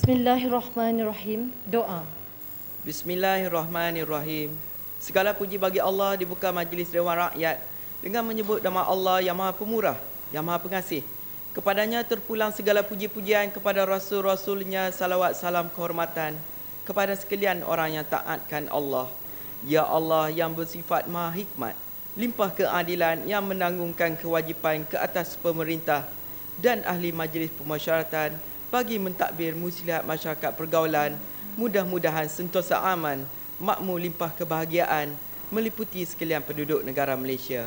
Bismillahirrahmanirrahim. Doa. Bismillahirrahmanirrahim. Segala puji bagi Allah dibuka majlis Dewan Rakyat dengan menyebut nama Allah yang maha pemurah, yang maha pengasih. Kepadanya terpulang segala puji-pujian kepada Rasul-Rasulnya salawat salam kehormatan kepada sekalian orang yang taatkan Allah. Ya Allah yang bersifat maha hikmat, limpah keadilan yang menanggungkan kewajipan ke atas pemerintah dan ahli majlis pemasyaratan bagi mentadbir muslihat masyarakat pergaulan, mudah-mudahan sentosa aman, makmur limpah kebahagiaan meliputi sekalian penduduk negara Malaysia.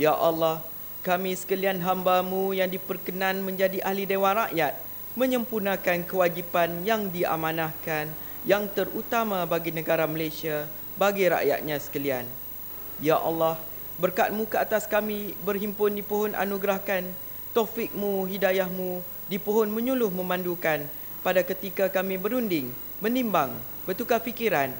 Ya Allah, kami sekalian hamba-Mu yang diperkenan menjadi ahli Dewan Rakyat menyempurnakan kewajipan yang diamanahkan yang terutama bagi negara Malaysia, bagi rakyatnya sekalian. Ya Allah, berkat-Mu ke atas kami berhimpun di pohon anugerahkan, taufik-Mu, hidayah-Mu, di pohon menyuluh memandukan pada ketika kami berunding, menimbang, bertukar fikiran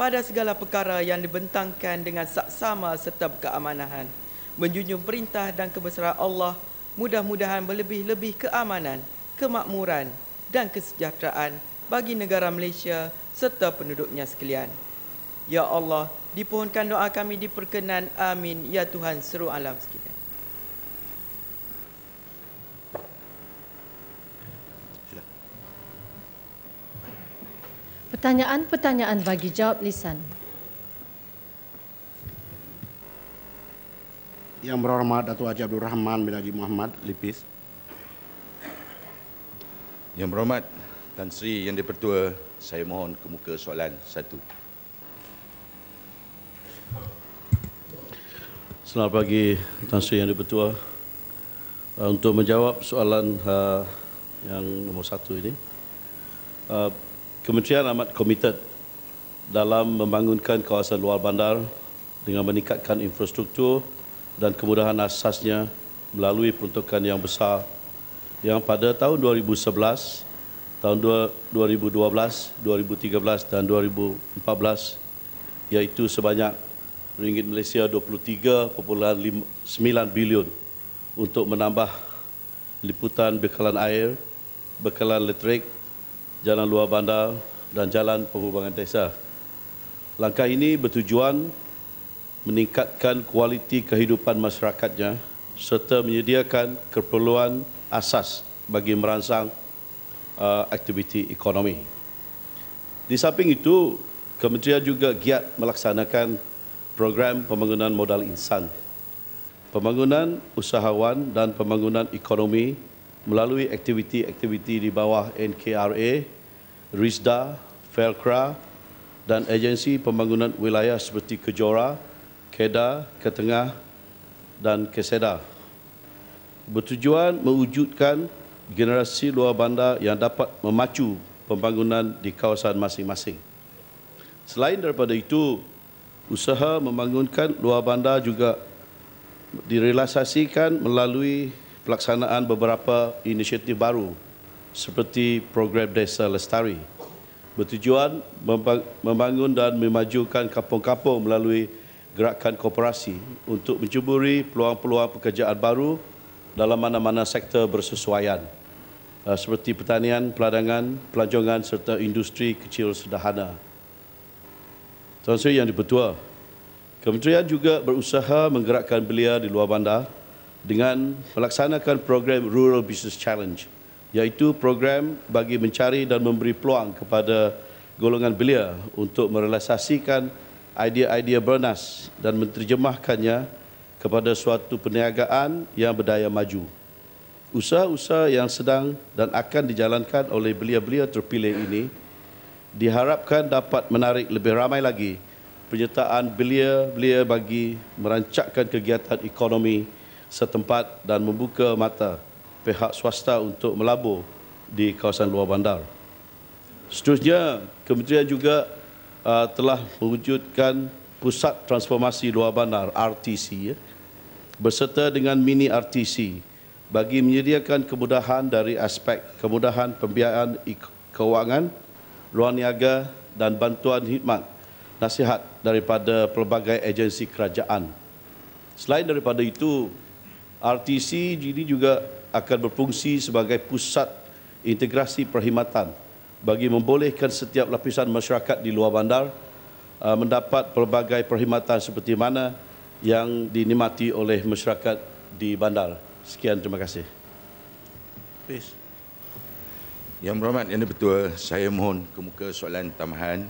pada segala perkara yang dibentangkan dengan saksama serta keamanahan. Menjunjung perintah dan kebesaran Allah, mudah-mudahan berlebih-lebih keamanan, kemakmuran dan kesejahteraan bagi negara Malaysia serta penduduknya sekalian. Ya Allah, dipohonkan doa kami diperkenan. Amin. Ya Tuhan seru alam sekalian. Pertanyaan-pertanyaan bagi jawab lisan. Yang berhormat Datuk Haji Abdul Rahman bin Haji Muhammad Lipis. Yang berhormat Tan Sri Yang Dipertua, saya mohon kemuka soalan satu. Selamat pagi Tan Sri Yang Dipertua. Uh, untuk menjawab soalan uh, yang nomor satu ini, uh, Kementerian amat komited dalam membangunkan kawasan luar bandar dengan meningkatkan infrastruktur dan kemudahan asasnya melalui peruntukan yang besar yang pada tahun 2011, tahun 2012, 2013 dan 2014 iaitu sebanyak ringgit Malaysia 23.9 bilion untuk menambah liputan bekalan air, bekalan elektrik jalan luar bandar dan jalan penghubungan desa. Langkah ini bertujuan meningkatkan kualiti kehidupan masyarakatnya serta menyediakan keperluan asas bagi merangsang uh, aktiviti ekonomi. Di samping itu, kementerian juga giat melaksanakan program pembangunan modal insan. Pembangunan usahawan dan pembangunan ekonomi melalui aktiviti-aktiviti di bawah NKRA, RISDA, FELCRA dan agensi pembangunan wilayah seperti Kejora, Keda, Ketengah dan Keseda. Bertujuan mewujudkan generasi luar bandar yang dapat memacu pembangunan di kawasan masing-masing. Selain daripada itu, usaha membangunkan luar bandar juga direlaksasikan melalui pelaksanaan beberapa inisiatif baru seperti program Desa Lestari bertujuan membangun dan memajukan kampung-kampung melalui gerakan koperasi untuk mencuburi peluang-peluang pekerjaan baru dalam mana-mana sektor bersesuaian eh, seperti pertanian, peladangan, pelancongan serta industri kecil sederhana. Tuan Sri Yang di Kementerian juga berusaha menggerakkan belia di luar bandar dengan melaksanakan program Rural Business Challenge iaitu program bagi mencari dan memberi peluang kepada golongan belia untuk merealisasikan idea-idea bernas dan menterjemahkannya kepada suatu perniagaan yang berdaya maju. Usaha-usaha yang sedang dan akan dijalankan oleh belia-belia terpilih ini diharapkan dapat menarik lebih ramai lagi penyertaan belia-belia bagi merancakkan kegiatan ekonomi setempat dan membuka mata pihak swasta untuk melabur di kawasan luar bandar. Seterusnya, kementerian juga uh, telah mewujudkan Pusat Transformasi Luar Bandar RTC ya, berserta dengan mini RTC bagi menyediakan kemudahan dari aspek kemudahan pembiayaan kewangan, ruang niaga dan bantuan khidmat nasihat daripada pelbagai agensi kerajaan. Selain daripada itu, RTC ini juga akan berfungsi sebagai pusat integrasi perkhidmatan bagi membolehkan setiap lapisan masyarakat di luar bandar uh, mendapat pelbagai perkhidmatan seperti mana yang dinikmati oleh masyarakat di bandar. Sekian terima kasih. Peace. Yang berhormat, yang betul, saya mohon kemuka soalan tambahan.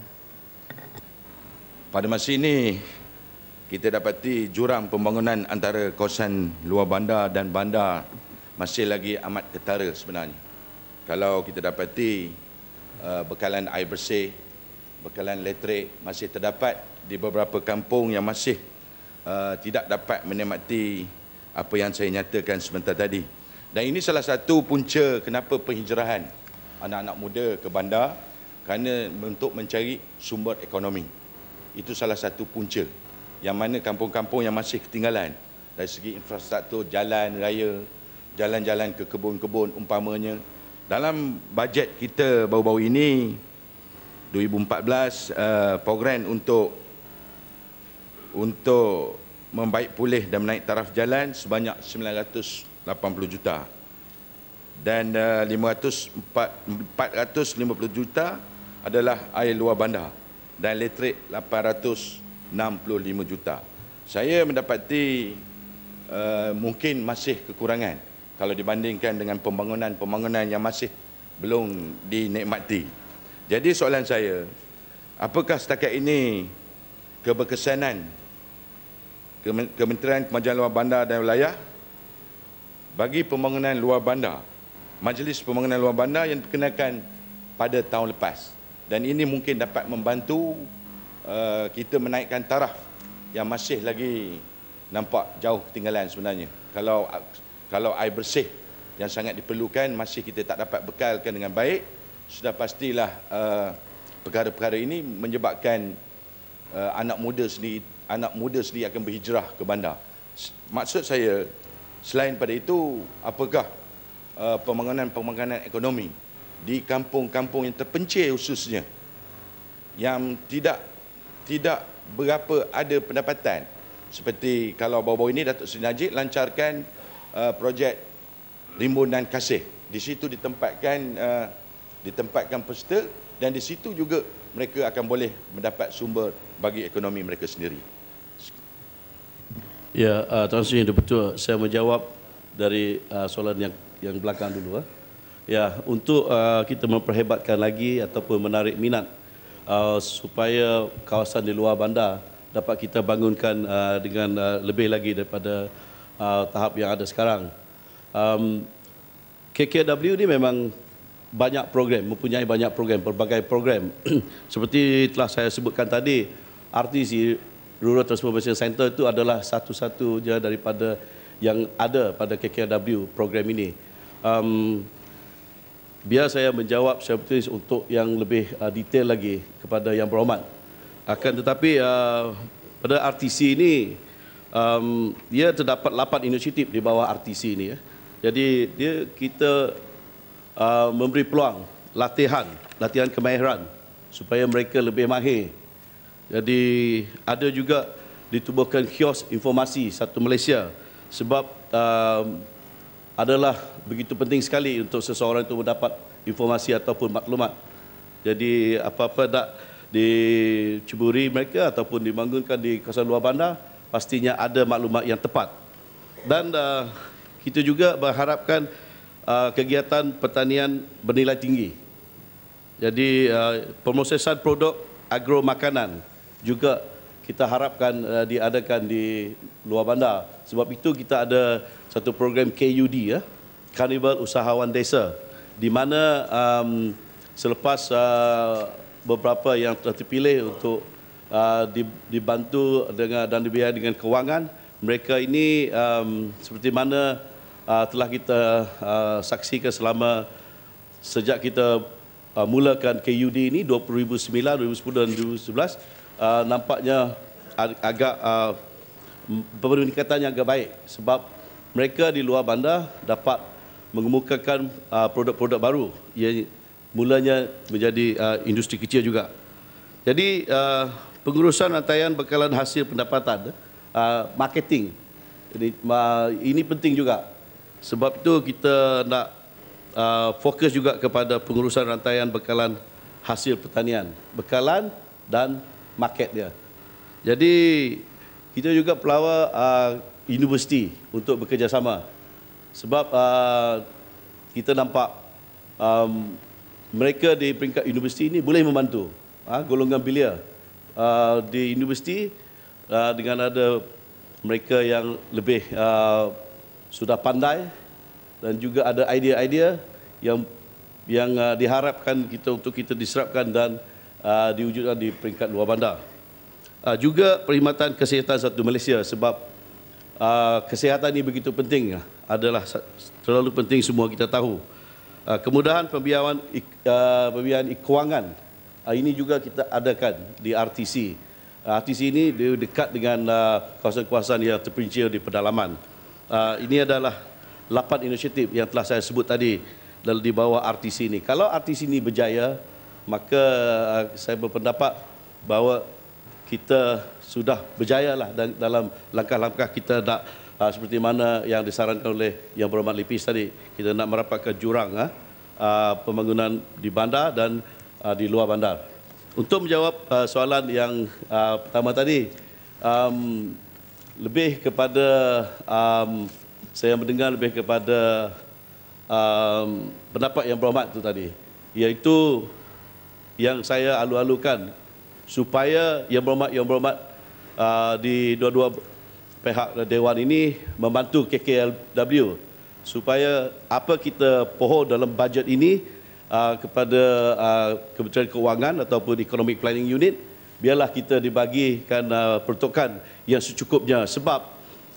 Pada masa ini, kita dapati jurang pembangunan antara kawasan luar bandar dan bandar masih lagi amat ketara sebenarnya. Kalau kita dapati uh, bekalan air bersih, bekalan elektrik masih terdapat di beberapa kampung yang masih uh, tidak dapat menikmati apa yang saya nyatakan sebentar tadi. Dan ini salah satu punca kenapa penghijrahan anak-anak muda ke bandar kerana untuk mencari sumber ekonomi. Itu salah satu punca yang mana kampung-kampung yang masih ketinggalan dari segi infrastruktur jalan raya, jalan-jalan ke kebun-kebun umpamanya. Dalam bajet kita baru-baru ini 2014 uh, eh, program untuk untuk membaik pulih dan menaik taraf jalan sebanyak 980 juta dan uh, 504, 450 juta adalah air luar bandar dan elektrik 65 juta. Saya mendapati uh, mungkin masih kekurangan kalau dibandingkan dengan pembangunan-pembangunan yang masih belum dinikmati. Jadi soalan saya, apakah setakat ini keberkesanan Kementerian Kemajuan Luar Bandar dan Wilayah bagi pembangunan luar bandar, Majlis Pembangunan Luar Bandar yang dikenakan pada tahun lepas dan ini mungkin dapat membantu Eh, kita menaikkan taraf yang masih lagi nampak jauh ketinggalan sebenarnya. Kalau kalau air bersih yang sangat diperlukan masih kita tak dapat bekalkan dengan baik, sudah pastilah eh, perkara-perkara uh, ini menyebabkan uh, anak muda sendiri anak muda sendiri akan berhijrah ke bandar. Maksud saya selain pada itu apakah uh, pembangunan-pembangunan ekonomi di kampung-kampung yang terpencil khususnya yang tidak tidak berapa ada pendapatan seperti kalau baru-baru ini Datuk Seri Najib lancarkan uh, projek Rimbun dan Kasih di situ ditempatkan uh, ditempatkan peserta dan di situ juga mereka akan boleh mendapat sumber bagi ekonomi mereka sendiri Ya, uh, Tuan Sri, betul saya menjawab dari uh, soalan yang yang belakang dulu uh. Ya, untuk uh, kita memperhebatkan lagi ataupun menarik minat uh, supaya kawasan di luar bandar dapat kita bangunkan uh, dengan uh, lebih lagi daripada uh, tahap yang ada sekarang. Um, KKW ini memang banyak program, mempunyai banyak program, pelbagai program. Seperti telah saya sebutkan tadi, RTC, Rural Transformation Center itu adalah satu-satunya satu daripada yang ada pada KKW program ini. Um, biar saya menjawab saya tertulis untuk yang lebih uh, detail lagi kepada yang berhormat. Akan tetapi uh, pada RTC ini um, dia terdapat 8 inisiatif di bawah RTC ini ya. Jadi dia kita uh, memberi peluang latihan, latihan kemahiran supaya mereka lebih mahir. Jadi ada juga ditubuhkan kios informasi satu Malaysia sebab uh, adalah begitu penting sekali untuk seseorang itu mendapat informasi ataupun maklumat. Jadi apa-apa nak dicuburi mereka ataupun dibangunkan di kawasan luar bandar, pastinya ada maklumat yang tepat. Dan uh, kita juga berharapkan uh, kegiatan pertanian bernilai tinggi. Jadi uh, pemrosesan produk agro makanan juga kita harapkan uh, diadakan di luar bandar. Sebab itu kita ada satu program KUD ya Carnival Usahawan Desa di mana um, selepas uh, beberapa yang terpilih untuk uh, dibantu dengan dan dibiayai dengan kewangan mereka ini um, seperti mana uh, telah kita uh, saksikan selama sejak kita uh, mulakan KUD ini 2009 2010 dan 2011 uh, nampaknya agak uh, peningkatan yang agak baik sebab mereka di luar bandar dapat mengemukakan uh, produk-produk baru yang mulanya menjadi uh, industri kecil juga. Jadi uh, pengurusan antayan bekalan hasil pendapatan, marketing, ini, ini penting juga. Sebab itu kita nak uh, fokus juga kepada pengurusan rantaian bekalan hasil pertanian, bekalan dan market dia. Jadi kita juga pelawa uh, universiti untuk bekerjasama sebab uh, kita nampak um, mereka di peringkat universiti ini boleh membantu uh, golongan bilia uh, di universiti uh, dengan ada mereka yang lebih uh, sudah pandai dan juga ada idea-idea yang yang uh, diharapkan kita untuk kita diserapkan dan uh, diwujudkan di peringkat luar bandar. Uh, juga perkhidmatan kesihatan satu Malaysia sebab uh, kesihatan ini begitu penting ah, adalah terlalu penting semua kita tahu. Ah, kemudahan pembiayaan pembiayaan kewangan ini juga kita adakan di RTC. RTC ini dia dekat dengan kawasan-kawasan yang terpencil di pedalaman. ini adalah lapan inisiatif yang telah saya sebut tadi dalam di bawah RTC ini. Kalau RTC ini berjaya, maka saya berpendapat bahawa kita sudah berjaya lah dalam langkah-langkah kita nak uh, seperti mana yang disarankan oleh Yang Berhormat Lipis tadi kita nak ke jurang uh, pembangunan di bandar dan uh, di luar bandar. Untuk menjawab uh, soalan yang uh, pertama tadi um, lebih kepada um, saya mendengar lebih kepada um, pendapat Yang Berhormat tu tadi iaitu yang saya alu-alukan supaya Yang Berhormat Yang Berhormat Ah, di dua-dua pihak dewan ini membantu KKLW supaya apa kita pohon dalam bajet ini uh, kepada uh, Kementerian Keuangan ataupun Economic Planning Unit biarlah kita dibagikan uh, pertukaran yang secukupnya sebab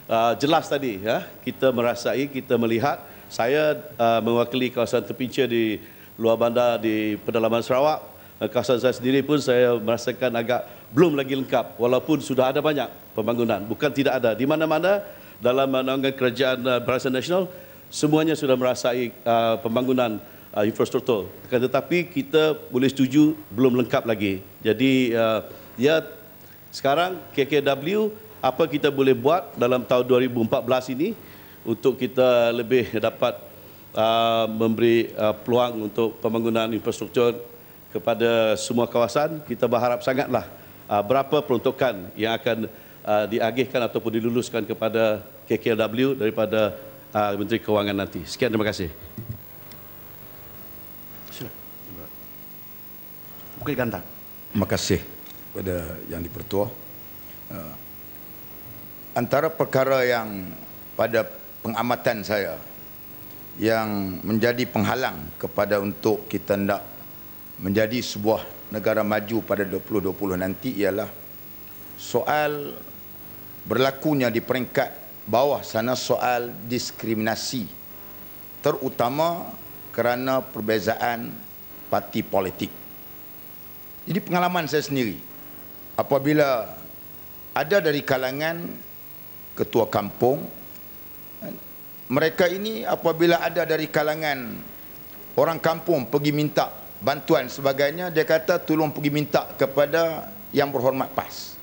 uh, jelas tadi ya kita merasai kita melihat saya uh, mewakili kawasan terpencil di luar bandar di pedalaman Sarawak uh, kawasan saya sendiri pun saya merasakan agak belum lagi lengkap walaupun sudah ada banyak pembangunan bukan tidak ada di mana-mana dalam naungan kerajaan uh, berasa nasional semuanya sudah merasai uh, pembangunan uh, infrastruktur tetapi kita boleh setuju belum lengkap lagi jadi uh, ya sekarang KKW apa kita boleh buat dalam tahun 2014 ini untuk kita lebih dapat uh, memberi uh, peluang untuk pembangunan infrastruktur kepada semua kawasan kita berharap sangatlah Uh, berapa peruntukan yang akan uh, diagihkan ataupun diluluskan kepada KKLW daripada uh, Menteri Kewangan nanti. Sekian terima kasih. Bukit Gantang. Terima kasih kepada yang dipertua. Antara perkara yang pada pengamatan saya yang menjadi penghalang kepada untuk kita nak menjadi sebuah negara maju pada 2020 nanti ialah soal berlakunya di peringkat bawah sana soal diskriminasi terutama kerana perbezaan parti politik. Jadi pengalaman saya sendiri apabila ada dari kalangan ketua kampung mereka ini apabila ada dari kalangan orang kampung pergi minta bantuan sebagainya dia kata tolong pergi minta kepada yang berhormat PAS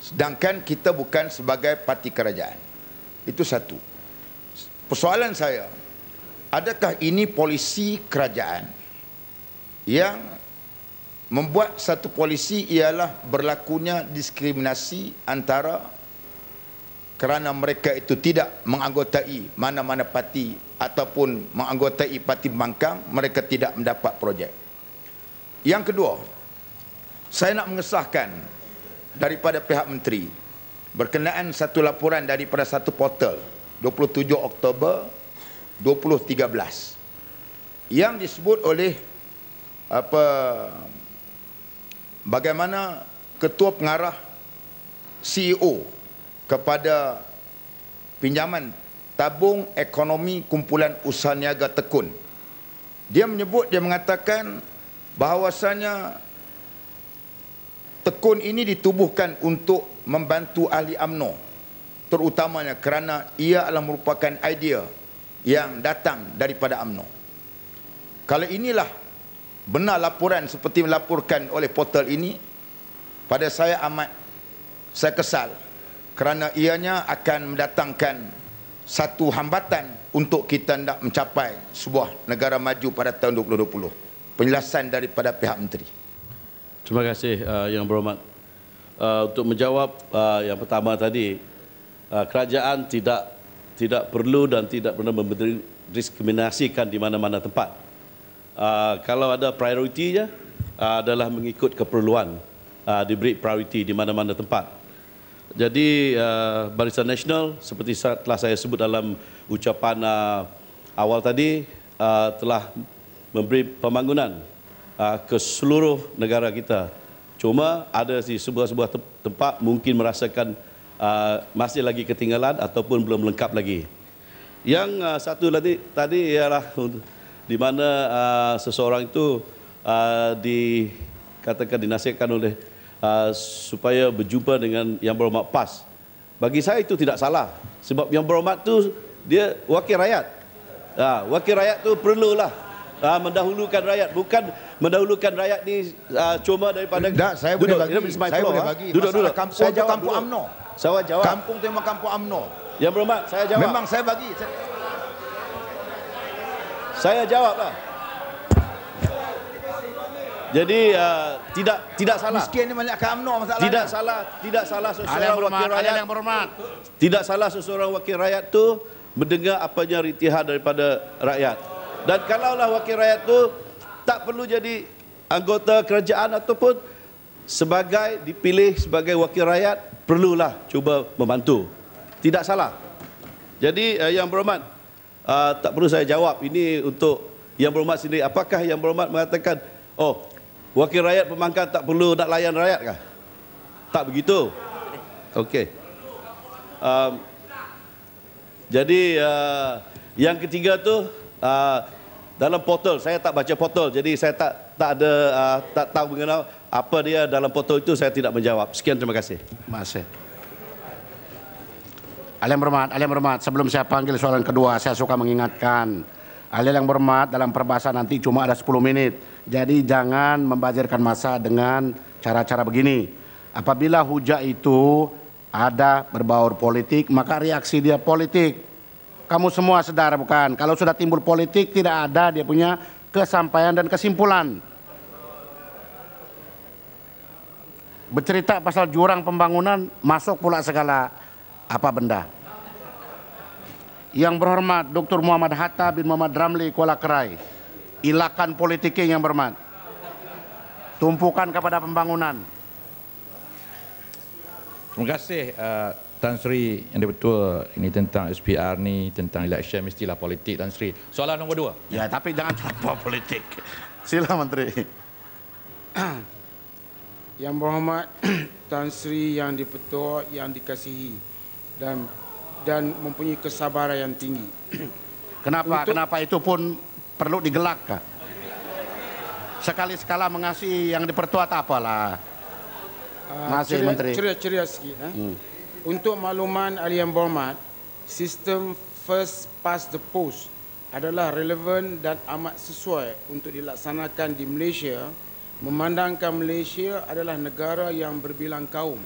sedangkan kita bukan sebagai parti kerajaan itu satu persoalan saya adakah ini polisi kerajaan yang membuat satu polisi ialah berlakunya diskriminasi antara kerana mereka itu tidak menganggotai mana-mana parti ataupun menganggotai parti pembangkang mereka tidak mendapat projek. Yang kedua, saya nak mengesahkan daripada pihak menteri berkenaan satu laporan daripada satu portal 27 Oktober 2013 yang disebut oleh apa bagaimana ketua pengarah CEO kepada pinjaman tabung ekonomi kumpulan usaha niaga tekun. Dia menyebut, dia mengatakan bahawasanya tekun ini ditubuhkan untuk membantu ahli UMNO. Terutamanya kerana ia adalah merupakan idea yang datang daripada UMNO. Kalau inilah benar laporan seperti melaporkan oleh portal ini, pada saya amat saya kesal kerana ianya akan mendatangkan satu hambatan untuk kita nak mencapai sebuah negara maju pada tahun 2020. Penjelasan daripada pihak menteri. Terima kasih uh, Yang Berhormat. Uh, untuk menjawab uh, yang pertama tadi, uh, kerajaan tidak tidak perlu dan tidak pernah memberi mendiskriminasikan di mana-mana tempat. Uh, kalau ada prioritinya uh, adalah mengikut keperluan uh, diberi prioriti di mana-mana tempat. Jadi uh, Barisan Nasional seperti telah saya sebut dalam ucapan uh, awal tadi uh, telah memberi pembangunan uh, ke seluruh negara kita. Cuma ada di sebuah-sebuah tempat mungkin merasakan uh, masih lagi ketinggalan ataupun belum lengkap lagi. Yang uh, satu tadi tadi ialah di mana uh, seseorang itu uh, dikatakan dinasihatkan oleh Ah, supaya berjumpa dengan Yang Berhormat PAS. Bagi saya itu tidak salah. Sebab Yang Berhormat tu dia wakil rakyat. Ha, wakil rakyat tu perlulah ha, mendahulukan rakyat. Bukan mendahulukan rakyat ni uh, cuma daripada... Tak, saya duduk, boleh bagi. Saya boleh bagi. Ha. Duduk, duduk. Kampung, saya jawab kampung UMNO. Saya jawab. Kampung tema kampung UMNO. Yang Berhormat, saya jawab. Memang saya bagi. Saya, saya jawab lah. Jadi uh, tidak tidak salah. Miskin ini banyak ke UMNO masalah. Tidak salah, tidak salah seseorang wakil rakyat yang berhormat. Tidak salah seseorang wakil rakyat tu mendengar apanya ritihan daripada rakyat. Dan kalaulah wakil rakyat tu tak perlu jadi anggota kerajaan ataupun sebagai dipilih sebagai wakil rakyat perlulah cuba membantu. Tidak salah. Jadi uh, yang berhormat uh, tak perlu saya jawab ini untuk yang berhormat sendiri apakah yang berhormat mengatakan Oh, Wakil rakyat pembangkang tak perlu nak layan rakyat kah? Tak begitu. Okey. Um, jadi uh, yang ketiga tu uh, dalam portal saya tak baca portal jadi saya tak tak ada uh, tak tahu mengenal apa dia dalam portal itu saya tidak menjawab. Sekian terima kasih. Terima kasih. Ahli yang berhormat, ahli sebelum saya panggil soalan kedua, saya suka mengingatkan Alim yang bermat dalam perbahasan nanti cuma ada 10 menit. Jadi jangan membajarkan masa dengan cara-cara begini. Apabila hujah itu ada berbaur politik, maka reaksi dia politik. Kamu semua sedar bukan? Kalau sudah timbul politik tidak ada dia punya kesampaian dan kesimpulan. Bercerita pasal jurang pembangunan masuk pula segala apa benda. Yang berhormat Dr. Muhammad Hatta bin Muhammad Ramli Kuala Kerai. ilakan politiking yang bermat tumpukan kepada pembangunan Terima kasih uh, Tan Sri yang betul ini tentang SPR ni tentang election mestilah politik Tan Sri soalan nombor dua ya tapi jangan terlalu politik sila Menteri Yang berhormat Tan Sri yang dipertua yang dikasihi dan dan mempunyai kesabaran yang tinggi. Kenapa? Untuk, kenapa itu pun perlu digelak. Sekali-sekala mengasihi yang dipertua tak apalah. Ah, Masih uh, menteri. Ceria-ceria sikit. Eh? Hmm. Untuk makluman ahli yang berhormat, sistem first past the post adalah relevan dan amat sesuai untuk dilaksanakan di Malaysia memandangkan Malaysia adalah negara yang berbilang kaum.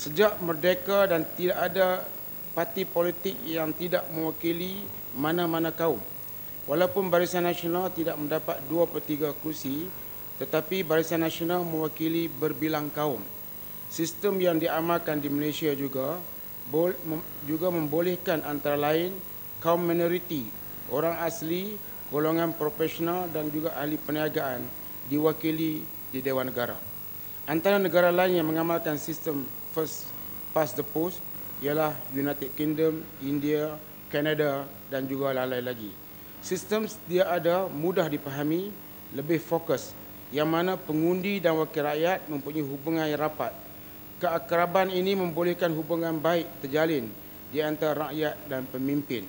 Sejak merdeka dan tidak ada parti politik yang tidak mewakili mana-mana kaum. Walaupun Barisan Nasional tidak mendapat dua per tiga kursi, tetapi Barisan Nasional mewakili berbilang kaum. Sistem yang diamalkan di Malaysia juga juga membolehkan antara lain kaum minoriti, orang asli, golongan profesional dan juga ahli perniagaan diwakili di Dewan Negara. Antara negara lain yang mengamalkan sistem first past the post ialah United Kingdom, India, Canada dan juga lain-lain lagi. Sistem dia ada mudah dipahami, lebih fokus yang mana pengundi dan wakil rakyat mempunyai hubungan yang rapat. Keakraban ini membolehkan hubungan baik terjalin di antara rakyat dan pemimpin.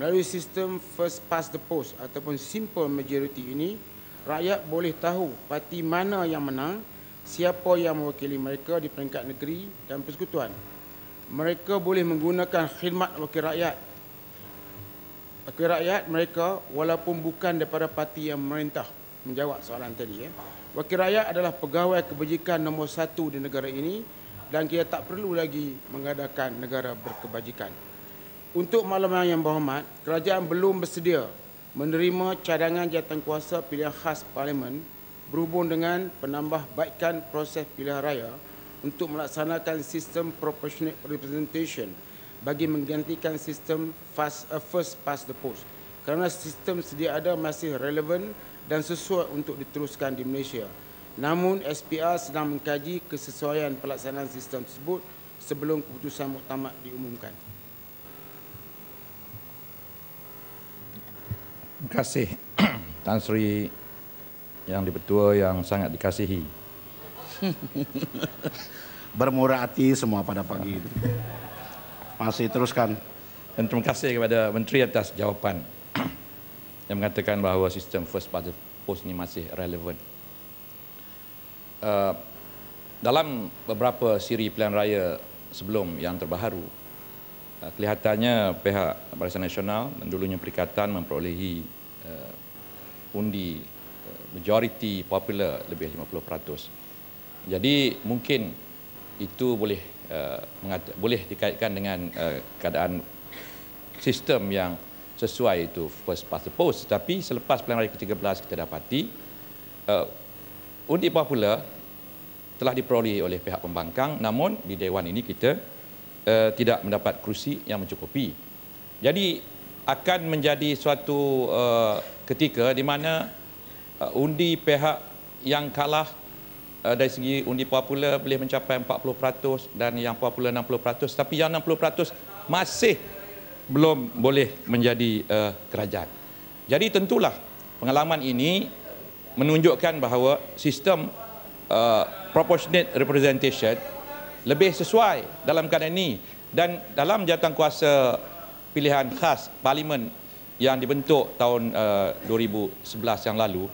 Melalui sistem first past the post ataupun simple majority ini, rakyat boleh tahu parti mana yang menang, siapa yang mewakili mereka di peringkat negeri dan persekutuan. Mereka boleh menggunakan khidmat wakil rakyat wakil rakyat mereka walaupun bukan daripada parti yang merintah menjawab soalan tadi ya. Wakil rakyat adalah pegawai kebajikan nombor satu di negara ini dan kita tak perlu lagi mengadakan negara berkebajikan. Untuk maklumat yang berhormat, kerajaan belum bersedia menerima cadangan jatuh kuasa pilihan khas parlimen berhubung dengan penambahbaikan proses pilihan raya untuk melaksanakan sistem proportionate representation bagi menggantikan sistem fast, uh, first past the post kerana sistem sedia ada masih relevan dan sesuai untuk diteruskan di Malaysia. Namun SPR sedang mengkaji kesesuaian pelaksanaan sistem tersebut sebelum keputusan muktamad diumumkan. Terima kasih Tan Sri yang dipertua yang sangat dikasihi. Bermurah hati semua pada pagi itu masih teruskan. Dan terima kasih kepada Menteri atas jawapan yang mengatakan bahawa sistem first past post ini masih relevan. Uh, dalam beberapa siri pilihan raya sebelum yang terbaru, uh, kelihatannya pihak Barisan Nasional dan dulunya Perikatan memperolehi uh, undi uh, majoriti popular lebih 50%. Jadi mungkin itu boleh Eh, mengata, boleh dikaitkan dengan uh, keadaan sistem yang sesuai itu first past the post tetapi selepas pilihan raya ke-13 kita dapati uh, undi popular telah diperoleh oleh pihak pembangkang namun di dewan ini kita uh, tidak mendapat kerusi yang mencukupi jadi akan menjadi suatu uh, ketika di mana uh, undi pihak yang kalah uh, dari segi undi popular boleh mencapai 40% dan yang popular 60% tapi yang 60% masih belum boleh menjadi uh, kerajaan. Jadi tentulah pengalaman ini menunjukkan bahawa sistem uh, proportionate representation lebih sesuai dalam keadaan ini dan dalam jawatan kuasa pilihan khas parlimen yang dibentuk tahun uh, 2011 yang lalu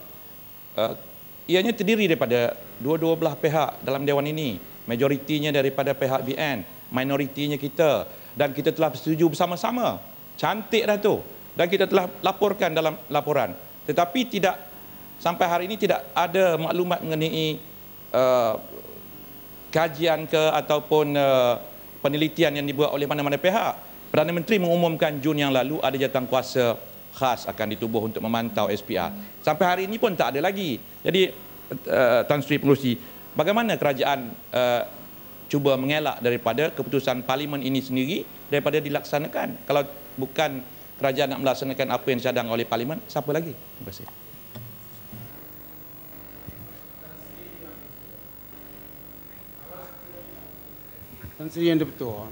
uh, ianya terdiri daripada dua-dua belah pihak dalam dewan ini. Majoritinya daripada pihak BN, minoritinya kita dan kita telah setuju bersama-sama. Cantik dah tu. Dan kita telah laporkan dalam laporan. Tetapi tidak sampai hari ini tidak ada maklumat mengenai uh, kajian ke ataupun uh, penelitian yang dibuat oleh mana-mana pihak. Perdana Menteri mengumumkan Jun yang lalu ada jatuh kuasa khas akan ditubuh untuk memantau SPR. Sampai hari ini pun tak ada lagi. Jadi uh, Tan Sri Pengerusi, bagaimana kerajaan uh, cuba mengelak daripada keputusan parlimen ini sendiri daripada dilaksanakan? Kalau bukan kerajaan nak melaksanakan apa yang sedang oleh parlimen, siapa lagi? Terima kasih. Tan Sri yang betul.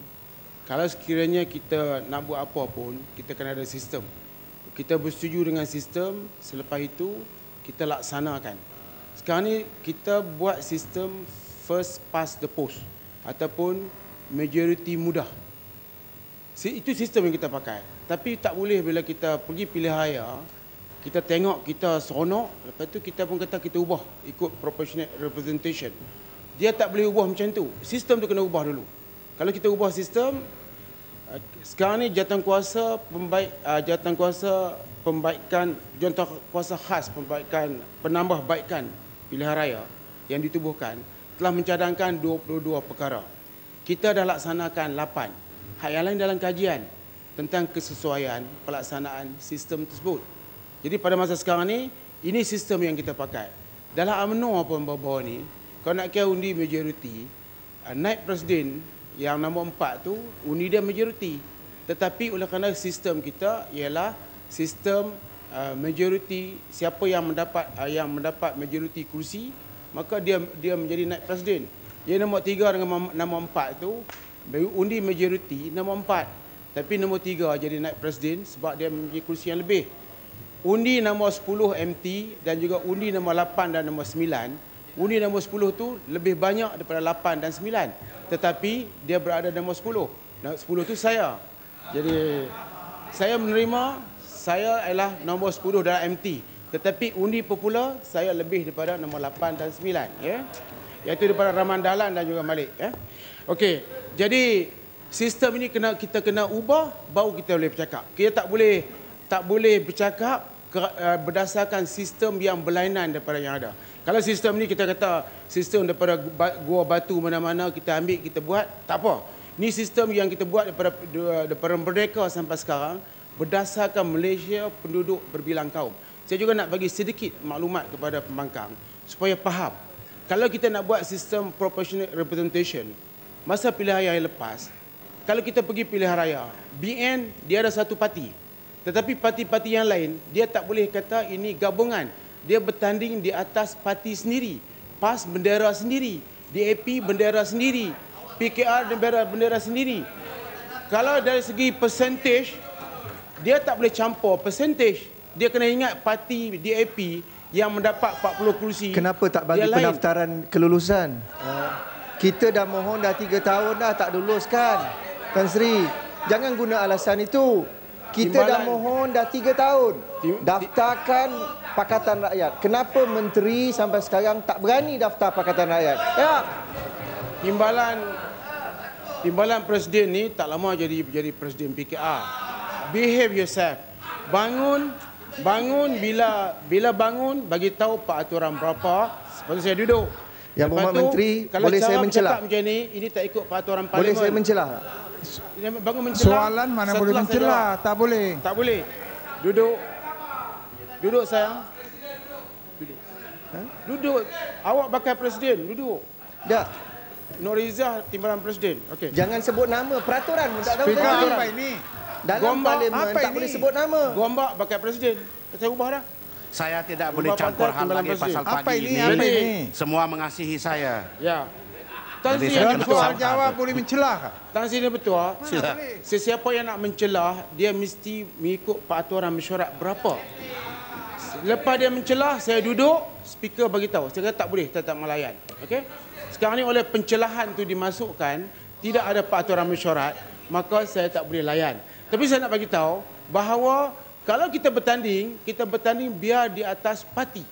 Kalau sekiranya kita nak buat apa pun, kita kena ada sistem kita bersetuju dengan sistem, selepas itu kita laksanakan. Sekarang ni kita buat sistem first past the post ataupun majority mudah. Itu sistem yang kita pakai. Tapi tak boleh bila kita pergi pilih raya, kita tengok kita seronok, lepas tu kita pun kata kita ubah ikut proportional representation. Dia tak boleh ubah macam tu. Sistem tu kena ubah dulu. Kalau kita ubah sistem, sekarang ni jawatan kuasa pembaik uh, ah, jawatan kuasa pembaikan contoh kuasa khas pembaikan penambahbaikan baikkan pilihan raya yang ditubuhkan telah mencadangkan 22 perkara. Kita dah laksanakan 8. Hal yang lain dalam kajian tentang kesesuaian pelaksanaan sistem tersebut. Jadi pada masa sekarang ni ini sistem yang kita pakai. Dalam UMNO apa bawah ni, kalau nak kira undi majoriti, ah, naik presiden yang nombor empat tu undi dia majoriti. Tetapi oleh kerana sistem kita ialah sistem uh, majoriti siapa yang mendapat uh, yang mendapat majoriti kursi maka dia dia menjadi naik presiden. Yang nombor tiga dengan nombor empat tu undi majoriti nombor empat. Tapi nombor tiga jadi naik presiden sebab dia mempunyai kursi yang lebih. Undi nombor sepuluh MT dan juga undi nombor lapan dan nombor sembilan. Undi nombor 10 tu lebih banyak daripada 8 dan 9. Tetapi dia berada nombor 10. Nombor 10 tu saya. Jadi saya menerima saya adalah nombor 10 dalam MT. Tetapi undi popular saya lebih daripada nombor 8 dan 9. Ya? Iaitu daripada Rahman Dahlan dan juga Malik. Ya? Okey. Jadi sistem ini kena kita kena ubah baru kita boleh bercakap. Kita tak boleh tak boleh bercakap eh, berdasarkan sistem yang berlainan daripada yang ada. Kalau sistem ni kita kata sistem daripada gua batu mana-mana kita ambil kita buat, tak apa. Ini sistem yang kita buat daripada daripada merdeka sampai sekarang berdasarkan Malaysia penduduk berbilang kaum. Saya juga nak bagi sedikit maklumat kepada pembangkang supaya faham. Kalau kita nak buat sistem proportional representation, masa pilihan raya lepas, kalau kita pergi pilihan raya, BN dia ada satu parti. Tetapi parti-parti yang lain, dia tak boleh kata ini gabungan dia bertanding di atas parti sendiri PAS bendera sendiri DAP bendera sendiri PKR bendera bendera sendiri kalau dari segi percentage dia tak boleh campur percentage dia kena ingat parti DAP yang mendapat 40 kursi. kenapa tak bagi pendaftaran lain. kelulusan ah, kita dah mohon dah 3 tahun dah tak luluskan Tan Sri jangan guna alasan itu kita Timbalan. dah mohon dah tiga tahun daftarkan Pakatan Rakyat. Kenapa Menteri sampai sekarang tak berani daftar Pakatan Rakyat? Ya. Timbalan Timbalan Presiden ni tak lama jadi jadi Presiden PKA. Behave yourself. Bangun bangun bila bila bangun bagi tahu pak aturan berapa sebab saya duduk. Yang Berhormat Menteri, boleh saya mencelah. ini tak ikut peraturan parlimen. Boleh saya mencelah tak? bangun mencelah. Soalan mana boleh mencelah? Tak boleh. Tak boleh. Duduk. Duduk saya. Duduk. Ha? Duduk. Awak pakai presiden, duduk. Tak. Noriza timbalan presiden. Okey. Jangan sebut nama peraturan. Tak tahu Speaker peraturan. apa ini? Dalam Gombak parlimen tak ini? boleh sebut nama. Gombak pakai presiden. Saya ubah dah. Saya tidak Rumah boleh campur hal lagi pasal pagi ini. ini. Apa ini? Semua mengasihi saya. Ya. Tan Sri yang betul. jawab boleh mencelah kah? Tan Sri betul. Ah. Sesiapa yang nak mencelah, dia mesti mengikut peraturan mesyuarat berapa. Lepas dia mencelah, saya duduk, speaker bagi tahu. Saya kata tak boleh, tetap melayan. Okey. Sekarang ni oleh pencelahan tu dimasukkan, tidak ada peraturan mesyuarat, maka saya tak boleh layan. Tapi saya nak bagi tahu bahawa kalau kita bertanding, kita bertanding biar di atas parti.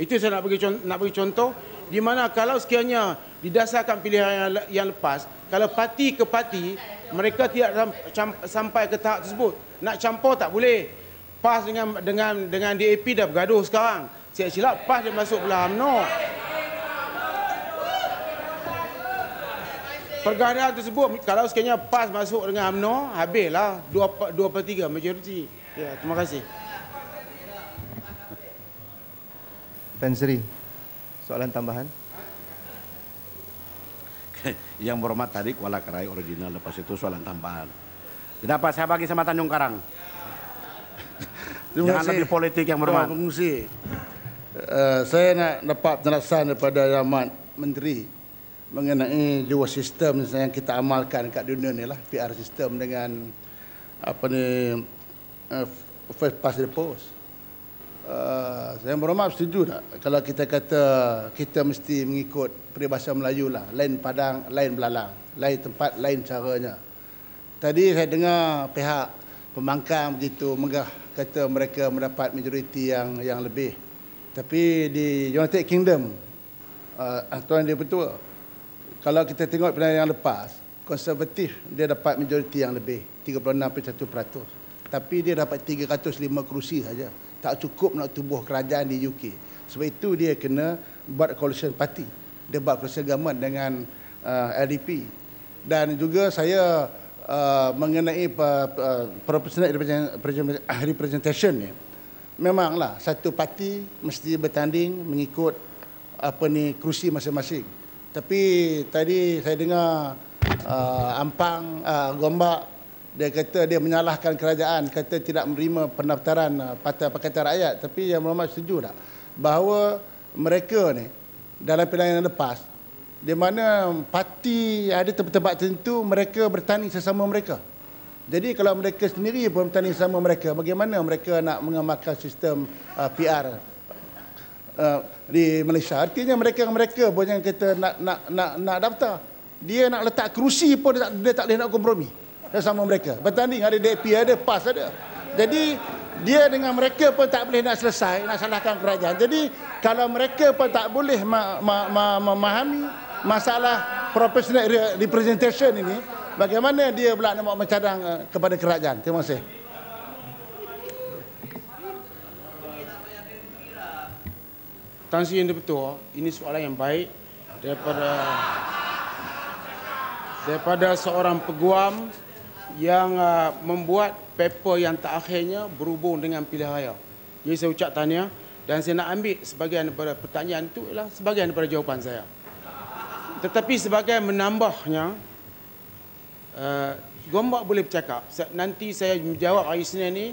Itu saya nak bagi contoh, nak bagi contoh di mana kalau sekiannya didasarkan pilihan yang, yang lepas kalau parti ke parti mereka tidak sampai ke tahap tersebut nak campur tak boleh PAS dengan dengan dengan DAP dah bergaduh sekarang siap silap PAS dia masuk pula UMNO pergaduhan tersebut kalau sekiranya PAS masuk dengan Amno habislah 2 2 per 3 majoriti ya terima kasih Tan Sri soalan tambahan yang berhormat tadi kuala kerai original lepas itu soalan tambahan kenapa saya bagi sama Tanjung Karang jangan lebih politik yang berhormat uh, saya nak dapat penjelasan daripada Rahmat Menteri mengenai dua sistem yang kita amalkan kat dunia ni lah PR sistem dengan apa ni uh, first past the post Ah, saya berhormat setuju tak kalau kita kata kita mesti mengikut peribahasa Melayu lah. Lain padang, lain belalang. Lain tempat, lain caranya. Tadi saya dengar pihak pembangkang begitu megah kata mereka mendapat majoriti yang yang lebih. Tapi di United Kingdom, uh, ah, Tuan Dia betul, kalau kita tengok pilihan yang lepas, konservatif dia dapat majoriti yang lebih, 36.1%. Tapi dia dapat 305 kerusi saja tak cukup nak tubuh kerajaan di UK. Sebab itu dia kena buat coalition parti, Dia buat coalition government dengan uh, LDP. Dan juga saya uh, mengenai proportional representation ni. Memanglah satu parti mesti bertanding mengikut apa ni kerusi masing-masing. Tapi tadi saya dengar uh, Ampang, uh, Gombak dia kata dia menyalahkan kerajaan kata tidak menerima pendaftaran uh, Partai Pakatan Rakyat tapi yang Muhammad setuju tak bahawa mereka ni dalam pilihan yang lepas di mana parti ada tempat-tempat tertentu mereka bertanding sesama mereka jadi kalau mereka sendiri pun bertanding sesama mereka bagaimana mereka nak mengamalkan sistem uh, PR uh, di Malaysia artinya mereka mereka pun yang kita nak nak nak nak daftar dia nak letak kerusi pun dia tak, dia tak boleh nak kompromi sama mereka. Bertanding ada DP ada PAS ada. Jadi dia dengan mereka pun tak boleh nak selesai nak salahkan kerajaan. Jadi kalau mereka pun tak boleh memahami masalah professional representation ini, bagaimana dia pula nak buat mencadang eh, kepada kerajaan? Terima kasih. Tuan Sri yang betul. ini soalan yang baik daripada daripada seorang peguam yang uh, membuat paper yang tak terakhirnya berhubung dengan pilihan raya. Jadi saya ucap tanya dan saya nak ambil sebahagian daripada pertanyaan itu adalah sebahagian daripada jawapan saya. Tetapi sebagai menambahnya, uh, Gombak boleh bercakap. Nanti saya menjawab hari Senin ini,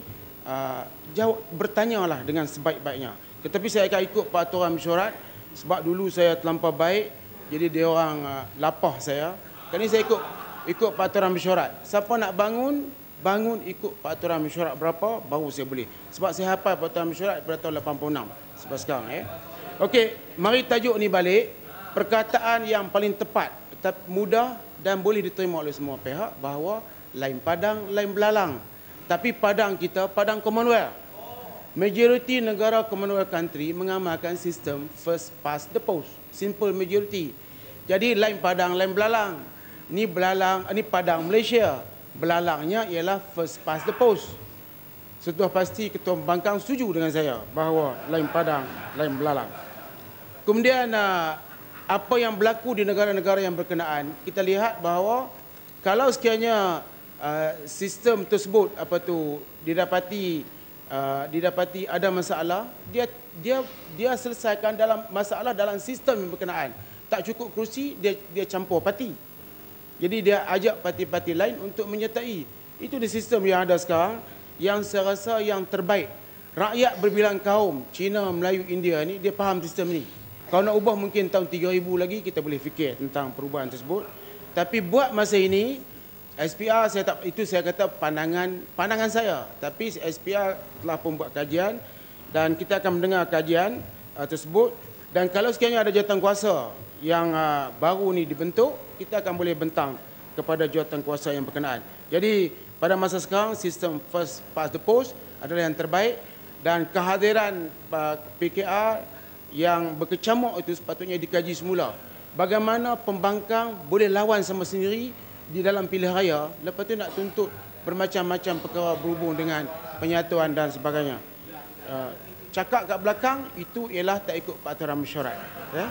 uh, ah, jawab, bertanyalah dengan sebaik-baiknya. Tetapi saya akan ikut peraturan mesyuarat sebab dulu saya terlampau baik, jadi dia orang uh, lapah saya. Kali ini saya ikut ikut peraturan mesyuarat. Siapa nak bangun, bangun ikut peraturan mesyuarat berapa baru saya boleh. Sebab saya hafal peraturan mesyuarat pada tahun 86 sebab sekarang eh. Okey, mari tajuk ni balik perkataan yang paling tepat mudah dan boleh diterima oleh semua pihak bahawa lain padang lain belalang tapi padang kita padang commonwealth majority negara commonwealth country mengamalkan sistem first past the post simple majority jadi lain padang lain belalang ni belalang ni padang Malaysia. Belalangnya ialah first past the post. Setuah pasti Ketua Bangkang setuju dengan saya bahawa lain padang, lain belalang. Kemudian ah, apa yang berlaku di negara-negara yang berkenaan, kita lihat bahawa kalau sekiannya ah, sistem tersebut apa tu didapati ah, didapati ada masalah, dia dia dia selesaikan dalam masalah dalam sistem yang berkenaan. Tak cukup kerusi, dia dia campur parti. Jadi dia ajak parti-parti lain untuk menyertai. Itu di sistem yang ada sekarang yang saya rasa yang terbaik. Rakyat berbilang kaum Cina, Melayu, India ni dia faham sistem ni. Kalau nak ubah mungkin tahun 3000 lagi kita boleh fikir tentang perubahan tersebut. Tapi buat masa ini SPR saya tak itu saya kata pandangan pandangan saya. Tapi SPR telah pun buat kajian dan kita akan mendengar kajian uh, tersebut dan kalau sekiranya ada jawatan kuasa yang uh, baru ni dibentuk, kita akan boleh bentang kepada kuasa yang berkenaan. Jadi pada masa sekarang sistem first past the post adalah yang terbaik dan kehadiran ah, PKR yang berkecamuk itu sepatutnya dikaji semula. Bagaimana pembangkang boleh lawan sama sendiri di dalam pilihan raya lepas tu nak tuntut bermacam-macam perkara berhubung dengan penyatuan dan sebagainya. Uh, cakap kat belakang itu ialah tak ikut peraturan mesyuarat. Ya. Yeah?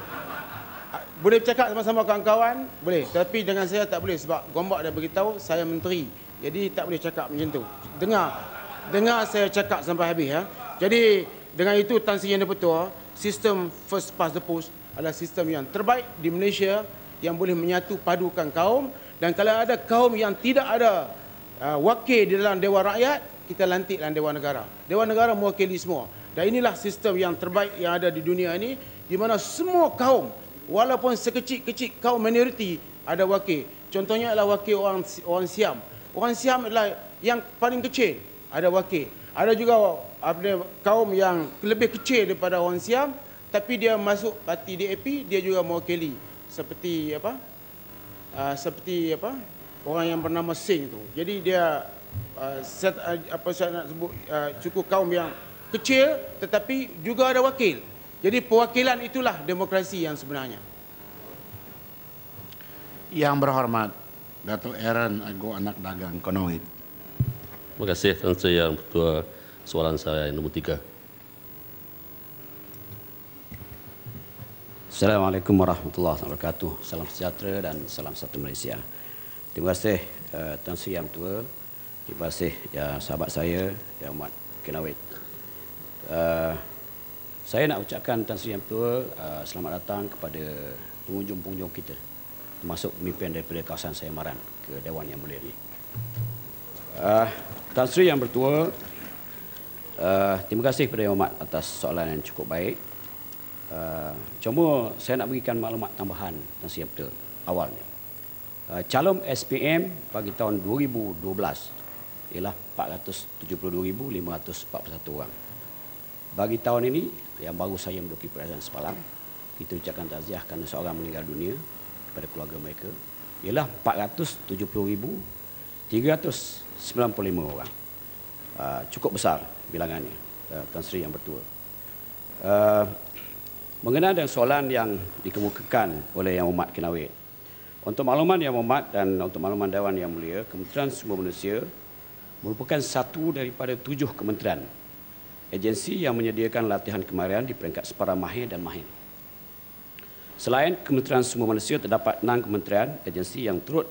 boleh bercakap sama-sama kawan-kawan boleh tapi dengan saya tak boleh sebab Gombak dah beritahu saya menteri jadi tak boleh cakap macam tu dengar dengar saya cakap sampai habis ya jadi dengan itu Tan Sri Yang Dipertua sistem first pass the post adalah sistem yang terbaik di Malaysia yang boleh menyatu padukan kaum dan kalau ada kaum yang tidak ada uh, wakil di dalam Dewan Rakyat kita lantik dalam Dewan Negara Dewan Negara mewakili semua dan inilah sistem yang terbaik yang ada di dunia ini di mana semua kaum walaupun sekecil-kecil kaum minoriti ada wakil. Contohnya adalah wakil orang orang Siam. Orang Siam adalah yang paling kecil ada wakil. Ada juga apa kaum yang lebih kecil daripada orang Siam tapi dia masuk parti DAP dia juga mewakili seperti apa? Uh, seperti apa? Orang yang bernama Singh tu. Jadi dia uh, set, uh, apa saya nak sebut uh, cukup kaum yang kecil tetapi juga ada wakil. Jadi perwakilan itulah demokrasi yang sebenarnya. Yang berhormat Datuk Aaron Ago Anak Dagang Konawit. Terima kasih Tuan Sri Yang Ketua soalan saya yang nombor tiga. Assalamualaikum warahmatullahi wabarakatuh. Salam sejahtera dan salam satu Malaysia. Terima kasih uh, Tuan Sri Yang Ketua. Terima kasih ya, sahabat saya Yang Mat Kenawit. Uh, saya nak ucapkan Tan Sri Yang Tua uh, selamat datang kepada pengunjung-pengunjung kita termasuk pemimpin daripada kawasan saya Maran ke Dewan Yang Mulia ini. Uh, Tan Sri Yang Bertua, uh, terima kasih kepada Yang Mat atas soalan yang cukup baik. Uh, cuma saya nak berikan maklumat tambahan Tan Sri Yang Bertua awalnya. Uh, calon SPM bagi tahun 2012 ialah 472,541 orang. Bagi tahun ini yang baru saya menduduki perasaan semalam kita ucapkan takziah kerana seorang meninggal dunia kepada keluarga mereka ialah 470,395 orang ah, cukup besar bilangannya uh, ah, Tan yang bertua ah, mengenai dengan soalan yang dikemukakan oleh yang umat Kinawi untuk makluman yang umat dan untuk makluman Dewan yang mulia Kementerian Sumber Manusia merupakan satu daripada tujuh kementerian agensi yang menyediakan latihan kemahiran di peringkat separa mahir dan mahir. Selain Kementerian Sumber Manusia, terdapat enam kementerian agensi yang turut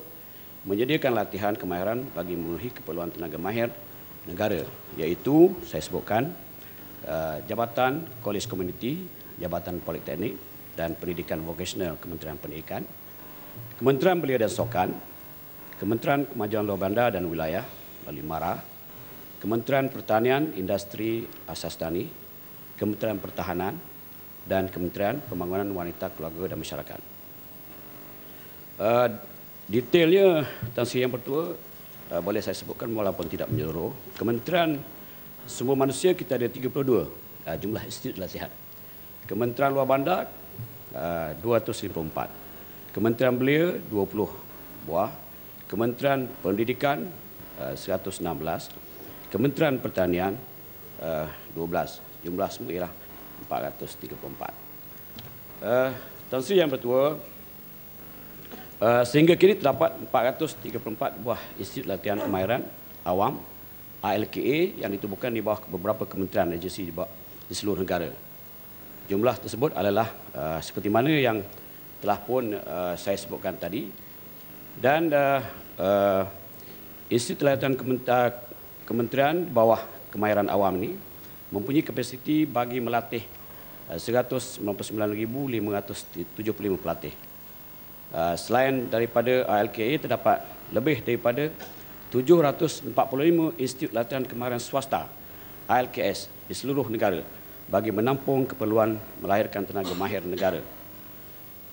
menyediakan latihan kemahiran bagi memenuhi keperluan tenaga mahir negara iaitu saya sebutkan eh, Jabatan Kolej Komuniti, Jabatan Politeknik dan Pendidikan Vokasional Kementerian Pendidikan, Kementerian Belia dan Sokan, Kementerian Kemajuan Luar Bandar dan Wilayah, Lali Marah, Kementerian Pertanian, Industri Asas Tani, Kementerian Pertahanan, dan Kementerian Pembangunan Wanita, Keluarga dan Masyarakat. Uh, detailnya, Tuan Sri Yang Pertua, uh, eh, boleh saya sebutkan walaupun tidak menyeluruh. Kementerian Sumber Manusia kita ada 32, uh, eh, jumlah institut telah sihat. Kementerian Luar Bandar, uh, 254. Kementerian Belia, 20 buah. Kementerian Pendidikan, uh, 116 Kementerian Pertanian uh, eh, 12 jumlah semua ialah 434. Uh, Tuan Sri Yang Pertua uh, sehingga kini terdapat 434 buah institut latihan kemahiran awam ALKA yang ditubuhkan di bawah beberapa kementerian agensi di, di seluruh negara. Jumlah tersebut adalah uh, seperti mana yang telah pun uh, saya sebutkan tadi dan uh, uh, institut latihan kementerian kementerian bawah kemahiran awam ini mempunyai kapasiti bagi melatih 199,575 eh, pelatih. Eh, selain daripada ALKA, terdapat lebih daripada 745 institut latihan kemahiran swasta ALKS di seluruh negara bagi menampung keperluan melahirkan tenaga mahir negara.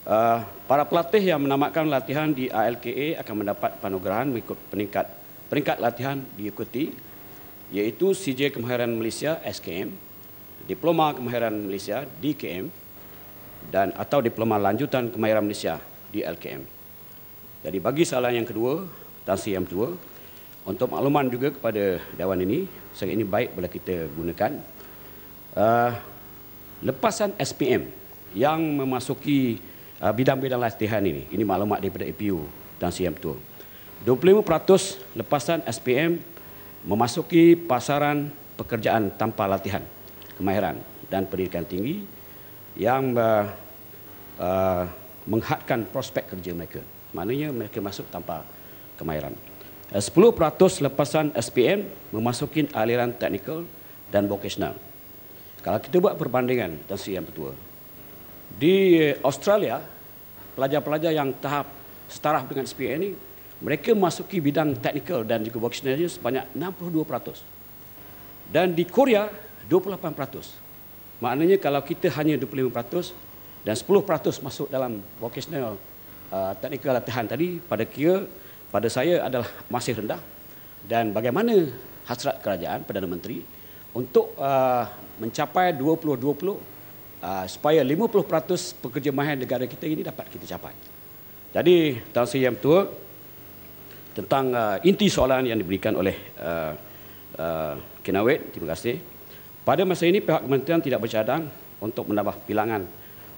Eh, para pelatih yang menamatkan latihan di ALKA akan mendapat panugerahan mengikut peringkat, peringkat latihan diikuti yaitu CJ Kemahiran Malaysia SKM, Diploma Kemahiran Malaysia DKM dan atau Diploma Lanjutan Kemahiran Malaysia di LKM Jadi bagi soalan yang kedua, tansi yang kedua, untuk makluman juga kepada dewan ini, sekarang ini baik boleh kita gunakan. Uh, lepasan SPM yang memasuki uh, bidang-bidang uh, latihan ini, ini maklumat daripada APU tansi yang kedua. 25% lepasan SPM memasuki pasaran pekerjaan tanpa latihan, kemahiran dan pendidikan tinggi yang uh, uh, menghadkan prospek kerja mereka. Maknanya mereka masuk tanpa kemahiran. 10% uh, lepasan SPM memasukkan aliran teknikal dan vocational. Kalau kita buat perbandingan, Tuan Sri yang Pertua, di Australia, pelajar-pelajar yang tahap setara dengan SPM ini mereka masuki bidang teknikal dan juga vocationalnya sebanyak 62%. Dan di Korea 28%. Maknanya kalau kita hanya 25% dan 10% masuk dalam vocational uh, teknikal latihan tadi pada kira pada saya adalah masih rendah. Dan bagaimana hasrat kerajaan Perdana Menteri untuk uh, mencapai 2020 uh, supaya 50% pekerja mahir negara kita ini dapat kita capai. Jadi Tuan Sri Yang Tua, tentang uh, inti soalan yang diberikan oleh uh, uh, Kinawet. Terima kasih. Pada masa ini pihak kementerian tidak bercadang untuk menambah bilangan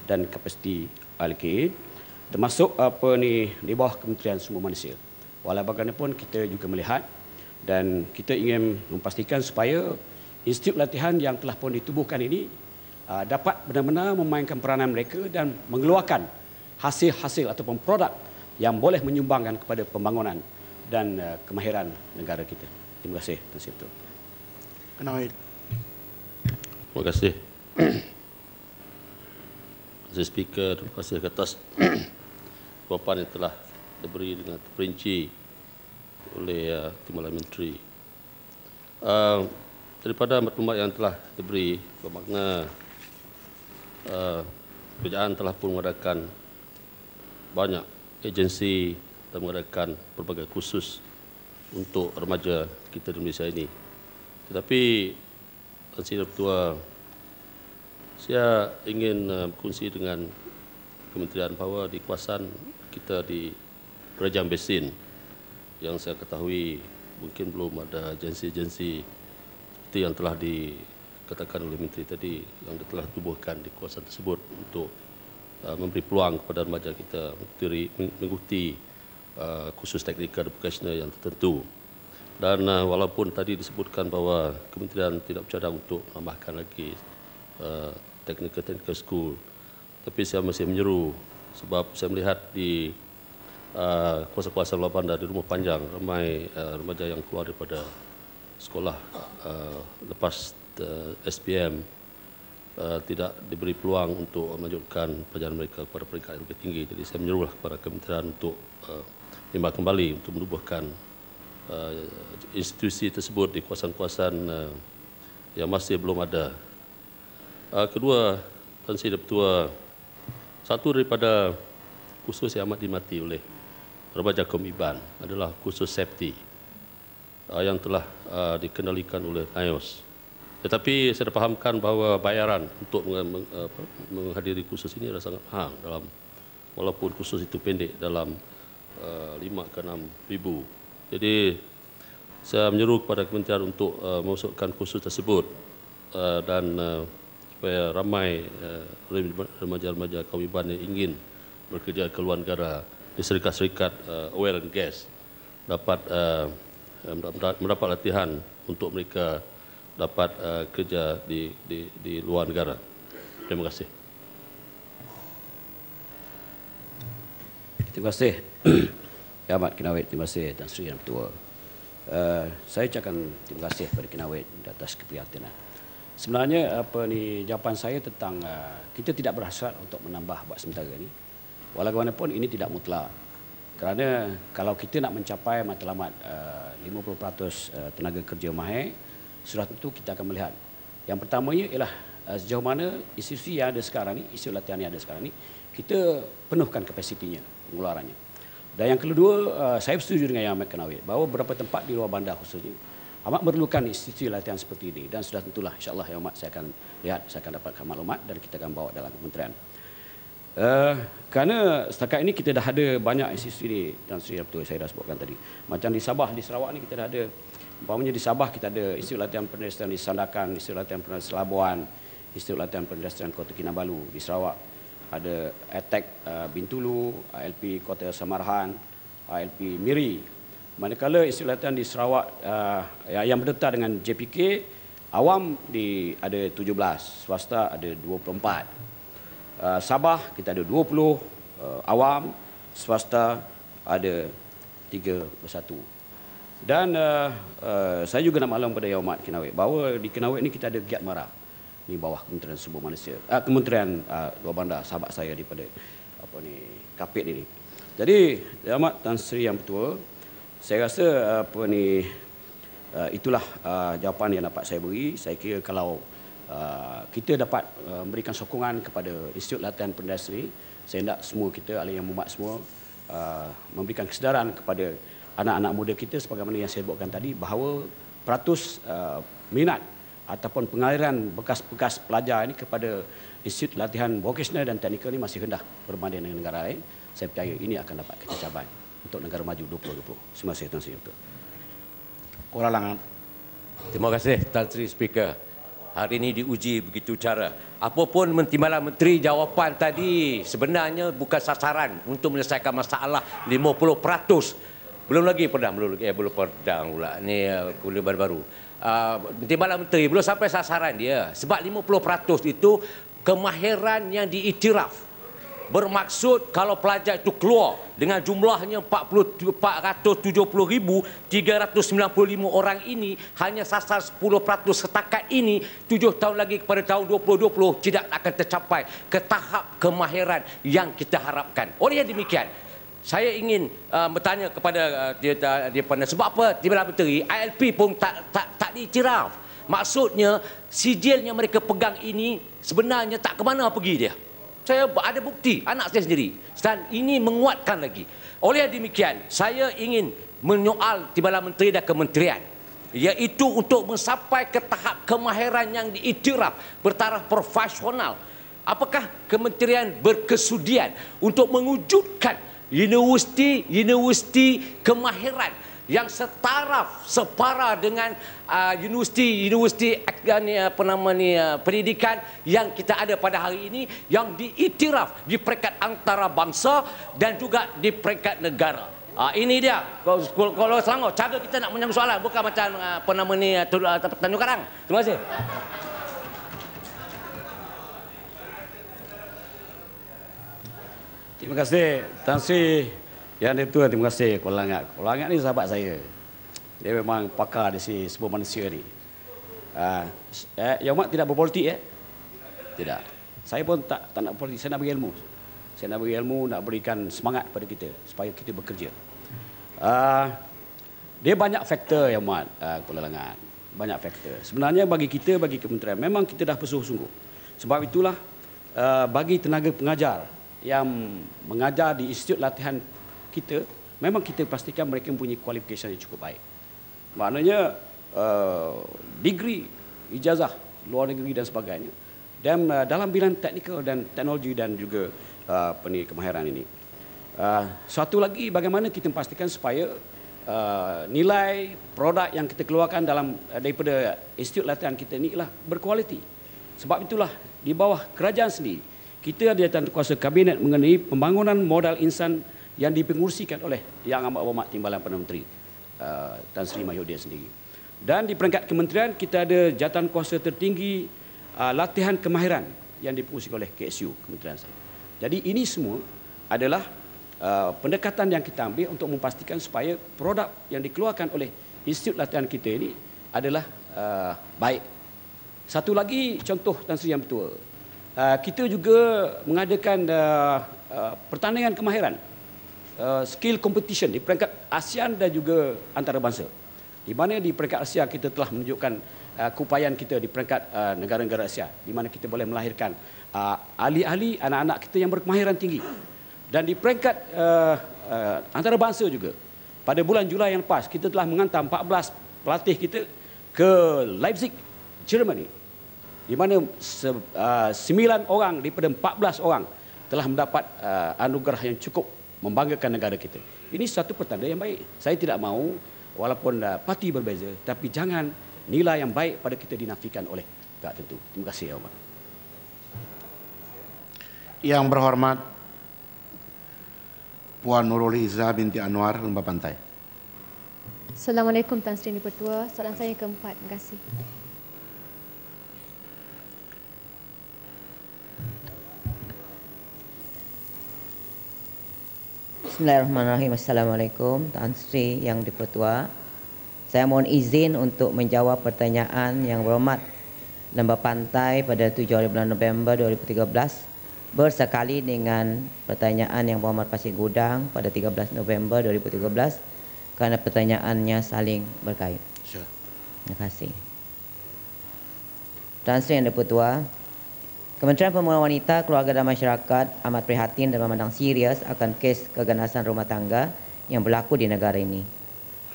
dan kapasiti alki, termasuk apa ni di bawah Kementerian Sumber Manusia. Walau bagaimanapun kita juga melihat dan kita ingin memastikan supaya institut latihan yang telah pun ditubuhkan ini uh, dapat benar-benar memainkan peranan mereka dan mengeluarkan hasil-hasil ataupun produk yang boleh menyumbangkan kepada pembangunan dan uh, kemahiran negara kita. Terima kasih Tuan Sipto. Kenawil. Terima kasih. Terima kasih speaker, terima kasih atas jawapan yang telah diberi dengan terperinci oleh uh, Timbalan Menteri. Uh, daripada maklumat yang telah diberi bermakna uh, kerajaan telah pun mengadakan banyak agensi kita mengadakan pelbagai khusus untuk remaja kita di Malaysia ini. Tetapi Tuan Sri Ketua, saya ingin eh, berkongsi dengan Kementerian bahawa di kawasan kita di Kerajaan Besin yang saya ketahui mungkin belum ada agensi-agensi seperti yang telah dikatakan oleh Menteri tadi yang telah tubuhkan di kawasan tersebut untuk eh, memberi peluang kepada remaja kita mengikuti uh, khusus teknikal dan vocational yang tertentu. Dan uh, walaupun tadi disebutkan bahawa kementerian tidak bercadang untuk menambahkan lagi uh, technical technical school tapi saya masih menyeru sebab saya melihat di uh, kuasa-kuasa lapan dan di rumah panjang ramai uh, remaja yang keluar daripada sekolah uh, lepas uh, SPM uh, tidak diberi peluang untuk melanjutkan pelajaran mereka kepada peringkat yang lebih tinggi jadi saya menyerulah kepada kementerian untuk uh, imba kembali untuk menubuhkan uh, institusi tersebut di kawasan-kawasan uh, yang masih belum ada. Uh, kedua, Tuan Sri Deputua, satu daripada khusus yang amat dimati oleh Rabah Jakom Iban adalah khusus safety uh, yang telah uh, dikendalikan oleh NIOS. Tetapi saya dah fahamkan bahawa bayaran untuk meng, meng, apa, menghadiri khusus ini adalah sangat mahal dalam walaupun khusus itu pendek dalam Uh, lima ke enam ribu. Jadi saya menyeru kepada kementerian untuk uh, memasukkan khusus tersebut uh, dan uh, supaya ramai uh, remaja-remaja kaum Iban yang ingin bekerja ke luar negara di Serikat-Serikat uh, oil and gas dapat uh, mendapat latihan untuk mereka dapat uh, kerja di, di, di luar negara. Terima kasih. Terima kasih. Yamat Kinawet, terima kasih dan Sri yang tua. Uh, eh, saya ucapkan terima kasih kepada Kinawet atas keprihatinan. Sebenarnya apa ni jawapan saya tentang uh, kita tidak berhasrat untuk menambah buat sementara ini. Walaupun ini tidak mutlak. Kerana kalau kita nak mencapai matlamat uh, 50% uh, tenaga kerja mahir, sudah tentu kita akan melihat. Yang pertamanya ialah uh, sejauh mana institusi yang ada sekarang ini, institusi latihan yang ada sekarang ini, kita penuhkan kapasitinya, pengeluarannya. Dan yang kedua, uh, saya setuju dengan yang Ahmad Kenawi bahawa beberapa tempat di luar bandar khususnya amat memerlukan institusi latihan seperti ini dan sudah tentulah insyaAllah yang amat saya akan lihat, saya akan dapatkan maklumat dan kita akan bawa dalam kementerian. Uh, kerana setakat ini kita dah ada banyak institusi ini dan saya betul saya dah sebutkan tadi. Macam di Sabah, di Sarawak ni kita dah ada umpamanya di Sabah kita ada institusi latihan penerbitan di Sandakan, institusi latihan penerbitan Labuan, institusi latihan penerbitan Kota Kinabalu, di Sarawak ada attack uh, Bintulu, uh, LP Kota Samarhan, uh, LP Miri. Manakala isu latihan di Sarawak uh, yang berdetak dengan JPK, awam di ada 17, swasta ada 24. Uh, Sabah kita ada 20 uh, awam, swasta ada 31. Dan uh, uh, saya juga nak maklum kepada Yaumat Kinawik bahawa di Kinawik ni kita ada Giat Marah di bawah Kementerian Sumber Manusia. Uh, Kementerian uh, Luar Bandar sahabat saya daripada apa ni Kapit ini. Jadi Ahmad Tan Sri yang betul saya rasa apa ni ah, itulah uh, jawapan yang dapat saya beri. Saya kira kalau uh, kita dapat uh, memberikan sokongan kepada Institut Latihan Pendidikan Seni, saya hendak semua kita, ahli yang membuat semua, uh, memberikan kesedaran kepada anak-anak muda kita sebagaimana yang saya sebutkan tadi bahawa peratus uh, minat ataupun pengaliran bekas-bekas pelajar ini kepada institut latihan vokasional dan teknikal ini masih rendah berbanding dengan negara lain. Saya percaya ini akan dapat kita cabai untuk negara maju 2020. Terima kasih Tuan Sri Ketua. Kuala Langat. Terima kasih Tuan Sri Speaker. Hari ini diuji begitu cara. Apapun Menteri Malang Menteri jawapan tadi sebenarnya bukan sasaran untuk menyelesaikan masalah 50%. Belum lagi pedang, belum lagi eh, belum pedang pula. Ini uh, eh, kuliah baru-baru. Menteri ah, uh, Malam Menteri belum sampai sasaran dia sebab 50% itu kemahiran yang diiktiraf bermaksud kalau pelajar itu keluar dengan jumlahnya 470,395 orang ini hanya sasar 10% setakat ini 7 tahun lagi kepada tahun 2020 tidak akan tercapai ke tahap kemahiran yang kita harapkan oleh yang demikian saya ingin uh, bertanya kepada uh, dia, uh, dia pernah sebab apa tiba Timbalan Menteri ILP pun tak tak tak diiktiraf. Maksudnya sijilnya mereka pegang ini sebenarnya tak ke mana pergi dia. Saya ada bukti anak saya sendiri dan ini menguatkan lagi. Oleh demikian saya ingin menyoal Timbalan Menteri dan Kementerian iaitu untuk mencapai ke tahap kemahiran yang diiktiraf bertaraf profesional. Apakah kementerian berkesudian untuk mewujudkan universiti universiti kemahiran yang setaraf separa dengan universiti uh, universiti apa nama ni uh, pendidikan yang kita ada pada hari ini yang diiktiraf di peringkat antarabangsa dan juga di peringkat negara. Uh, ini dia kalau Selangor cara kita nak menyambung soalan bukan macam apa uh, nama ni uh, Tanjung Karang. Terima kasih. Terima kasih Tan yang itu terima kasih Kuala Langat. Kuala Langat ni sahabat saya. Dia memang pakar di sini semua manusia ni. Uh, eh, yang mak tidak berpolitik eh? Tidak. Saya pun tak tak nak politik. saya nak bagi ilmu. Saya nak bagi ilmu, nak berikan semangat pada kita supaya kita bekerja. Uh, dia banyak faktor yang mak uh, ah, Kuala Langat. Banyak faktor. Sebenarnya bagi kita, bagi kementerian, memang kita dah bersungguh-sungguh. Sebab itulah uh, bagi tenaga pengajar, yang mengajar di institut latihan kita memang kita pastikan mereka mempunyai kualifikasi yang cukup baik. Maknanya uh, degree, ijazah luar negeri dan sebagainya. Dan uh, dalam bidang teknikal dan teknologi dan juga uh, eh, apa kemahiran ini. Uh, satu lagi bagaimana kita pastikan supaya uh, nilai produk yang kita keluarkan dalam uh, daripada institut latihan kita ini ialah berkualiti. Sebab itulah di bawah kerajaan sendiri kita ada jawatan kuasa kabinet mengenai pembangunan modal insan yang dipengurusikan oleh Yang Amat Berhormat Timbalan Perdana Menteri uh, Tan Sri Mahyudin sendiri. Dan di peringkat kementerian kita ada jawatan kuasa tertinggi uh, latihan kemahiran yang dipengurusikan oleh KSU kementerian saya. Jadi ini semua adalah uh, pendekatan yang kita ambil untuk memastikan supaya produk yang dikeluarkan oleh institut latihan kita ini adalah uh, baik. Satu lagi contoh Tan Sri yang betul. Ah, kita juga mengadakan ah, ah, pertandingan kemahiran skill competition di peringkat ASEAN dan juga antarabangsa di mana di peringkat Asia kita telah menunjukkan keupayaan kita di peringkat negara-negara uh, Asia di mana kita boleh melahirkan ahli-ahli anak-anak kita yang berkemahiran tinggi dan di peringkat antarabangsa juga pada bulan Julai yang lepas kita telah menghantar 14 pelatih kita ke Leipzig Germany di mana ah, sembilan uh, orang daripada empat belas orang telah mendapat uh, anugerah yang cukup membanggakan negara kita. Ini satu pertanda yang baik. Saya tidak mahu walaupun uh, parti berbeza, tapi jangan nilai yang baik pada kita dinafikan oleh tak tentu. Terima kasih, Ya Umar. Yang berhormat Puan Nurul Izzah binti Anwar, Lembah Pantai. Assalamualaikum Tuan Sri Ini Pertua. Soalan saya yang keempat. Terima kasih. Bismillahirrahmanirrahim. Assalamualaikum Tuan Sri Yang Dipertua. Saya mohon izin untuk menjawab pertanyaan yang berhormat Lembah Pantai pada 7 hari November 2013 bersekali dengan pertanyaan yang berhormat Pasir Gudang pada 13 November 2013 kerana pertanyaannya saling berkait. Sure. Terima kasih. Tuan Sri Yang Dipertua, Kementerian Pembangunan Wanita, Keluarga dan Masyarakat amat prihatin dan memandang serius akan kes keganasan rumah tangga yang berlaku di negara ini.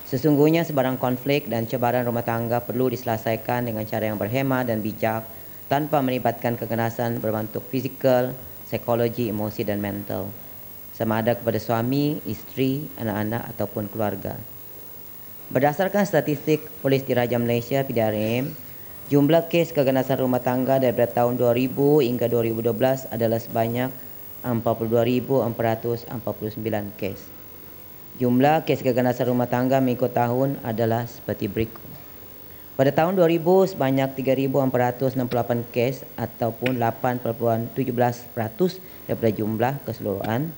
Sesungguhnya sebarang konflik dan cebaran rumah tangga perlu diselesaikan dengan cara yang berhemah dan bijak tanpa melibatkan keganasan berbentuk fisikal, psikologi, emosi, dan mental. Sama ada kepada suami, istri, anak-anak ataupun keluarga. Berdasarkan statistik Polis Diraja Malaysia PDRM, Jumlah kes keganasan rumah tangga daripada tahun 2000 hingga 2012 adalah sebanyak 42,449 kes. Jumlah kes keganasan rumah tangga mengikut tahun adalah seperti berikut. Pada tahun 2000 sebanyak 3,468 kes ataupun 8.17% daripada jumlah keseluruhan.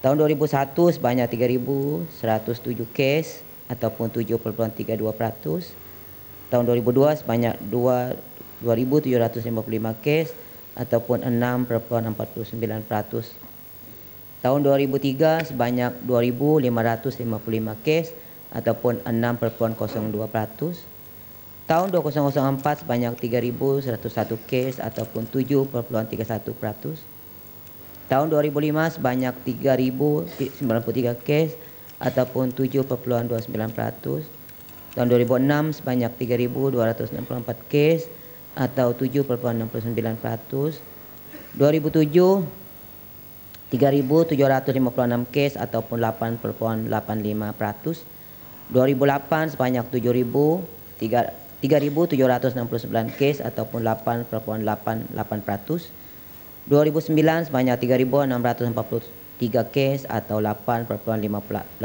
Tahun 2001 sebanyak 3,107 kes ataupun 7.32%. tahun 2002 sebanyak 2.755 kes ataupun 6,49 Tahun 2003 sebanyak 2.555 kes ataupun 6,02 Tahun 2004 sebanyak 3.101 kes ataupun 7,31 Tahun 2005 sebanyak 3.093 kes ataupun 7,29 peratus. Tahun 2006 sebanyak 3.264 case atau 7,69 2007 3.756 case ataupun 8,85 2008 sebanyak 7.000 3.769 case ataupun 8,88 2009 sebanyak 3.643 case atau 8,58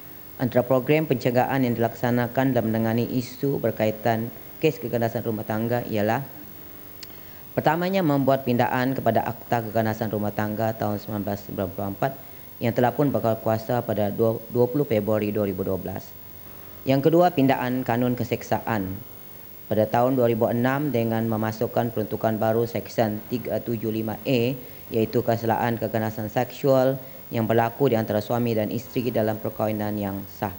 antara program pencegahan yang dilaksanakan dalam menangani isu berkaitan kes keganasan rumah tangga ialah pertamanya membuat pindaan kepada Akta Keganasan Rumah Tangga tahun 1994 yang telah pun berkuasa pada 20 Februari 2012. Yang kedua, pindaan kanun keseksaan pada tahun 2006 dengan memasukkan peruntukan baru Seksyen 375A iaitu kesalahan keganasan seksual yang berlaku di antara suami dan isteri dalam perkahwinan yang sah.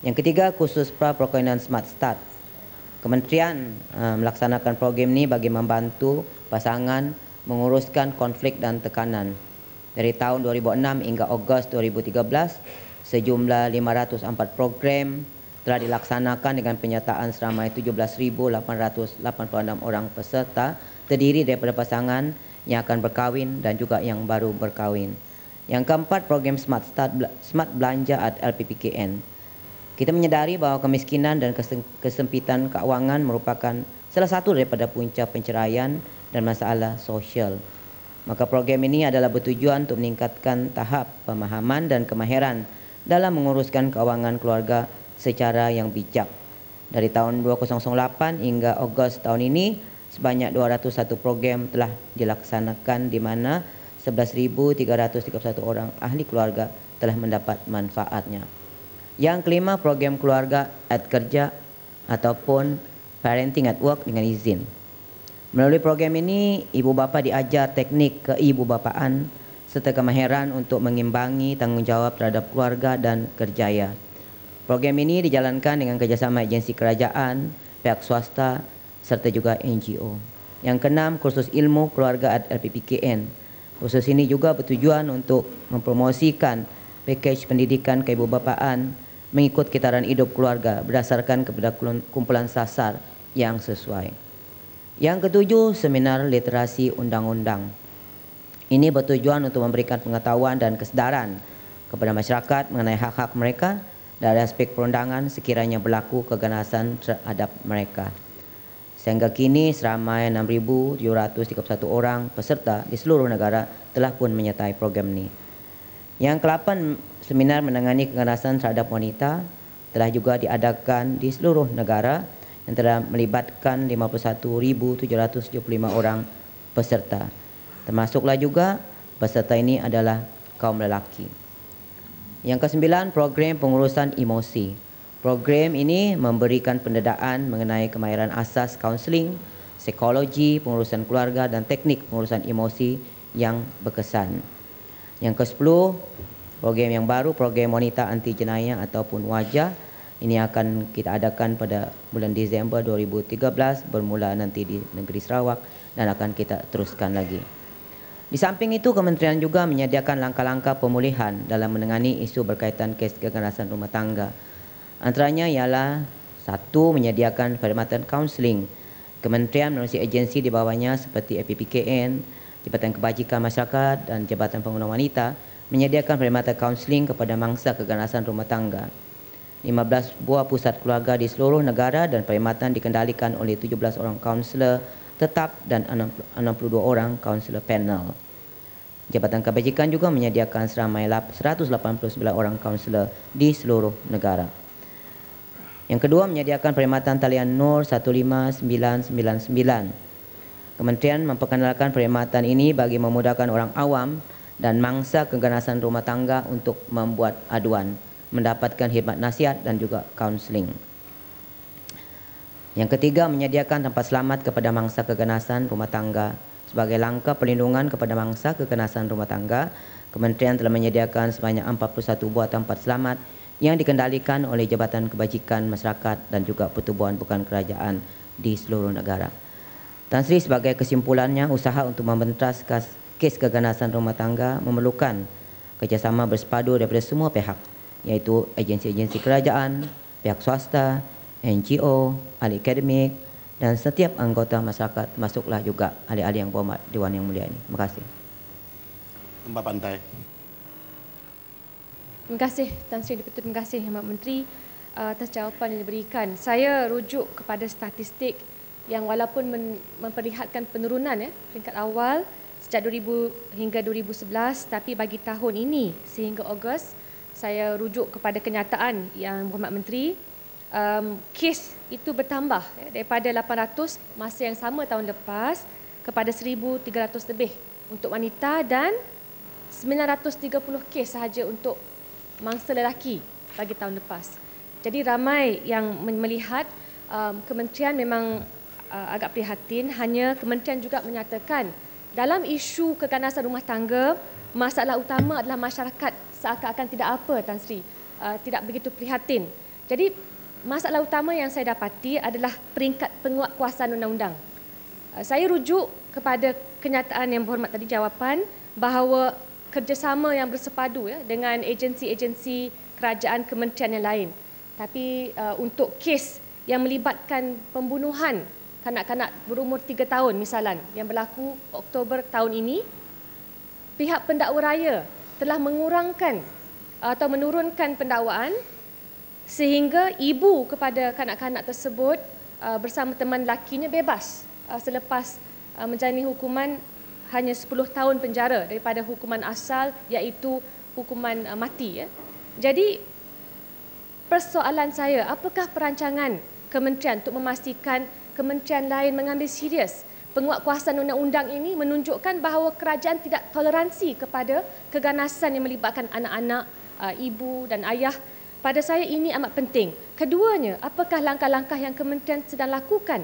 Yang ketiga, khusus pra-perkahwinan Smart Start. Kementerian uh, melaksanakan program ini bagi membantu pasangan menguruskan konflik dan tekanan. Dari tahun 2006 hingga Ogos 2013, sejumlah 504 program telah dilaksanakan dengan penyertaan seramai 17,886 orang peserta terdiri daripada pasangan yang akan berkahwin dan juga yang baru berkahwin. Yang keempat, program Smart Start Smart Belanja at LPPKN. Kita menyadari bahwa kemiskinan dan kesempitan keuangan merupakan salah satu daripada puncak penceraian dan masalah sosial. Maka program ini adalah bertujuan untuk meningkatkan tahap pemahaman dan kemahiran dalam menguruskan keuangan keluarga secara yang bijak. Dari tahun 2008 hingga Agustus tahun ini, sebanyak 201 program telah dilaksanakan di mana 11,331 orang ahli keluarga telah mendapat manfaatnya. Yang kelima, program keluarga at kerja ataupun parenting at work dengan izin. Melalui program ini, ibu bapa diajar teknik keibubapaan serta kemahiran untuk mengimbangi tanggungjawab terhadap keluarga dan kerjaya. Program ini dijalankan dengan kerjasama agensi kerajaan, pihak swasta serta juga NGO. Yang keenam, kursus ilmu keluarga at LPPKN – Khusus ini juga bertujuan untuk mempromosikan package pendidikan keibubapaan mengikut kitaran hidup keluarga berdasarkan kepada kumpulan sasar yang sesuai. Yang ketujuh, seminar literasi undang-undang. Ini bertujuan untuk memberikan pengetahuan dan kesedaran kepada masyarakat mengenai hak-hak mereka dari aspek perundangan sekiranya berlaku keganasan terhadap mereka. sehingga kini seramai 6731 orang peserta di seluruh negara telah pun menyertai program ini. Yang kelapan seminar menangani kekerasan terhadap wanita telah juga diadakan di seluruh negara yang telah melibatkan 51775 orang peserta. Termasuklah juga peserta ini adalah kaum lelaki. Yang kesembilan program pengurusan emosi Program ini memberikan pendedahan mengenai kemahiran asas kaunseling, psikologi, pengurusan keluarga dan teknik pengurusan emosi yang berkesan. Yang ke-10, program yang baru, program wanita anti jenayah ataupun wajah. Ini akan kita adakan pada bulan Disember 2013 bermula nanti di negeri Sarawak dan akan kita teruskan lagi. Di samping itu, kementerian juga menyediakan langkah-langkah pemulihan dalam menangani isu berkaitan kes keganasan rumah tangga. Antaranya ialah satu menyediakan perkhidmatan kaunseling kementerian melalui agensi di bawahnya seperti APPKN, Jabatan Kebajikan Masyarakat dan Jabatan Pengguna Wanita menyediakan perkhidmatan kaunseling kepada mangsa keganasan rumah tangga. 15 buah pusat keluarga di seluruh negara dan perkhidmatan dikendalikan oleh 17 orang kaunselor tetap dan 62 orang kaunselor panel. Jabatan Kebajikan juga menyediakan seramai 189 orang kaunselor di seluruh negara. Yang kedua menyediakan perkhidmatan talian Nur 15999. Kementerian memperkenalkan perkhidmatan ini bagi memudahkan orang awam dan mangsa keganasan rumah tangga untuk membuat aduan, mendapatkan khidmat nasihat dan juga kaunseling. Yang ketiga menyediakan tempat selamat kepada mangsa keganasan rumah tangga sebagai langkah perlindungan kepada mangsa keganasan rumah tangga. Kementerian telah menyediakan sebanyak 41 buah tempat selamat yang dikendalikan oleh Jabatan Kebajikan Masyarakat dan juga Pertubuhan Bukan Kerajaan di seluruh negara. Tan Sri sebagai kesimpulannya, usaha untuk membentas kes keganasan rumah tangga memerlukan kerjasama bersepadu daripada semua pihak, iaitu agensi-agensi kerajaan, pihak swasta, NGO, ahli akademik dan setiap anggota masyarakat masuklah juga ahli-ahli yang berhormat Dewan Yang Mulia ini. Terima kasih. Tempat pantai. Terima kasih Tan Sri Deputi, terima kasih Yang Menteri uh, atas jawapan yang diberikan. Saya rujuk kepada statistik yang walaupun memperlihatkan penurunan ya, peringkat awal sejak 2000 hingga 2011 tapi bagi tahun ini sehingga Ogos saya rujuk kepada kenyataan yang Muhammad Menteri um, kes itu bertambah ya, daripada 800 masa yang sama tahun lepas kepada 1300 lebih untuk wanita dan 930 kes sahaja untuk mangsa lelaki bagi tahun lepas. Jadi ramai yang melihat um, kementerian memang uh, agak prihatin hanya kementerian juga menyatakan dalam isu keganasan rumah tangga masalah utama adalah masyarakat seakan-akan tidak apa Tan Sri uh, tidak begitu prihatin. Jadi masalah utama yang saya dapati adalah peringkat penguatkuasaan undang-undang. Uh, saya rujuk kepada kenyataan yang berhormat tadi jawapan bahawa kerjasama yang bersepadu ya dengan agensi-agensi kerajaan kementerian yang lain. Tapi uh, untuk kes yang melibatkan pembunuhan kanak-kanak berumur 3 tahun misalan yang berlaku Oktober tahun ini, pihak pendakwa raya telah mengurangkan atau menurunkan pendakwaan sehingga ibu kepada kanak-kanak tersebut uh, bersama teman lakinya bebas uh, selepas uh, menjalani hukuman hanya 10 tahun penjara daripada hukuman asal iaitu hukuman uh, mati ya. Jadi persoalan saya apakah perancangan kementerian untuk memastikan kementerian lain mengambil serius penguatkuasaan undang-undang ini menunjukkan bahawa kerajaan tidak toleransi kepada keganasan yang melibatkan anak-anak, uh, ibu dan ayah. Pada saya ini amat penting. Keduanya, apakah langkah-langkah yang kementerian sedang lakukan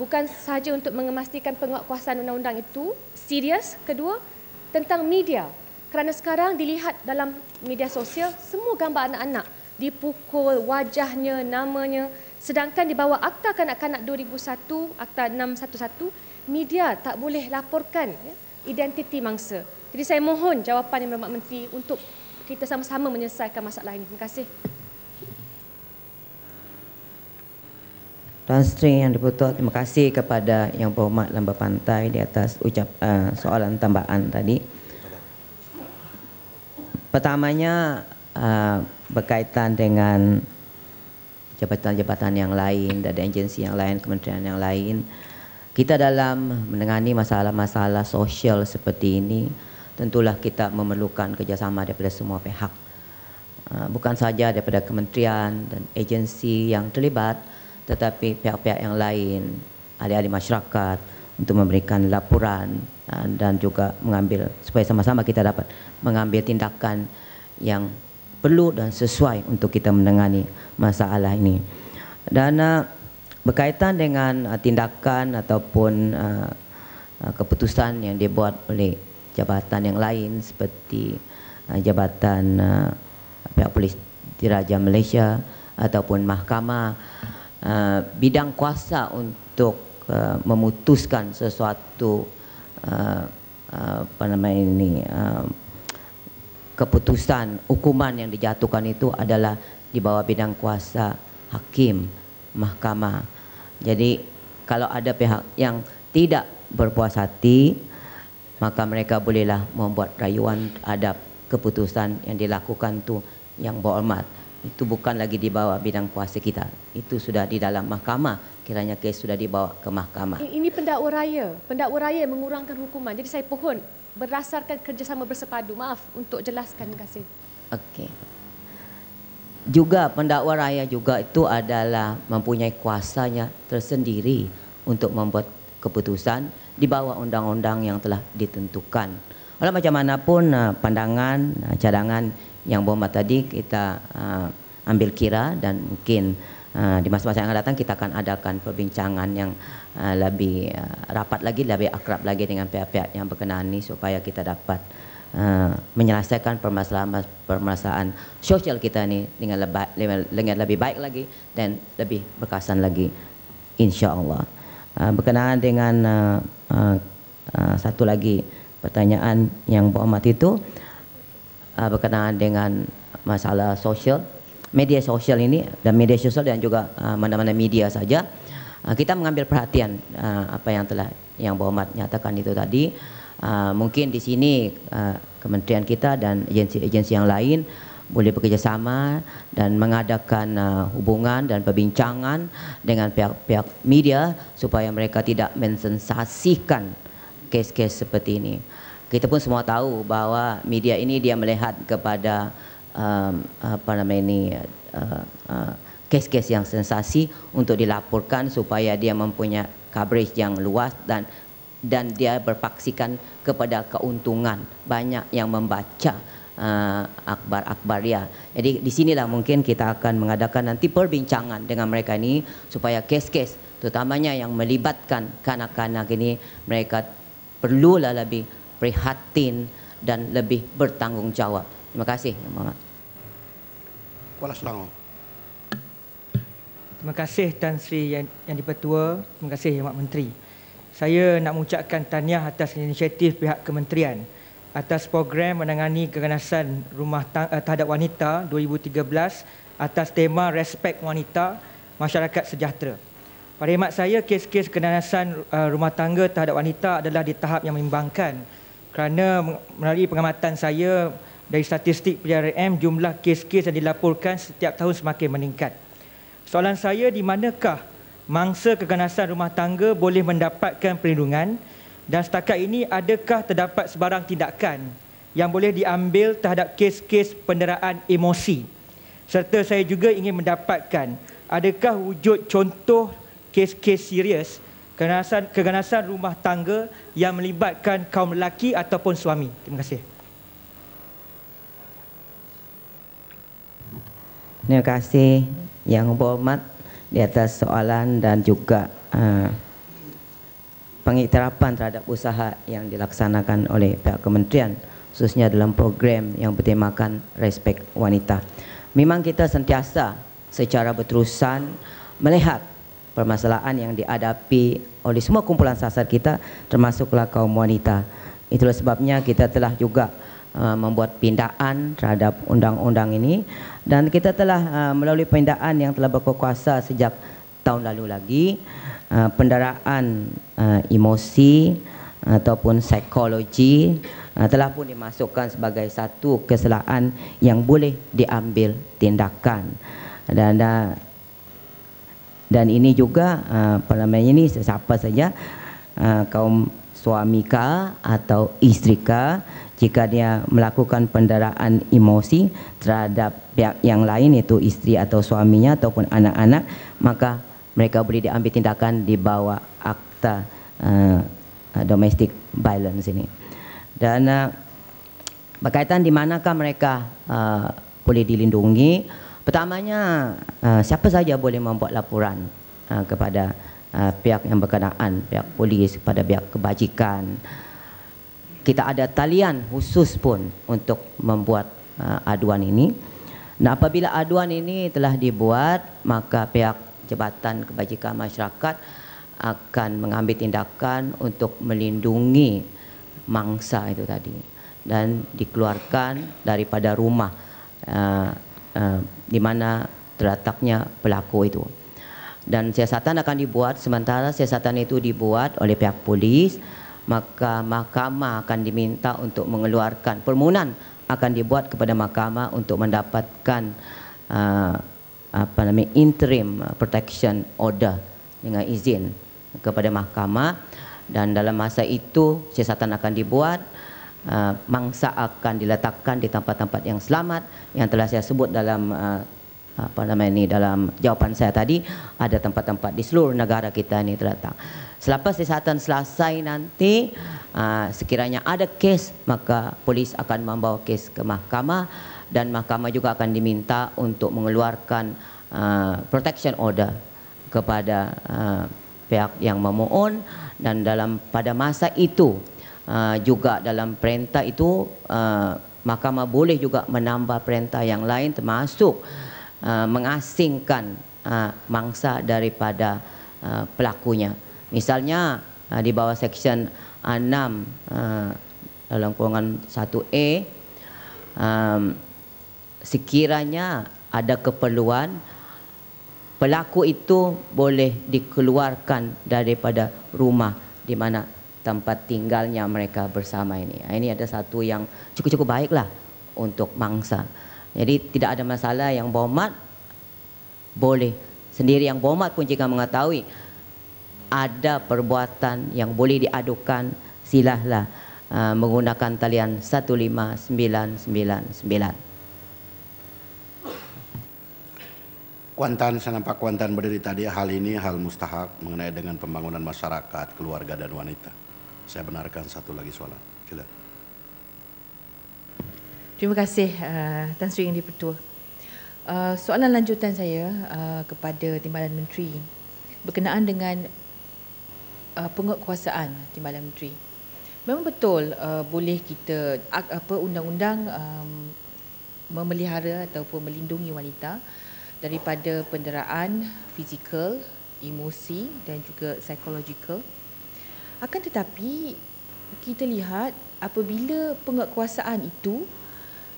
bukan sahaja untuk mengemastikan penguatkuasaan undang-undang itu serius kedua tentang media kerana sekarang dilihat dalam media sosial semua gambar anak-anak dipukul wajahnya namanya sedangkan di bawah akta kanak-kanak 2001 akta 611 media tak boleh laporkan ya, identiti mangsa jadi saya mohon jawapan yang berhormat menteri untuk kita sama-sama menyelesaikan masalah ini terima kasih Tuan yang diputuk, terima kasih kepada Yang Berhormat Lamba Pantai di atas ucap uh, soalan tambahan tadi. Pertamanya uh, berkaitan dengan jabatan-jabatan yang lain, ada agensi yang lain, kementerian yang lain. Kita dalam menangani masalah-masalah sosial seperti ini, tentulah kita memerlukan kerjasama daripada semua pihak. Eh, bukan saja daripada kementerian dan agensi yang terlibat, tetapi pihak-pihak yang lain ahli-ahli masyarakat untuk memberikan laporan ha, dan juga mengambil supaya sama-sama kita dapat mengambil tindakan yang perlu dan sesuai untuk kita menangani masalah ini dan ha, berkaitan dengan ha, tindakan ataupun keputusan yang dibuat oleh jabatan yang lain seperti jabatan pihak polis diraja Malaysia ataupun mahkamah Uh, bidang kuasa untuk uh, memutuskan sesuatu uh, uh, apa nama ini uh, keputusan hukuman yang dijatuhkan itu adalah di bawah bidang kuasa hakim mahkamah. Jadi kalau ada pihak yang tidak berpuas hati maka mereka bolehlah membuat rayuan adab keputusan yang dilakukan tu yang berhormat itu bukan lagi di bawah bidang kuasa kita. Itu sudah di dalam mahkamah. Kiranya kes sudah dibawa ke mahkamah. Ini pendakwa raya. Pendakwa raya mengurangkan hukuman. Jadi saya pohon berdasarkan kerjasama bersepadu. Maaf untuk jelaskan. Terima kasih. Okay. Juga pendakwa raya juga itu adalah mempunyai kuasanya tersendiri untuk membuat keputusan di bawah undang-undang yang telah ditentukan. Oleh macam mana pun eh, pandangan eh, cadangan yang bomba tadi kita uh, ambil kira dan mungkin uh, di masa-masa yang akan datang kita akan adakan perbincangan yang uh, lebih uh, rapat lagi, lebih akrab lagi dengan pihak-pihak yang berkenaan ini supaya kita dapat uh, menyelesaikan permasalahan-permasalahan sosial kita ini dengan lebih, dengan lebih baik lagi dan lebih berkesan lagi insyaAllah. Uh, berkenaan dengan uh, uh, satu lagi pertanyaan yang Bu Ahmad itu, uh, uh, berkenaan dengan masalah sosial media sosial ini dan media sosial dan juga uh, mana-mana uh, media saja uh, kita mengambil perhatian uh, apa yang telah yang Bomat nyatakan itu tadi uh, mungkin di sini uh, kementerian kita dan agensi-agensi yang lain boleh bekerjasama dan mengadakan uh, hubungan dan perbincangan dengan pihak-pihak media supaya mereka tidak mensensasikan kes-kes seperti ini kita pun semua tahu bahawa media ini dia melihat kepada um, apa namanya ini kes-kes uh, uh, yang sensasi untuk dilaporkan supaya dia mempunyai coverage yang luas dan dan dia berpaksikan kepada keuntungan banyak yang membaca akbar-akbar uh, ya. Jadi di sinilah mungkin kita akan mengadakan nanti perbincangan dengan mereka ini supaya kes-kes terutamanya yang melibatkan kanak-kanak ini mereka perlulah lebih prihatin dan lebih bertanggungjawab. Terima kasih, Yang Mohamad. Kuala Selangor. Terima kasih Tan Sri Yang, Yang Dipertua. Terima kasih Yang Mak Menteri. Saya nak mengucapkan tahniah atas inisiatif pihak kementerian atas program menangani keganasan rumah eh, terhadap wanita 2013 atas tema respect Wanita Masyarakat Sejahtera. Pada hemat saya, kes-kes keganasan eh, rumah tangga terhadap wanita adalah di tahap yang membimbangkan kerana melalui pengamatan saya dari statistik PRM jumlah kes-kes yang dilaporkan setiap tahun semakin meningkat. Soalan saya di manakah mangsa keganasan rumah tangga boleh mendapatkan perlindungan dan setakat ini adakah terdapat sebarang tindakan yang boleh diambil terhadap kes-kes penderaan emosi? Serta saya juga ingin mendapatkan adakah wujud contoh kes-kes serius -kes keganasan keganasan rumah tangga yang melibatkan kaum lelaki ataupun suami. Terima kasih. Terima kasih yang berhormat di atas soalan dan juga uh, pengiktirafan terhadap usaha yang dilaksanakan oleh pihak kementerian khususnya dalam program yang bertemakan respect wanita. Memang kita sentiasa secara berterusan melihat permasalahan yang dihadapi oleh semua kumpulan sasar kita termasuklah kaum wanita itulah sebabnya kita telah juga uh, membuat pindaan terhadap undang-undang ini dan kita telah uh, melalui pindaan yang telah berkuasa sejak tahun lalu lagi uh, pendaraan emosi ataupun psikologi telah pun dimasukkan sebagai satu kesalahan yang boleh diambil tindakan dan dan ini juga eh, apa namanya ini siapa saja eh, kaum suamika atau istri jika dia melakukan pendaraan emosi terhadap pihak yang lain yaitu istri atau suaminya ataupun anak-anak maka mereka boleh diambil tindakan di bawah akta uh, domestic violence ini dan uh, berkaitan di manakah mereka uh, boleh dilindungi Pertamanya uh, siapa saja boleh membuat laporan uh, kepada uh, pihak yang berkenaan, pihak polis, kepada pihak kebajikan. Kita ada talian khusus pun untuk membuat uh, aduan ini. Nah, apabila aduan ini telah dibuat, maka pihak Jabatan Kebajikan Masyarakat akan mengambil tindakan untuk melindungi mangsa itu tadi dan dikeluarkan daripada rumah uh, Eh, di mana terletaknya pelaku itu. Dan siasatan akan dibuat sementara siasatan itu dibuat oleh pihak polis maka mahkamah akan diminta untuk mengeluarkan permohonan akan dibuat kepada mahkamah untuk mendapatkan uh, apa namanya interim protection order dengan izin kepada mahkamah dan dalam masa itu siasatan akan dibuat uh, mangsa akan diletakkan di tempat-tempat yang selamat yang telah saya sebut dalam uh, apa nama ini dalam jawapan saya tadi ada tempat-tempat di seluruh negara kita ini terletak. Selepas kesihatan selesai nanti uh, sekiranya ada kes maka polis akan membawa kes ke mahkamah dan mahkamah juga akan diminta untuk mengeluarkan uh, protection order kepada uh, pihak yang memohon dan dalam pada masa itu Ah, juga dalam perintah itu uh, mahkamah boleh juga menambah perintah yang lain termasuk uh, mengasingkan uh, mangsa daripada uh, pelakunya misalnya uh, di bawah seksyen uh, 6 uh, dalam kurungan 1A um, sekiranya ada keperluan pelaku itu boleh dikeluarkan daripada rumah di mana tempat tinggalnya mereka bersama ini. Nah, ini ada satu yang cukup-cukup baiklah untuk mangsa. Jadi tidak ada masalah yang bomat boleh sendiri yang bomat pun jika mengetahui ada perbuatan yang boleh diadukan silahlah uh, menggunakan talian 15999. Kuantan pak Kuantan berdiri tadi hal ini hal mustahak mengenai dengan pembangunan masyarakat, keluarga dan wanita. saya benarkan satu lagi soalan. Sila. Terima kasih uh, Tan Sri Yang Dipertua. Uh, soalan lanjutan saya uh, kepada Timbalan Menteri berkenaan dengan uh, penguatkuasaan Timbalan Menteri. Memang betul uh, boleh kita apa undang-undang um, memelihara ataupun melindungi wanita daripada penderaan fizikal, emosi dan juga psikologikal. Akan tetapi kita lihat apabila penguatkuasaan itu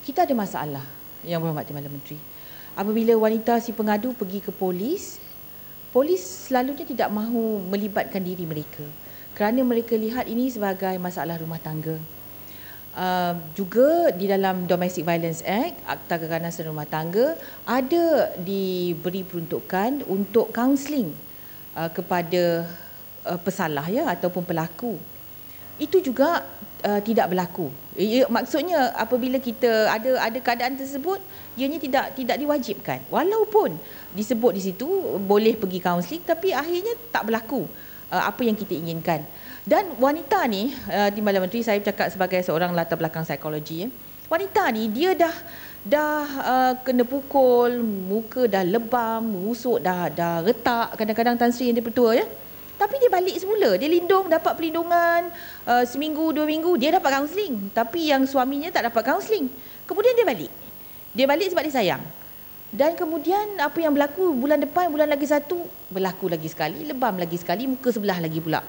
kita ada masalah yang berhormat Timbalan Menteri. Apabila wanita si pengadu pergi ke polis, polis selalunya tidak mahu melibatkan diri mereka kerana mereka lihat ini sebagai masalah rumah tangga. Uh, juga di dalam Domestic Violence Act, Akta Keganasan Rumah Tangga ada diberi peruntukan untuk kaunseling uh, eh, kepada uh, pesalah ya ataupun pelaku itu juga uh, tidak berlaku ia, eh, ya, maksudnya apabila kita ada ada keadaan tersebut ianya tidak tidak diwajibkan walaupun disebut di situ boleh pergi kaunseling tapi akhirnya tak berlaku uh, apa yang kita inginkan dan wanita ni uh, timbalan menteri saya cakap sebagai seorang latar belakang psikologi ya wanita ni dia dah dah uh, kena pukul muka dah lebam rusuk dah dah retak kadang-kadang tansri yang dia ya tapi dia balik semula. Dia lindung, dapat perlindungan. Uh, seminggu, dua minggu, dia dapat kaunseling. Tapi yang suaminya tak dapat kaunseling. Kemudian dia balik. Dia balik sebab dia sayang. Dan kemudian apa yang berlaku bulan depan, bulan lagi satu, berlaku lagi sekali, lebam lagi sekali, muka sebelah lagi pula.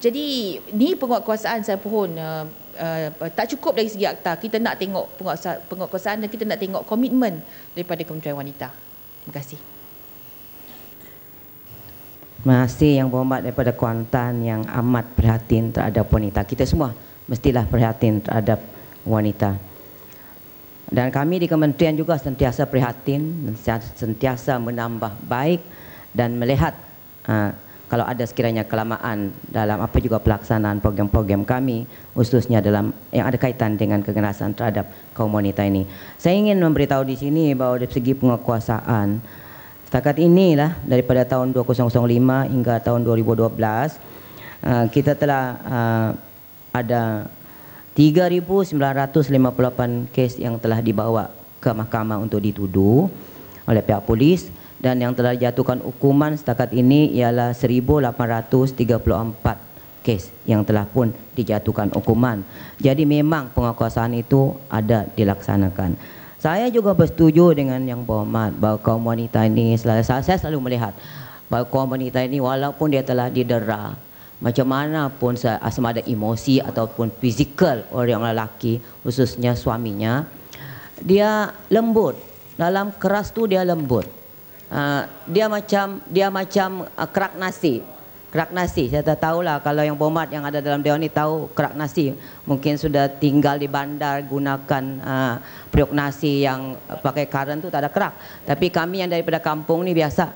Jadi ni penguatkuasaan saya pohon uh, uh, tak cukup dari segi akta. Kita nak tengok penguatkuasaan dan kita nak tengok komitmen daripada Kementerian Wanita. Terima kasih. Terima yang berhormat daripada Kuantan yang amat perhatian terhadap wanita. Kita semua mestilah perhatian terhadap wanita. Dan kami di kementerian juga sentiasa perhatian, sentiasa menambah baik dan melihat uh, kalau ada sekiranya kelamaan dalam apa juga pelaksanaan program-program kami khususnya dalam yang ada kaitan dengan kekerasan terhadap kaum wanita ini. Saya ingin memberitahu di sini bahawa dari segi penguasaan setakat inilah daripada tahun 2005 hingga tahun 2012 uh, kita telah uh, ada 3958 kes yang telah dibawa ke mahkamah untuk dituduh oleh pihak polis dan yang telah dijatuhkan hukuman setakat ini ialah 1834 kes yang telah pun dijatuhkan hukuman. Jadi memang penguasaan itu ada dilaksanakan. Saya juga bersetuju dengan yang berhormat bahawa kaum wanita ini selalu, saya selalu melihat bahawa kaum wanita ini walaupun dia telah didera macam mana pun sama ada emosi ataupun fizikal orang lelaki khususnya suaminya dia lembut dalam keras tu dia lembut ah, dia macam dia macam ah, kerak nasi kerak nasi. Saya tak tahu lah. kalau yang bomat yang ada dalam dia ni tahu kerak nasi. Mungkin sudah tinggal di bandar gunakan uh, periuk nasi yang pakai karen tu tak ada kerak. Tapi kami yang daripada kampung ni biasa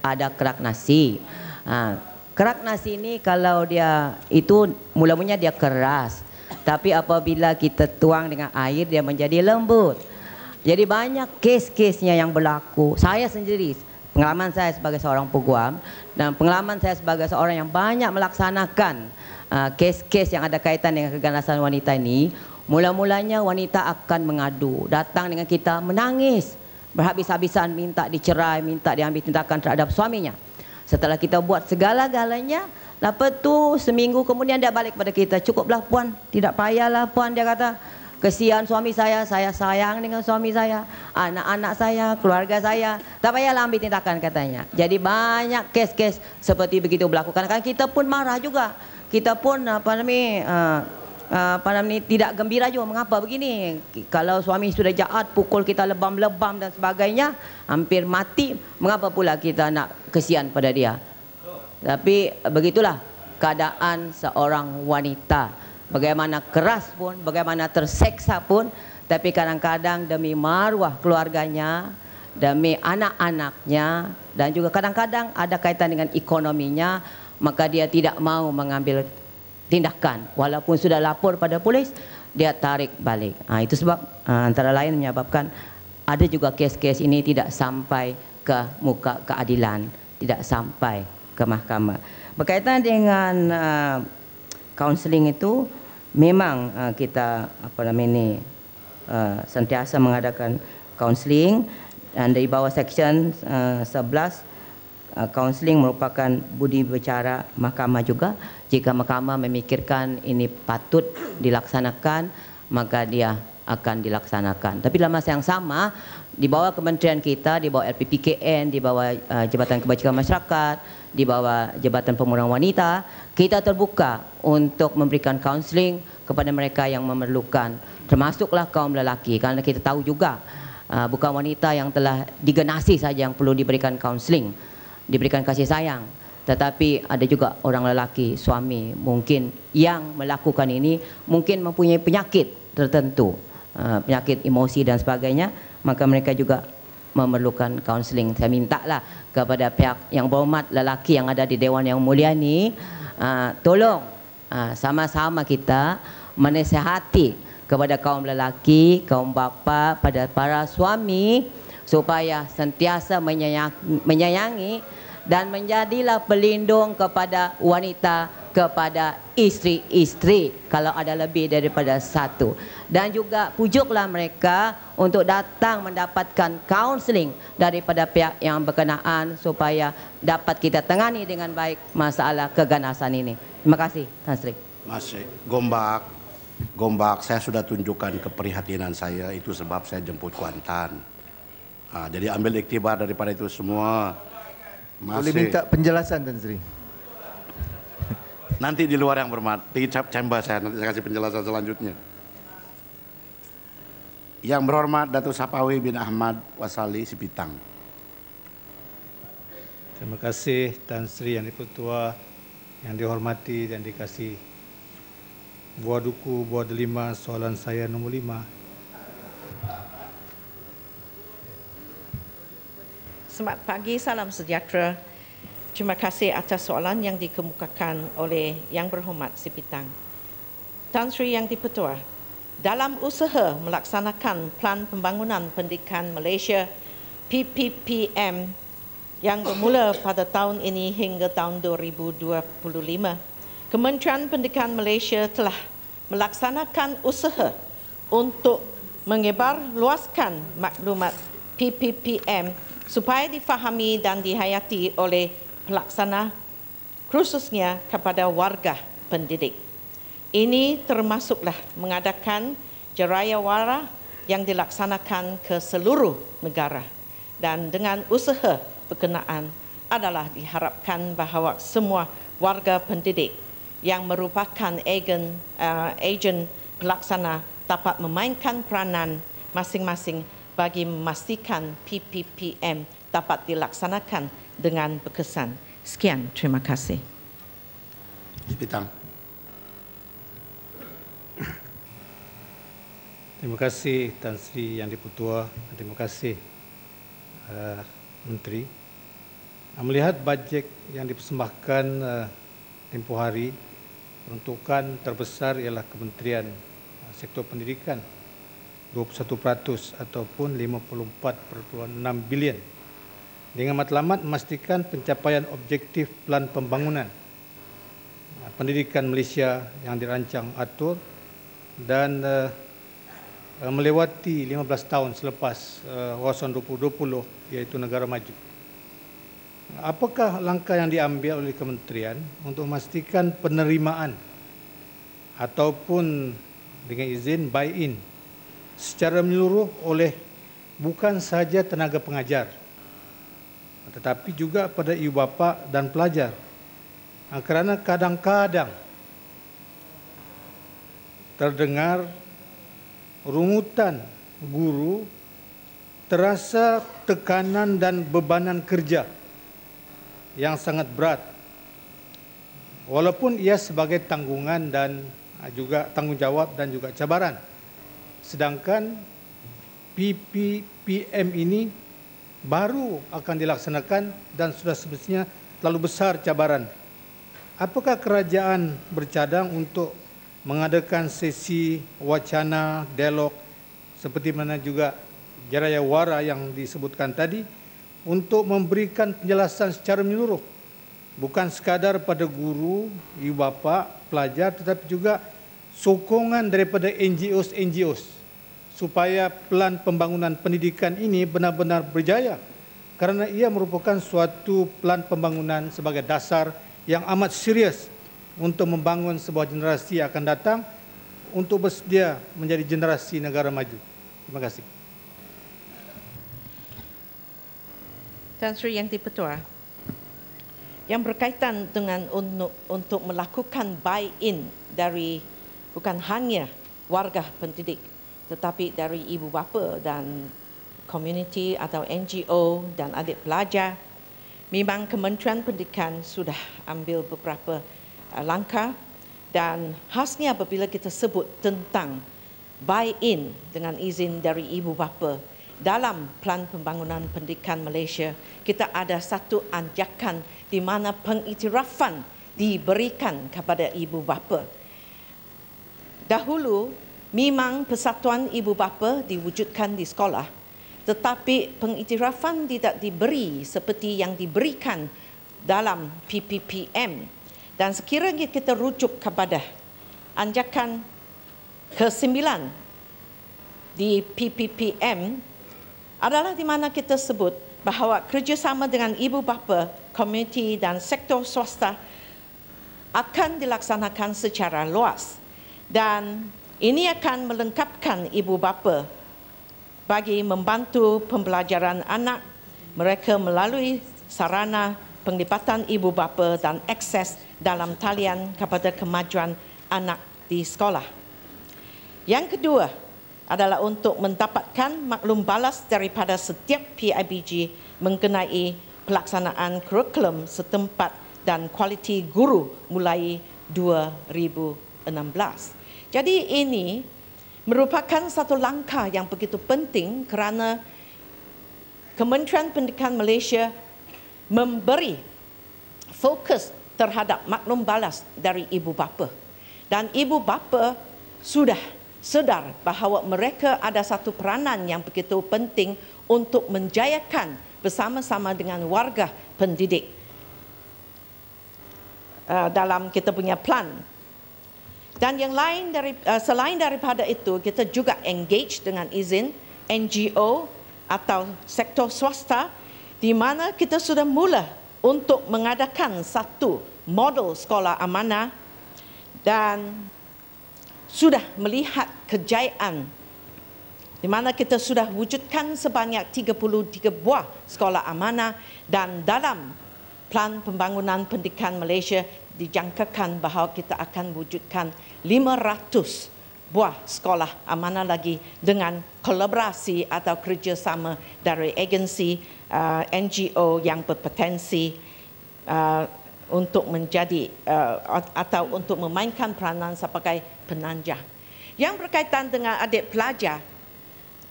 ada kerak nasi. Uh, kerak nasi ni kalau dia itu mula-mula dia keras. Tapi apabila kita tuang dengan air dia menjadi lembut. Jadi banyak kes-kesnya yang berlaku. Saya sendiri pengalaman saya sebagai seorang peguam dan pengalaman saya sebagai seorang yang banyak melaksanakan uh, kes-kes uh, yang ada kaitan dengan keganasan wanita ini mula-mulanya wanita akan mengadu datang dengan kita menangis berhabis-habisan minta dicerai minta diambil tindakan terhadap suaminya setelah kita buat segala-galanya lepas tu seminggu kemudian dia balik kepada kita cukuplah puan tidak payahlah puan dia kata kesian suami saya, saya sayang dengan suami saya, anak-anak saya, keluarga saya. Tak payahlah ambil tindakan katanya. Jadi banyak kes-kes seperti begitu berlaku. Kadang-kadang kita pun marah juga. Kita pun apa namanya... Uh, Uh, tidak gembira juga mengapa begini kalau suami sudah jahat pukul kita lebam-lebam dan sebagainya hampir mati mengapa pula kita nak kesian pada dia tapi begitulah keadaan seorang wanita bagaimana keras pun, bagaimana terseksa pun, tapi kadang-kadang demi maruah keluarganya, demi anak-anaknya, dan juga kadang-kadang ada kaitan dengan ekonominya, maka dia tidak mau mengambil tindakan. Walaupun sudah lapor pada polis, dia tarik balik. Nah, ha, itu sebab ha, antara lain menyebabkan ada juga kes-kes ini tidak sampai ke muka keadilan, tidak sampai ke mahkamah. Berkaitan dengan uh, ha, counseling itu, memang uh, kita apa namanya ini uh, sentiasa mengadakan counseling dan di bawah section uh, 11 uh, counseling merupakan budi bicara mahkamah juga. Jika mahkamah memikirkan ini patut dilaksanakan, maka dia akan dilaksanakan. Tapi dalam masa yang sama, di bawah kementerian kita, di bawah LPPKN, di bawah uh, Jabatan Kebajikan Masyarakat, di bawah Jabatan Pemurangan Wanita, kita terbuka untuk memberikan kaunseling kepada mereka yang memerlukan, termasuklah kaum lelaki. Karena kita tahu juga uh, bukan wanita yang telah digenasi saja yang perlu diberikan kaunseling, diberikan kasih sayang. Tetapi ada juga orang lelaki, suami mungkin yang melakukan ini mungkin mempunyai penyakit tertentu, uh, penyakit emosi dan sebagainya maka mereka juga memerlukan kaunseling. Saya mintalah kepada pihak yang berhormat lelaki yang ada di Dewan Yang Mulia ni uh, tolong uh, sama-sama kita menasihati kepada kaum lelaki, kaum bapa, pada para suami supaya sentiasa menyayangi, menyayangi dan menjadilah pelindung kepada wanita kepada istri-istri kalau ada lebih daripada satu dan juga pujuklah mereka untuk datang mendapatkan counseling daripada pihak yang berkenaan supaya dapat kita tangani dengan baik masalah keganasan ini. Terima kasih Tan Sri. Masih gombak, gombak saya sudah tunjukkan keprihatinan saya itu sebab saya jemput Kuantan. Nah, jadi ambil iktibar daripada itu semua. Masih. Boleh minta penjelasan Tan Sri? Nanti di luar yang bermat, di chamber saya nanti saya kasih penjelasan selanjutnya. Yang berhormat Datu Sapawi bin Ahmad Wasali Sipitang. Terima kasih Tan Sri Yang tua, yang dihormati dan dikasih buah duku, buah delima, soalan saya nomor lima. Selamat pagi, salam sejahtera Terima kasih atas soalan yang dikemukakan oleh Yang Berhormat Sipitang. Tan Sri Yang Dipertua, dalam usaha melaksanakan Plan Pembangunan Pendidikan Malaysia PPPM yang bermula pada tahun ini hingga tahun 2025, Kementerian Pendidikan Malaysia telah melaksanakan usaha untuk mengebar luaskan maklumat PPPM supaya difahami dan dihayati oleh pelaksana khususnya kepada warga pendidik. Ini termasuklah mengadakan jeraya wara yang dilaksanakan ke seluruh negara dan dengan usaha berkenaan adalah diharapkan bahawa semua warga pendidik yang merupakan agen uh, agen pelaksana dapat memainkan peranan masing-masing bagi memastikan PPPM dapat dilaksanakan dengan berkesan. Sekian, terima kasih. Terima kasih Tan Sri Yang Dipertua dan terima kasih uh, Menteri. Melihat bajet yang dipersembahkan uh, tempoh hari, peruntukan terbesar ialah Kementerian uh, Sektor Pendidikan 21% ataupun 54.6 bilion dengan matlamat memastikan pencapaian objektif pelan pembangunan eh, pendidikan Malaysia yang dirancang atur dan uh, melewati 15 tahun selepas wawasan 2020 iaitu negara maju. Apakah langkah yang diambil oleh kementerian untuk memastikan penerimaan ataupun dengan izin buy-in secara menyeluruh oleh bukan sahaja tenaga pengajar tetapi juga pada ibu bapa dan pelajar. Ah, kerana kadang-kadang terdengar rungutan guru terasa tekanan dan bebanan kerja yang sangat berat. Walaupun ia sebagai tanggungan dan ah, juga tanggungjawab dan juga cabaran. Sedangkan PPPM ini baru akan dilaksanakan dan sudah sebetulnya terlalu besar cabaran. Apakah kerajaan bercadang untuk mengadakan sesi wacana, dialog, seperti mana juga jaraya wara yang disebutkan tadi, untuk memberikan penjelasan secara menyeluruh, bukan sekadar pada guru, ibu bapa, pelajar, tetapi juga sokongan daripada NGO's ngo NGOs supaya pelan pembangunan pendidikan ini benar-benar berjaya kerana ia merupakan suatu pelan pembangunan sebagai dasar yang amat serius untuk membangun sebuah generasi yang akan datang untuk bersedia menjadi generasi negara maju. Terima kasih. Tuan Sri Yang Dipertua, yang berkaitan dengan untuk, untuk melakukan buy-in dari bukan hanya warga pendidik tetapi dari ibu bapa dan komuniti atau NGO dan adik pelajar. Memang Kementerian Pendidikan sudah ambil beberapa eh, langkah dan khasnya apabila kita sebut tentang buy-in dengan izin dari ibu bapa dalam Plan Pembangunan Pendidikan Malaysia, kita ada satu anjakan di mana pengiktirafan diberikan kepada ibu bapa. Dahulu Memang persatuan ibu bapa diwujudkan di sekolah, tetapi pengiktirafan tidak diberi seperti yang diberikan dalam PPPM. Dan sekiranya kita rujuk kepada anjakan ke-9 di PPPM adalah di mana kita sebut bahawa kerjasama dengan ibu bapa, komuniti dan sektor swasta akan dilaksanakan secara luas. Dan ini akan melengkapkan ibu bapa bagi membantu pembelajaran anak mereka melalui sarana penglibatan ibu bapa dan akses dalam talian kepada kemajuan anak di sekolah. Yang kedua adalah untuk mendapatkan maklum balas daripada setiap PIBG mengenai pelaksanaan kurikulum setempat dan kualiti guru mulai 2016. Jadi ini merupakan satu langkah yang begitu penting kerana Kementerian Pendidikan Malaysia memberi fokus terhadap maklum balas dari ibu bapa. Dan ibu bapa sudah sedar bahawa mereka ada satu peranan yang begitu penting untuk menjayakan bersama-sama dengan warga pendidik eh, dalam kita punya plan dan yang lain dari eh, selain daripada itu kita juga engage dengan izin NGO atau sektor swasta di mana kita sudah mula untuk mengadakan satu model sekolah amanah dan sudah melihat kejayaan di mana kita sudah wujudkan sebanyak 33 buah sekolah amanah dan dalam Plan Pembangunan Pendidikan Malaysia dijangkakan bahawa kita akan wujudkan 500 buah sekolah amanah lagi dengan kolaborasi atau kerjasama dari agensi uh, NGO yang berpotensi uh, untuk menjadi uh, atau untuk memainkan peranan sebagai penanjang. Yang berkaitan dengan adik pelajar,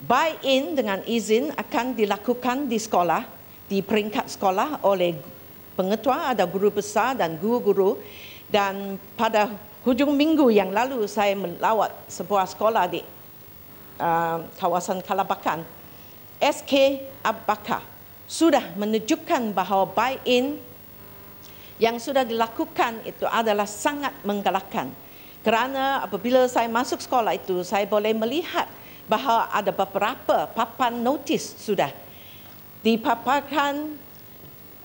buy-in dengan izin akan dilakukan di sekolah, di peringkat sekolah oleh pengetua, ada guru besar dan guru-guru. Dan pada hujung minggu yang lalu saya melawat sebuah sekolah di uh, kawasan Kalabakan. SK Abaka sudah menunjukkan bahawa buy-in yang sudah dilakukan itu adalah sangat menggalakkan. Kerana apabila saya masuk sekolah itu, saya boleh melihat bahawa ada beberapa papan notis sudah dipaparkan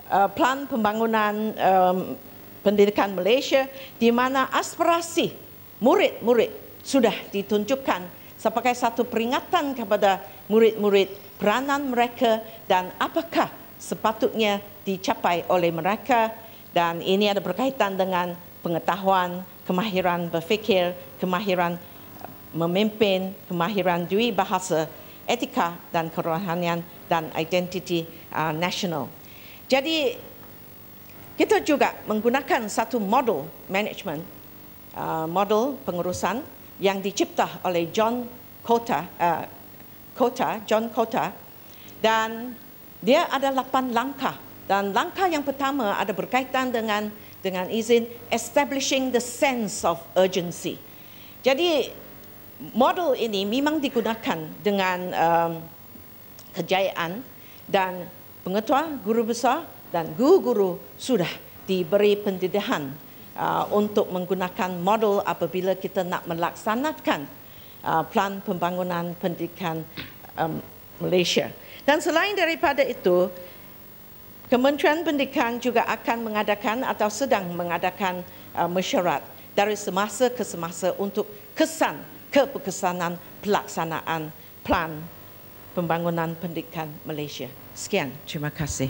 Uh, plan pembangunan um, pendidikan Malaysia di mana aspirasi murid-murid sudah ditunjukkan sebagai satu peringatan kepada murid-murid peranan mereka dan apakah sepatutnya dicapai oleh mereka dan ini ada berkaitan dengan pengetahuan, kemahiran berfikir, kemahiran uh, memimpin, kemahiran duit bahasa, etika dan kerohanian dan identiti uh, nasional. Jadi kita juga menggunakan satu model management uh, model pengurusan yang dicipta oleh John Kota, Kota uh, John Kota dan dia ada lapan langkah dan langkah yang pertama ada berkaitan dengan dengan izin establishing the sense of urgency. Jadi model ini memang digunakan dengan um, kejayaan dan pengetua, guru besar dan guru-guru sudah diberi pendidikan uh, untuk menggunakan model apabila kita nak melaksanakan uh, plan pembangunan pendidikan um, Malaysia. Dan selain daripada itu, Kementerian Pendidikan juga akan mengadakan atau sedang mengadakan uh, mesyuarat dari semasa ke semasa untuk kesan kebekesanan pelaksanaan plan pembangunan pendidikan Malaysia. Sekian, terima kasih.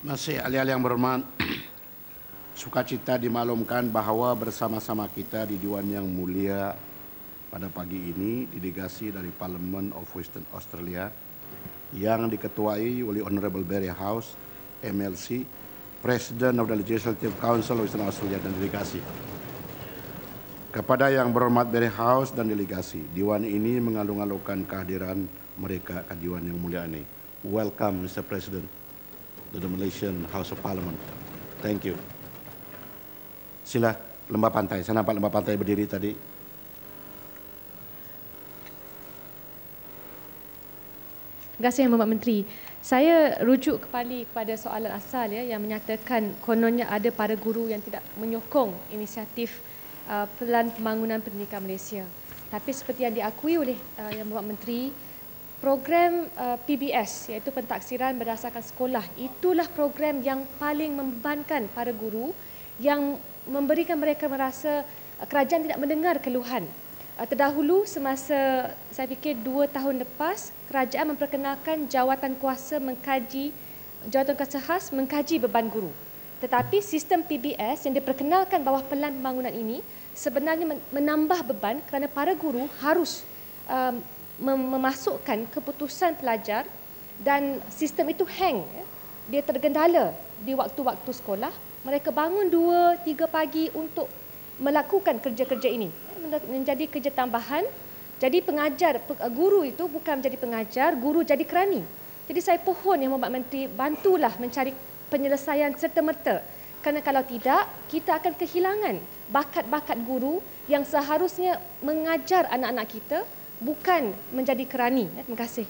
Masih alih-alih yang berhormat, sukacita dimaklumkan bahwa bersama-sama kita di Dewan Yang Mulia pada pagi ini delegasi dari Parlimen of Western Australia yang diketuai oleh Honorable Barry House MLC, President of the Legislative Council of Western Australia dan delegasi. Kepada yang berhormat Barry House dan delegasi, Dewan ini mengalung-alungkan kehadiran mereka ke Dewan Yang Mulia ini. welcome Mr. President to the Malaysian House of Parliament. Thank you. Sila lembah pantai. Saya nampak lembah pantai berdiri tadi. Terima kasih Yang Mohd Menteri. Saya rujuk kembali kepada soalan asal ya, yang menyatakan kononnya ada para guru yang tidak menyokong inisiatif uh, pelan pembangunan pendidikan Malaysia. Tapi seperti yang diakui oleh uh, Yang Mohd Menteri, program uh, PBS iaitu pentaksiran berdasarkan sekolah itulah program yang paling membebankan para guru yang memberikan mereka merasa uh, kerajaan tidak mendengar keluhan uh, terdahulu semasa saya fikir dua tahun lepas kerajaan memperkenalkan jawatan kuasa mengkaji jawatan kuasa khas mengkaji beban guru tetapi sistem PBS yang diperkenalkan bawah pelan pembangunan ini sebenarnya menambah beban kerana para guru harus um, memasukkan keputusan pelajar dan sistem itu hang ya. dia tergendala di waktu-waktu sekolah mereka bangun 2 3 pagi untuk melakukan kerja-kerja ini menjadi kerja tambahan jadi pengajar guru itu bukan menjadi pengajar guru jadi kerani jadi saya pohon yang Muhammad Menteri bantulah mencari penyelesaian serta merta kerana kalau tidak kita akan kehilangan bakat-bakat guru yang seharusnya mengajar anak-anak kita bukan menjadi kerani. Ya, terima kasih.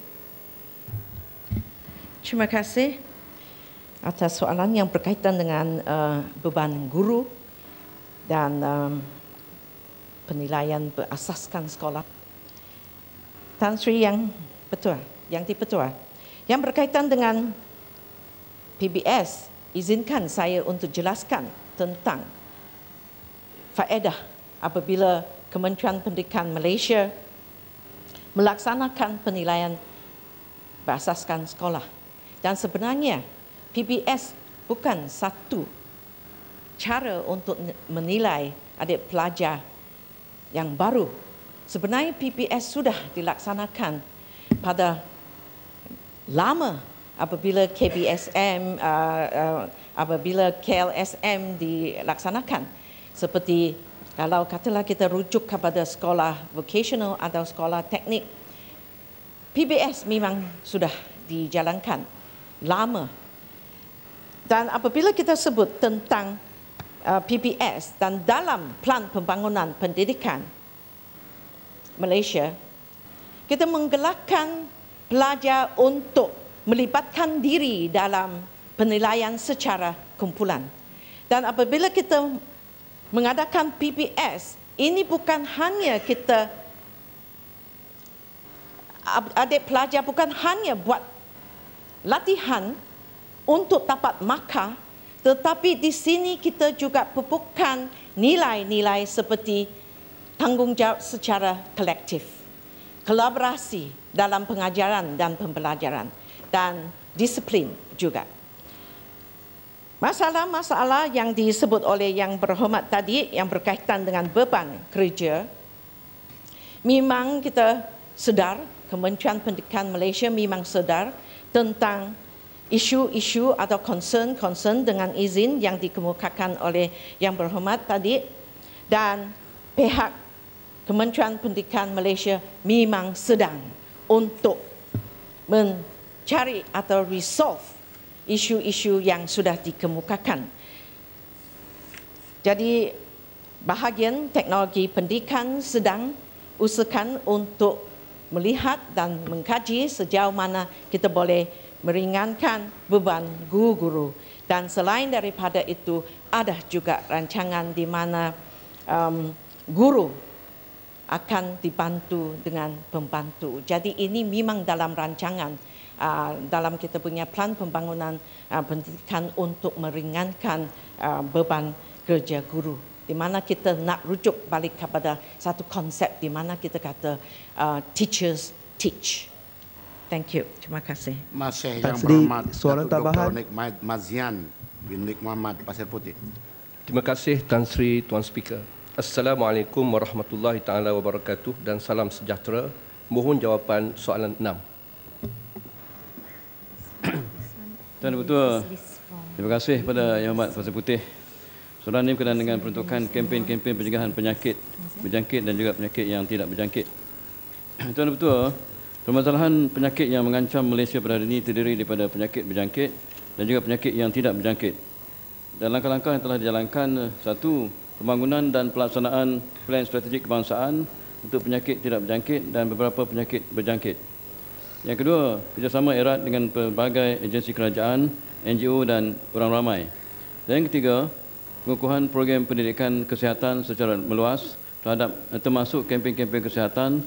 Terima kasih atas soalan yang berkaitan dengan uh, beban guru dan um, penilaian berasaskan sekolah. Tan Sri yang petua, yang dipetua. Yang berkaitan dengan PBS, izinkan saya untuk jelaskan tentang faedah apabila Kementerian Pendidikan Malaysia melaksanakan penilaian berasaskan sekolah. Dan sebenarnya PBS bukan satu cara untuk menilai adik pelajar yang baru. Sebenarnya PBS sudah dilaksanakan pada lama apabila KBSM, uh, uh, apabila KLSM dilaksanakan seperti kalau katalah kita rujuk kepada sekolah vocational atau sekolah teknik, PBS memang sudah dijalankan lama. Dan apabila kita sebut tentang uh, PBS dan dalam plan pembangunan pendidikan Malaysia, kita menggelakkan pelajar untuk melibatkan diri dalam penilaian secara kumpulan. Dan apabila kita mengadakan PPS ini bukan hanya kita adik pelajar bukan hanya buat latihan untuk dapat maka tetapi di sini kita juga pupukkan nilai-nilai seperti tanggungjawab secara kolektif kolaborasi dalam pengajaran dan pembelajaran dan disiplin juga Masalah-masalah yang disebut oleh yang berhormat tadi yang berkaitan dengan beban kerja, memang kita sedar, Kementerian Pendidikan Malaysia memang sedar tentang isu-isu atau concern-concern dengan izin yang dikemukakan oleh yang berhormat tadi dan pihak Kementerian Pendidikan Malaysia memang sedang untuk mencari atau resolve isu-isu yang sudah dikemukakan. Jadi bahagian teknologi pendidikan sedang usahakan untuk melihat dan mengkaji sejauh mana kita boleh meringankan beban guru-guru. Dan selain daripada itu, ada juga rancangan di mana um, guru akan dibantu dengan pembantu. Jadi ini memang dalam rancangan. Ah, dalam kita punya plan pembangunan pendidikan ah, untuk meringankan ah, beban kerja guru di mana kita nak rujuk balik kepada satu konsep di mana kita kata uh, teachers teach. Thank you. Terima kasih. Masih yang Pasri, berhormat suara tambahan Nik Mazian bin Nik Muhammad Pasir Putih. Terima kasih Tan Sri Tuan Speaker. Assalamualaikum warahmatullahi taala wabarakatuh dan salam sejahtera. Mohon jawapan soalan 6. Tuan Ketua, terima kasih kepada Yang Amat Fasa Putih. Soalan ini berkenaan dengan peruntukan kempen-kempen pencegahan penyakit berjangkit dan juga penyakit yang tidak berjangkit. Tuan Ketua, permasalahan penyakit yang mengancam Malaysia pada hari ini terdiri daripada penyakit berjangkit dan juga penyakit yang tidak berjangkit. Dan langkah-langkah yang telah dijalankan, satu, pembangunan dan pelaksanaan plan strategik kebangsaan untuk penyakit tidak berjangkit dan beberapa penyakit berjangkit. Yang kedua, kerjasama erat dengan pelbagai agensi kerajaan, NGO dan orang ramai. Dan yang ketiga, pengukuhan program pendidikan kesihatan secara meluas terhadap eh, termasuk kempen-kempen kesihatan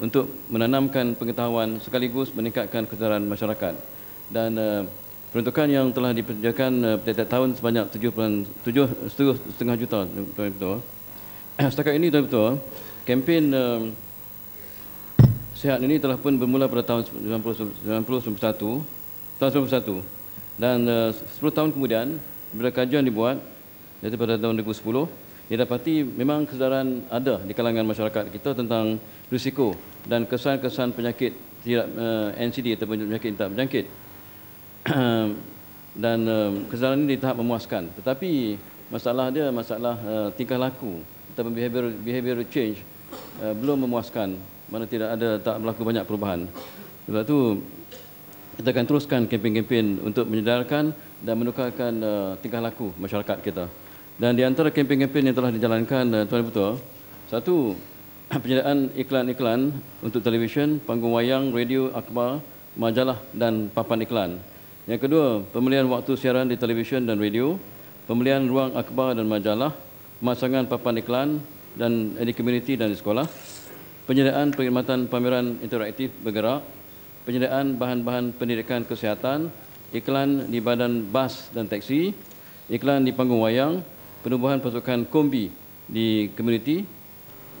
untuk menanamkan pengetahuan sekaligus meningkatkan kesedaran masyarakat. Dan uh, peruntukan yang telah diperjakan uh, eh, tiap-tiap tahun sebanyak setengah juta. Tuan Setakat ini, Tuan-Tuan, kempen uh, sihat ini telah pun bermula pada tahun 1991 tahun 1991 dan eh, uh, 10 tahun kemudian bila kajian dibuat iaitu pada tahun 2010 didapati memang kesedaran ada di kalangan masyarakat kita tentang risiko dan kesan-kesan penyakit tidak uh, eh, NCD ataupun penyakit tidak berjangkit dan uh, kesedaran ini di tahap memuaskan tetapi masalah dia masalah uh, tingkah laku ataupun behavior behavior change uh, belum memuaskan mana tidak ada tak berlaku banyak perubahan. Sebab itu kita akan teruskan kempen-kempen untuk menyedarkan dan menukarkan uh, tingkah laku masyarakat kita. Dan di antara kempen-kempen yang telah dijalankan uh, tuan betul satu penyediaan iklan-iklan untuk televisyen, panggung wayang, radio, akhbar, majalah dan papan iklan. Yang kedua, pemilihan waktu siaran di televisyen dan radio, pemilihan ruang akhbar dan majalah, pemasangan papan iklan dan eh, di komuniti dan di sekolah penyediaan perkhidmatan pameran interaktif bergerak, penyediaan bahan-bahan pendidikan kesihatan, iklan di badan bas dan teksi, iklan di panggung wayang, penubuhan pasukan kombi di komuniti,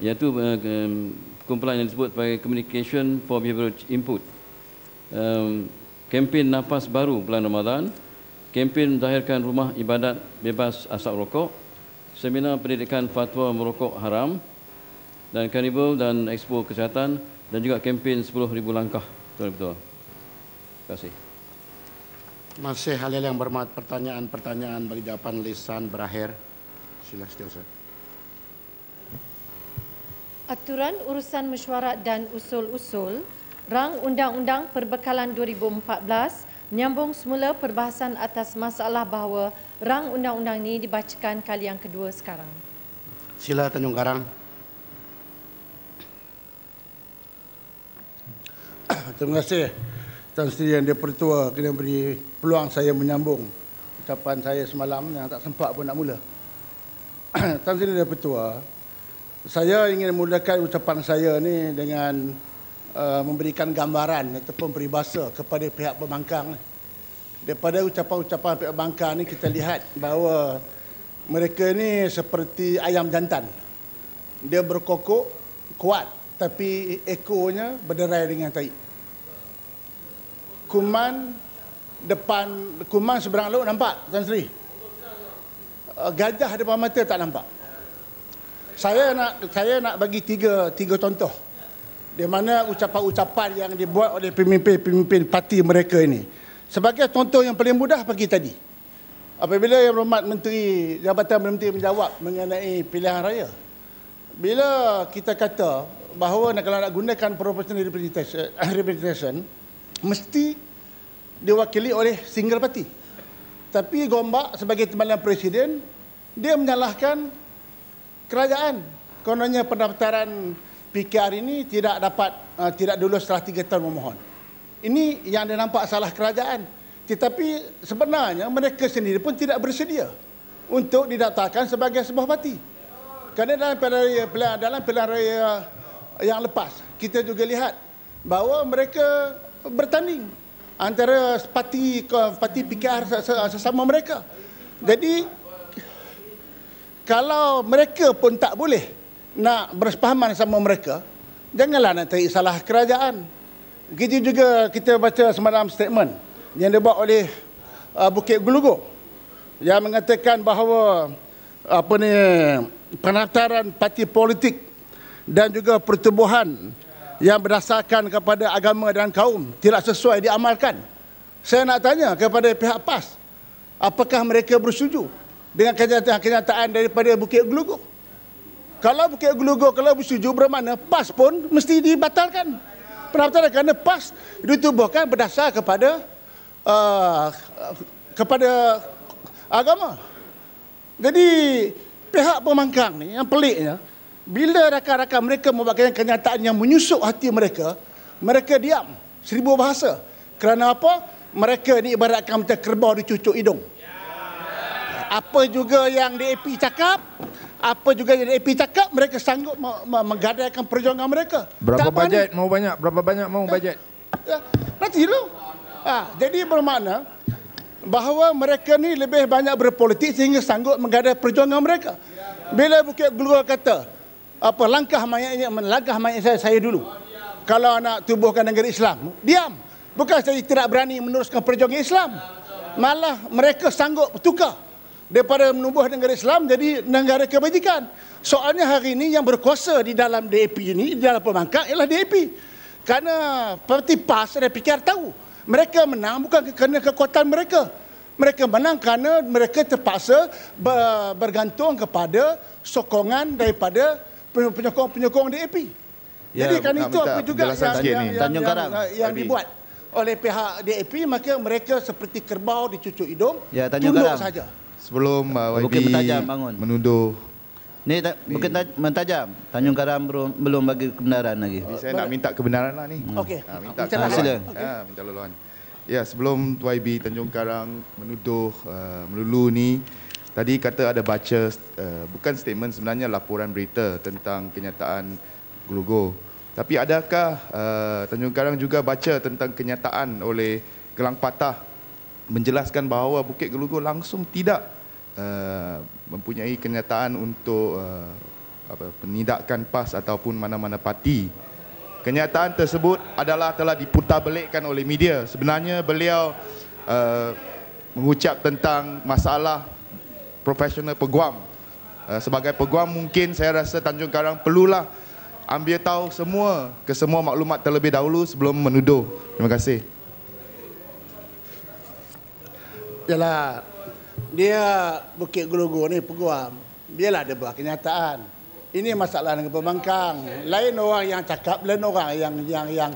iaitu eh, kumpulan yang disebut sebagai Communication for Behavioral Input. Kempen nafas baru bulan Ramadan, kempen zahirkan rumah ibadat bebas asap rokok, seminar pendidikan fatwa merokok haram, dan karnival dan expo kesihatan dan juga kempen 10,000 langkah. Betul betul. Terima kasih. Masih hal yang bermat pertanyaan-pertanyaan bagi jawapan lisan berakhir. Sila setiausaha. Aturan urusan mesyuarat dan usul-usul rang Undang-Undang Perbekalan 2014 menyambung semula perbahasan atas masalah bahawa rang Undang-Undang ini dibacakan kali yang kedua sekarang. Sila Tanjung Karang. Terima kasih Tuan Seri yang dia pertua kena beri peluang saya menyambung ucapan saya semalam yang tak sempat pun nak mula. Tuan Seri dia pertua, saya ingin mulakan ucapan saya ni dengan uh, memberikan gambaran ataupun peribahasa kepada pihak pembangkang. Daripada ucapan-ucapan pihak pembangkang ni kita lihat bahawa mereka ni seperti ayam jantan. Dia berkokok kuat tapi ekornya berderai dengan taik kuman depan kuman seberang laut nampak Tuan Sri? Eh, gajah depan mata tak nampak. Saya nak saya nak bagi tiga tiga contoh. Di mana ucapan-ucapan yang dibuat oleh pemimpin-pemimpin parti mereka ini. Sebagai contoh yang paling mudah bagi tadi. Apabila yang berhormat menteri Jabatan Menteri menjawab mengenai pilihan raya. Bila kita kata bahawa kalau nak gunakan proportional representation, representation mesti diwakili oleh single parti. Tapi Gombak sebagai timbalan presiden, dia menyalahkan kerajaan. Kononnya pendaftaran PKR ini tidak dapat uh, tidak dulu setelah tiga tahun memohon. Ini yang dia nampak salah kerajaan. Tetapi sebenarnya mereka sendiri pun tidak bersedia untuk didaftarkan sebagai sebuah parti. Kerana dalam pilihan raya, pilihan, dalam pilihan raya yang lepas, kita juga lihat bahawa mereka bertanding antara parti parti PKR sesama mereka. Jadi kalau mereka pun tak boleh nak bersepahaman sama mereka, janganlah nak tarik salah kerajaan. Begitu juga kita baca semalam statement yang dibuat oleh uh, Bukit Gulugur yang mengatakan bahawa apa ni penataran parti politik dan juga pertubuhan yang berdasarkan kepada agama dan kaum tidak sesuai diamalkan. Saya nak tanya kepada pihak PAS, apakah mereka bersetuju dengan kenyataan-kenyataan daripada Bukit Gelugur? Kalau Bukit Gelugur kalau bersetuju bermakna PAS pun mesti dibatalkan. Pendaftaran kerana PAS ditubuhkan berdasar kepada uh, kepada agama. Jadi pihak pemangkang ni yang peliknya, bila rakan-rakan mereka membuatkan kenyataan yang menyusuk hati mereka, mereka diam seribu bahasa. Kerana apa? Mereka ni ibaratkan macam kerbau dicucuk hidung. Apa juga yang DAP cakap, apa juga yang DAP cakap, mereka sanggup menggadaikan perjuangan mereka. Berapa bajet mau banyak? Berapa banyak mau ya. bajet? Ya. nanti dulu. Ha, jadi bermakna bahawa mereka ni lebih banyak berpolitik sehingga sanggup menggadaikan perjuangan mereka. Bila Bukit Gelua kata, apa langkah mayat ini langkah mayat saya saya dulu kalau nak tubuhkan negara Islam diam bukan saya tidak berani meneruskan perjuangan Islam malah mereka sanggup tukar daripada menubuh negara Islam jadi negara kebajikan. Soalnya hari ini yang berkuasa di dalam DAP ini, di dalam pemangkak ialah DAP. Kerana parti PAS dan PKR tahu, mereka menang bukan kerana kekuatan mereka. Mereka menang kerana mereka terpaksa bergantung kepada sokongan daripada penyokong-penyokong DAP. Ya, Jadi kan itu apa juga yang, yang, yang, yang, yang, yang dibuat oleh pihak DAP maka mereka seperti kerbau dicucuk hidung ya, tunduk saja. Sebelum uh, YB bangun. menuduh Ni tak mungkin mentajam. Tanjung Karam belum, belum bagi kebenaran lagi. Oh, saya nak minta kebenaran lah ni. Hmm. Okey. Ha, minta ha, minta laluan. Okay. Ha, minta laluan. Ya, sebelum YB Tanjung Karang menuduh uh, melulu ni, Tadi kata ada baca uh, bukan statement sebenarnya laporan berita tentang kenyataan Glugo. Tapi adakah uh, Tanjung Karang juga baca tentang kenyataan oleh Gelang Patah menjelaskan bahawa Bukit Glugo langsung tidak uh, mempunyai kenyataan untuk uh, apa penindakan PAS ataupun mana-mana parti. Kenyataan tersebut adalah telah diputarbalikkan oleh media. Sebenarnya beliau uh, mengucap tentang masalah profesional peguam uh, sebagai peguam mungkin saya rasa Tanjung Karang perlulah ambil tahu semua ke semua maklumat terlebih dahulu sebelum menuduh terima kasih Yalah, dia Bukit Gelugu ni peguam biarlah dia buat kenyataan ini masalah dengan pembangkang lain orang yang cakap lain orang yang yang yang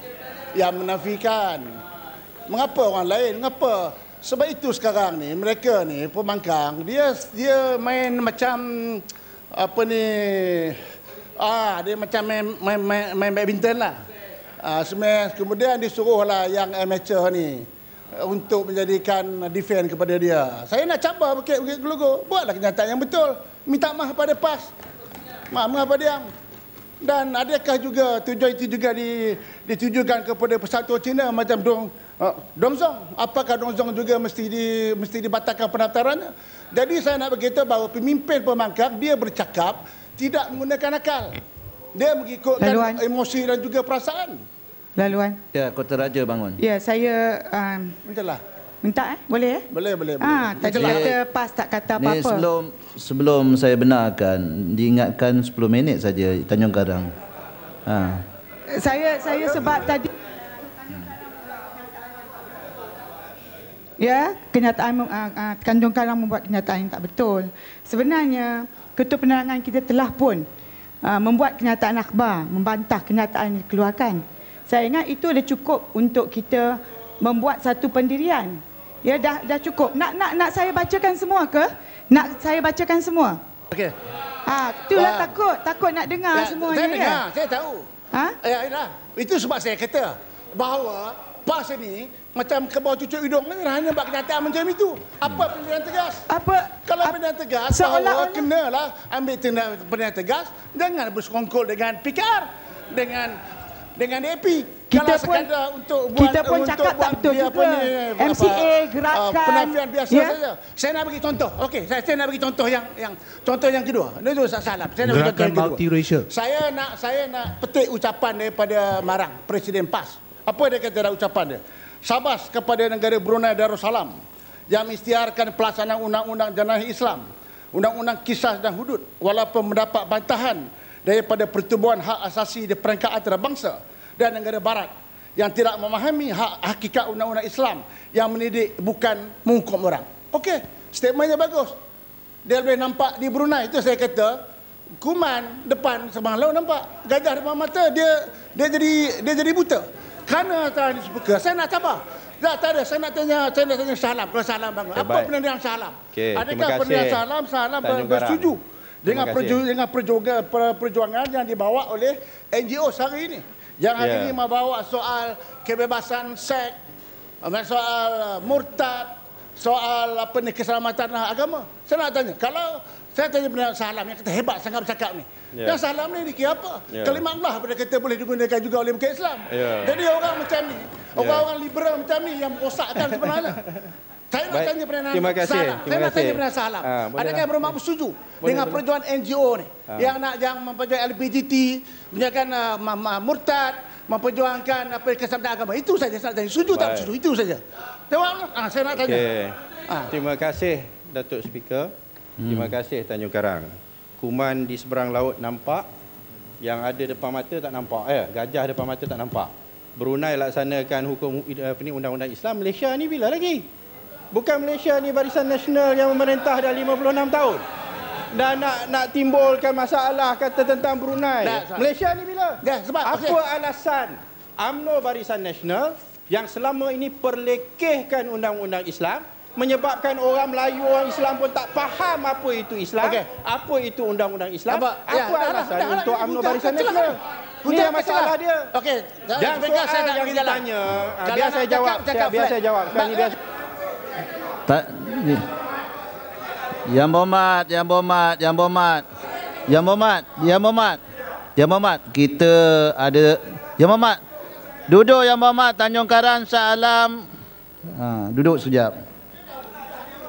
yang menafikan mengapa orang lain mengapa sebab itu sekarang ni mereka ni pemangkang dia dia main macam apa ni ah dia macam main main main, main badminton lah. Ah semes kemudian disuruhlah yang amateur ni untuk menjadikan defend kepada dia. Saya nak cabar bukit-bukit gelugur. Buatlah kenyataan yang betul. Minta maaf pada PAS. Maaf mengapa diam? Dan adakah juga tujuan itu juga ditujukan kepada Persatuan Cina macam dong Ah, Dongzong, apakah Dongzong juga mesti di, mesti dibatalkan pendaftarannya? Jadi saya nak berkata bahawa pemimpin pemangkang dia bercakap tidak menggunakan akal. Dia mengikutkan emosi dan juga perasaan. Laluan. Ya, Kota Raja bangun. Ya, saya... Um, lah. Minta eh? Boleh eh? Boleh, boleh. Ah, tak cakap kata pas, tak kata apa-apa. Ni sebelum, sebelum saya benarkan, diingatkan 10 minit saja Tanjung Karang. Ha. Saya, saya sebab tadi... ya kenyataan uh, ah, uh, ah, Tanjung Karang membuat kenyataan yang tak betul. Sebenarnya Ketua Penerangan kita telah pun uh, membuat kenyataan akhbar membantah kenyataan yang dikeluarkan. Saya ingat itu dah cukup untuk kita membuat satu pendirian. Ya dah dah cukup. Nak nak nak saya bacakan semua ke? Nak saya bacakan semua? Okey. Ha, itulah Faham. takut, takut nak dengar ya, semuanya. Saya kan? dengar, ya? saya tahu. Ha? Ya, ya, itu sebab saya kata bahawa PAS ini macam ke bawah cucuk hidung ni hanya buat kenyataan macam itu. Apa hmm. pendirian tegas? Apa? Kalau A- pendirian tegas, seolah bahawa kenalah ambil tindak pendirian tegas dengan bersekongkol dengan PKR, dengan dengan DAP. Kita Kalau pun, untuk buat, kita pun untuk cakap tak betul juga. Apa, MCA ah, gerakan. Uh, penafian biasa yeah. saja. Saya nak bagi contoh. Okey, saya, saya nak bagi contoh yang yang contoh yang kedua. Ini tu salah. Saya gerakan nak bagi contoh yang kedua. Saya nak saya nak petik ucapan daripada Marang, Presiden PAS. Apa dia kata dalam ucapan dia? Sabas kepada negara Brunei Darussalam yang mestiarkan pelaksanaan undang-undang jenayah Islam, undang-undang kisah dan hudud walaupun mendapat bantahan daripada pertubuhan hak asasi di peringkat antarabangsa dan negara barat yang tidak memahami hak hakikat undang-undang Islam yang mendidik bukan menghukum orang. Okey, statementnya bagus. Dia boleh nampak di Brunei itu saya kata kuman depan semalam nampak gajah depan mata dia dia jadi dia jadi buta. Kerana tak ada suka. Saya nak apa? Tak, tak ada. Saya nak tanya, saya nak tanya salam. Kalau salam bangun. Okay, Apa penerian salam? Okay, Adakah penerian salam, salam ber- bersetuju? Dengan, perju- dengan perjuangan, yang dibawa oleh NGO hari ini. Yang hari yeah. ini membawa soal kebebasan seks, soal murtad, soal apa ni keselamatan agama. Saya nak tanya, kalau saya tanya benda salam yang kata hebat saya sangat bercakap ni. Yeah. Dah salam ni dikira apa? Yeah. Kalimat Allah pada kata boleh digunakan juga oleh bukan Islam. Yeah. Jadi orang macam ni, orang-orang yeah. liberal macam ni yang merosakkan sebenarnya. Saya nak tanya pernah Nana. Salam. Saya nak tanya pernah Salam. Ha, Adakah lah. berumah setuju dengan perjuangan NGO ni? Ha. Yang nak yang memperjuang LGBT, menyiapkan uh, ah, murtad, memperjuangkan apa kesabdaan agama. Itu saja saya nak tanya. Setuju tak setuju Itu saja. Jawab. Ha, saya nak tanya. Okay. Ha. Terima kasih Datuk Speaker. Hmm. Terima kasih Tanjung Karang kuman di seberang laut nampak yang ada depan mata tak nampak ya eh, gajah depan mata tak nampak Brunei laksanakan hukum eh, apa ni undang-undang Islam Malaysia ni bila lagi bukan Malaysia ni barisan nasional yang memerintah dah 56 tahun dan nak nak timbulkan masalah kata tentang Brunei dah, Malaysia ni bila dah sebab apa okay. alasan AMNO barisan nasional yang selama ini perlekehkan undang-undang Islam menyebabkan orang Melayu orang Islam pun tak faham apa itu Islam okay. apa itu undang-undang Islam Abang, apa ya, alasan dah, dah, untuk Amno Barisan Nasional Ini yang lah. masalah kecelah. dia okey dan soal saya yang nak ditanya ah, kalau biar saya jawab cakap, saya jawab sekarang biar tak yang berhormat, yang berhormat, yang berhormat. Yang berhormat, yang berhormat. Yang berhormat, kita ada Yang berhormat. Duduk yang berhormat Tanjung Karang Salam. Ha, duduk sekejap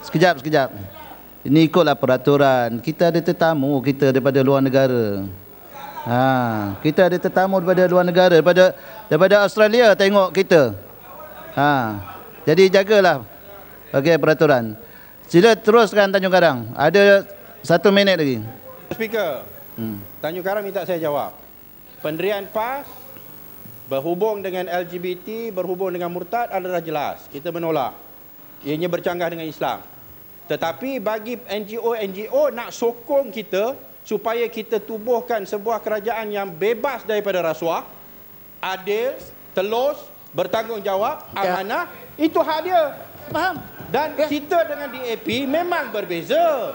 sekejap sekejap ini ikutlah peraturan kita ada tetamu kita daripada luar negara ha kita ada tetamu daripada luar negara daripada daripada Australia tengok kita ha jadi jagalah okey peraturan sila teruskan Tanjung Karang ada satu minit lagi speaker hmm. Tanjung Karang minta saya jawab penderian PAS berhubung dengan LGBT, berhubung dengan murtad adalah jelas. Kita menolak. Ianya bercanggah dengan Islam. Tetapi bagi NGO-NGO nak sokong kita supaya kita tubuhkan sebuah kerajaan yang bebas daripada rasuah, adil, telus, bertanggungjawab, ya. amanah, itu hak dia. Faham? Dan ya. kita dengan DAP memang berbeza.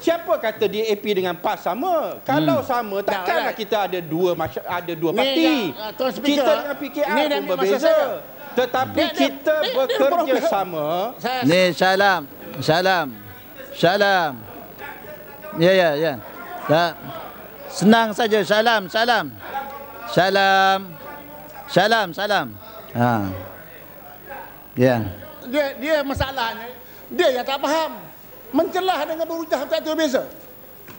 Siapa kata DAP dengan PAS sama? Hmm. Kalau sama takkanlah nah, kita ada dua ada dua parti. Ya, kita dengan PKR ni pun berbeza. Tetapi ni, kita ni, bekerja ni, sama. Ni salam. Salam. Salam. Ya ya ya. Tak. Ya. Senang saja. Salam, salam. Salam. Salam, salam. Ha. Ya. Dia dia masalahnya dia yang tak faham. Mencelah dengan berucap tak tahu beza.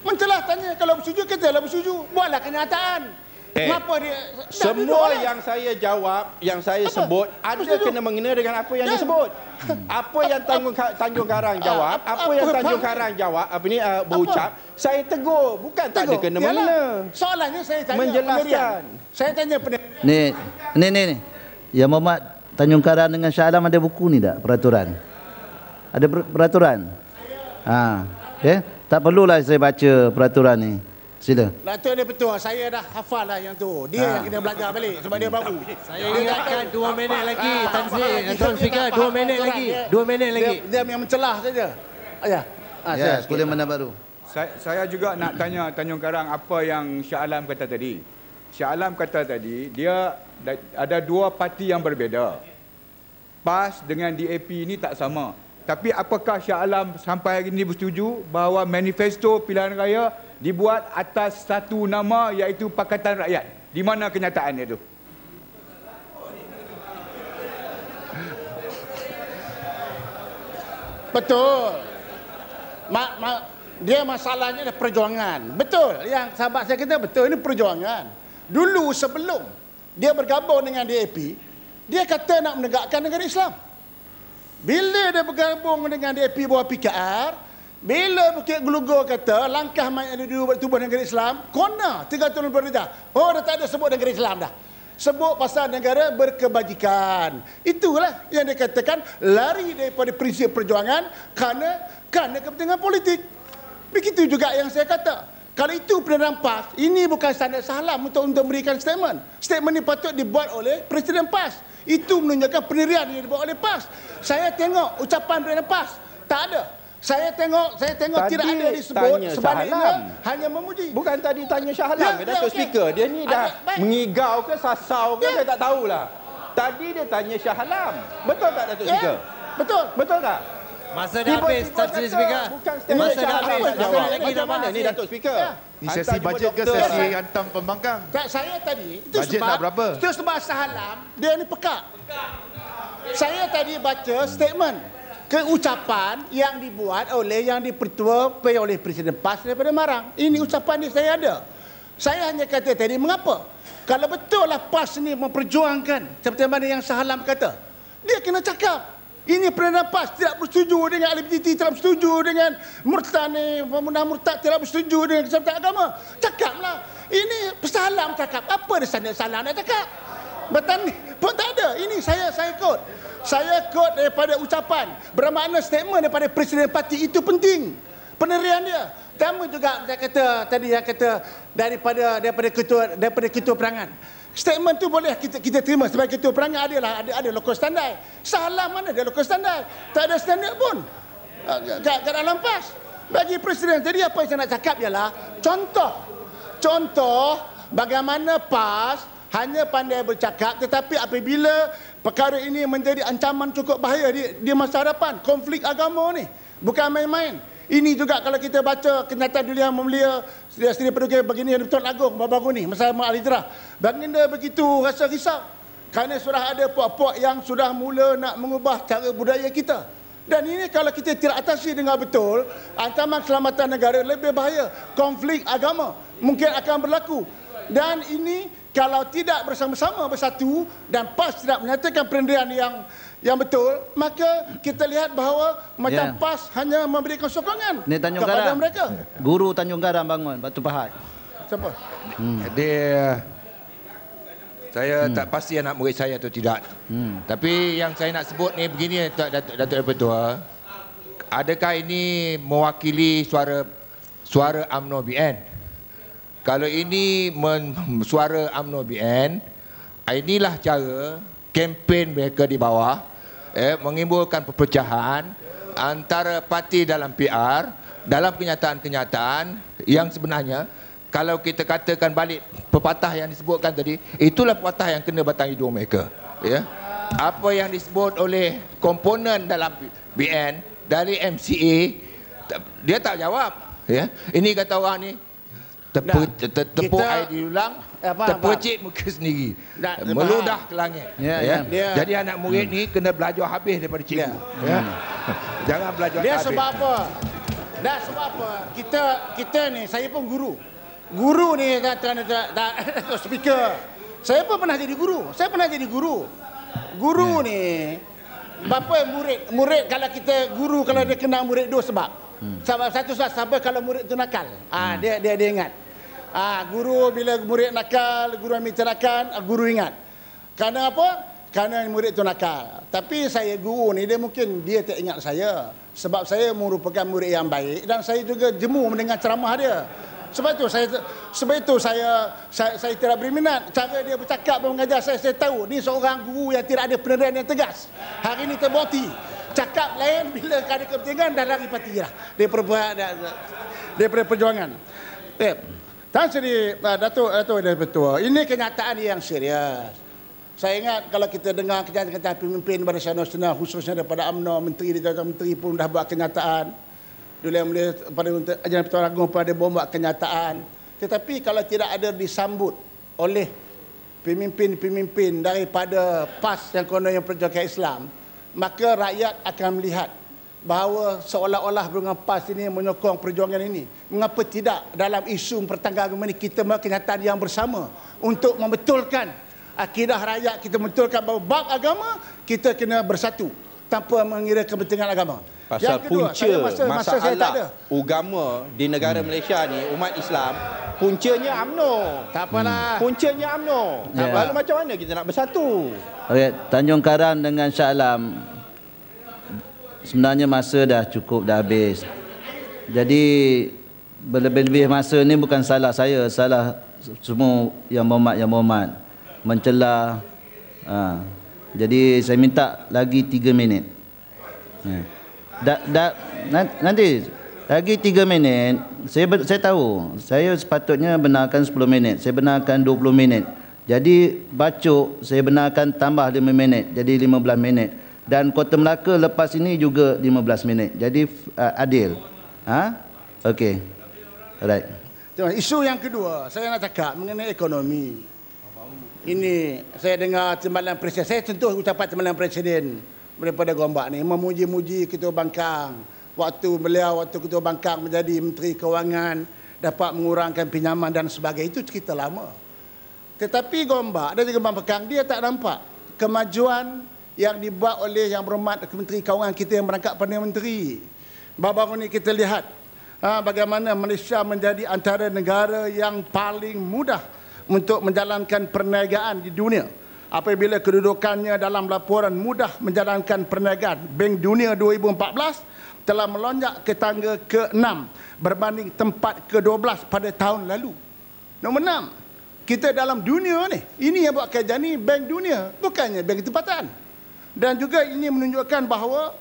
Mencelah tanya kalau bersuju kita lah bersuju. Buatlah kenyataan. Eh, Kenapa dia semua dia lah. yang saya jawab, yang saya apa? sebut ada Pertuduk. kena mengena dengan apa yang disebut. Apa yang Tanjung Tanjung Karang ah, jawab, apa, yang Tanjung Karang jawab, apa ni uh, berucap, apa? saya tegur, bukan tegur. tak ada kena mengena. Yalah. Soalannya saya tanya menjelaskan. Saya tanya pendek. Ni, ni ni ni. Ya, Muhammad Tanjung Karang dengan Shah Alam ada buku ni tak peraturan? Ada peraturan? Ha. Okay. Ah, ya? Tak perlulah saya baca peraturan ni. Sila. Lato ni betul. Saya dah hafal lah yang tu. Dia ha. yang kena belajar balik sebab dia baru. Saya ingatkan dua minit lagi. Tan Sri. Tan dua minit lagi. Dua minit lagi. Dia, yang mencelah saja. Ah, ya. Ah, ya, kuliah mana baru. Saya, saya juga nak tanya Tanjung Karang apa yang Syah Alam kata tadi. Syah Alam kata tadi, dia ada dua parti yang berbeza. PAS dengan DAP ini tak sama. Tapi apakah Shah Alam sampai hari ini bersetuju bahawa manifesto pilihan raya dibuat atas satu nama iaitu Pakatan Rakyat? Di mana kenyataannya itu? Betul. Ma, ma, dia masalahnya adalah perjuangan. Betul. Yang sahabat saya kata betul. Ini perjuangan. Dulu sebelum dia bergabung dengan DAP, dia kata nak menegakkan negara Islam. Bila dia bergabung dengan DAP bawah PKR, bila Bukit Gelugur kata langkah mayat yang dulu bertubuh negara Islam, kona tiga tahun berdekat. Oh, dah tak ada sebut negara Islam dah. Sebut pasal negara berkebajikan. Itulah yang dikatakan lari daripada prinsip perjuangan kerana kerana kepentingan politik. Begitu juga yang saya kata. Kalau itu Presiden PAS, ini bukan standar salam untuk, untuk memberikan statement. Statement ini patut dibuat oleh Presiden PAS. Itu menunjukkan pendirian yang dibawa oleh PAS. Saya tengok ucapan dari PAS. Tak ada. Saya tengok, saya tengok tadi tidak ada disebut sebaliknya hanya memuji. Bukan tadi tanya Syah Alam ya, ke Dato' okay. Dia ni dah mengigau ke sasau ke, ya. saya tak tahulah. Tadi dia tanya Syah Alam. Betul tak Dato' ya. Speaker? Betul. Betul tak? Masa dah habis, Tuan Sri Speaker. Masa dah habis. Apa lagi nak mana ni, Datuk Speaker? Ya. sesi bajet ke ya. sesi ya. hantam pembangkang? Kat saya tadi, itu bajet sebab, berapa? itu dia ni pekak. Saya tadi baca statement keucapan yang dibuat oleh yang dipertua oleh Presiden PAS daripada Marang. Ini ucapan ni saya ada. Saya hanya kata tadi, mengapa? Kalau betul lah PAS ni memperjuangkan seperti mana yang sahalam kata, dia kena cakap. Ini pas tidak bersetuju dengan ahli Titi, tidak bersetuju dengan murtani, pemuda murtad, tidak bersetuju dengan kesempatan agama. Cakaplah. Ini pesalam cakap. Apa dia sana salah nak cakap? Bertani pun tak ada. Ini saya saya ikut, Saya ikut daripada ucapan. Bermakna statement daripada Presiden Parti itu penting. Penerian dia. Tama juga dia kata tadi yang kata daripada daripada ketua daripada ketua perangan. Statement tu boleh kita, kita terima sebagai ketua perangai adalah ada ada lokus standar. Salah mana dia lokus standar? Tak ada standar pun. Tak ah, tak dalam pas. Bagi presiden tadi apa yang saya nak cakap ialah contoh. Contoh bagaimana PAS hanya pandai bercakap tetapi apabila perkara ini menjadi ancaman cukup bahaya di, di masa hadapan konflik agama ni bukan main-main. Ini juga kalau kita baca kenyataan dunia mulia Sedia sendiri penduduk begini yang betul agung baru-baru ni Masa Mak Ali Baginda begitu rasa risau Kerana sudah ada puak-puak yang sudah mula nak mengubah cara budaya kita dan ini kalau kita tidak atasi dengan betul Antaman keselamatan negara lebih bahaya Konflik agama mungkin akan berlaku Dan ini kalau tidak bersama-sama bersatu Dan PAS tidak menyatakan perindian yang yang betul maka kita lihat bahawa macam yeah. PAS hanya memberikan sokongan Ini kepada Garam. mereka guru Tanjung Garam bangun Batu Pahat siapa hmm. jadi saya hmm. tak pasti anak murid saya atau tidak hmm. tapi yang saya nak sebut ni begini Datuk Datuk Datuk Pertua adakah ini mewakili suara suara UMNO BN kalau ini men, suara UMNO BN inilah cara kempen mereka di bawah eh, mengimbulkan perpecahan antara parti dalam PR dalam kenyataan-kenyataan yang sebenarnya kalau kita katakan balik pepatah yang disebutkan tadi itulah pepatah yang kena batang hidung mereka ya apa yang disebut oleh komponen dalam BN dari MCA dia tak jawab ya ini kata orang ni tepuk tepuk air diulang Eh, apa terpercik muka sendiri nak eh, meludah ke langit ya yeah, yeah. yeah. jadi anak murid hmm. ni kena belajar habis daripada cikgu yeah. Yeah. Ya. jangan belajar dia habis. sebab apa dah sebab apa kita kita ni saya pun guru guru ni kan tuan speaker saya pun pernah jadi guru saya pernah jadi guru guru yeah. ni bapa murid murid kalau kita guru kalau dia kena murid dua sebab hmm. sebab satu sebab sebab kalau murid tu nakal ah, hmm. ah dia dia dia ingat Ah, guru bila murid nakal, guru ambil tindakan, ah, guru ingat. Kerana apa? Kerana murid tu nakal. Tapi saya guru ni dia mungkin dia tak ingat saya sebab saya merupakan murid yang baik dan saya juga jemu mendengar ceramah dia. Sebab itu saya sebab itu saya saya, saya tidak berminat cara dia bercakap dan mengajar saya saya tahu ni seorang guru yang tidak ada pendirian yang tegas. Hari ini terbukti cakap lain bila kena kepentingan dan lari parti lah. Dia perbuat dia perjuangan. Eh. Tan Sri uh, Datuk Datuk dan Petua, ini kenyataan yang serius. Saya ingat kalau kita dengar kenyataan-kenyataan pemimpin Barisan Nasional khususnya daripada UMNO, menteri dan dalam menteri pun dah buat kenyataan. Dulu yang boleh pada Ajaran Petua Ragung pun ada buat kenyataan. Tetapi kalau tidak ada disambut oleh pemimpin-pemimpin daripada PAS yang kononnya perjuangan Islam, maka rakyat akan melihat bahawa seolah-olah Berungan PAS ini menyokong perjuangan ini. Mengapa tidak dalam isu pertanggung agama ini kita membuat kenyataan yang bersama untuk membetulkan akidah rakyat, kita membetulkan bahawa bab agama kita kena bersatu tanpa mengira kepentingan agama. Pasal kedua, punca saya masa, masalah saya tak ada. agama di negara hmm. Malaysia ni umat Islam puncanya AMNO. Tak apalah. Hmm. Puncanya AMNO. Yeah. Lalu macam mana kita nak bersatu? Okey, Tanjung Karang dengan Shah Alam sebenarnya masa dah cukup dah habis jadi berlebih-lebih masa ni bukan salah saya salah semua yang berhormat yang berhormat mencela ha. jadi saya minta lagi 3 minit ha. da, da, nanti lagi 3 minit saya saya tahu saya sepatutnya benarkan 10 minit saya benarkan 20 minit jadi bacuk saya benarkan tambah 5 minit jadi 15 minit dan Kota Melaka lepas ini juga 15 minit. Jadi uh, adil. Ha? Okey. Alright. Isu yang kedua, saya nak cakap mengenai ekonomi. Ini saya dengar timbalan presiden. Saya tentu ucapan timbalan presiden daripada Gombak ni memuji-muji Ketua Bangkang waktu beliau waktu Ketua Bangkang menjadi Menteri Kewangan dapat mengurangkan pinjaman dan sebagainya itu cerita lama. Tetapi Gombak ada juga Bangkang dia tak nampak kemajuan yang dibuat oleh yang berhormat Menteri Kawangan kita yang merangkap Perdana Menteri. Baru-baru ini kita lihat ha, bagaimana Malaysia menjadi antara negara yang paling mudah untuk menjalankan perniagaan di dunia. Apabila kedudukannya dalam laporan mudah menjalankan perniagaan Bank Dunia 2014 telah melonjak ke tangga ke-6 berbanding tempat ke-12 pada tahun lalu. Nombor 6, kita dalam dunia ni, ini yang buat kerja ni bank dunia, bukannya bank tempatan. Dan juga ini menunjukkan bahawa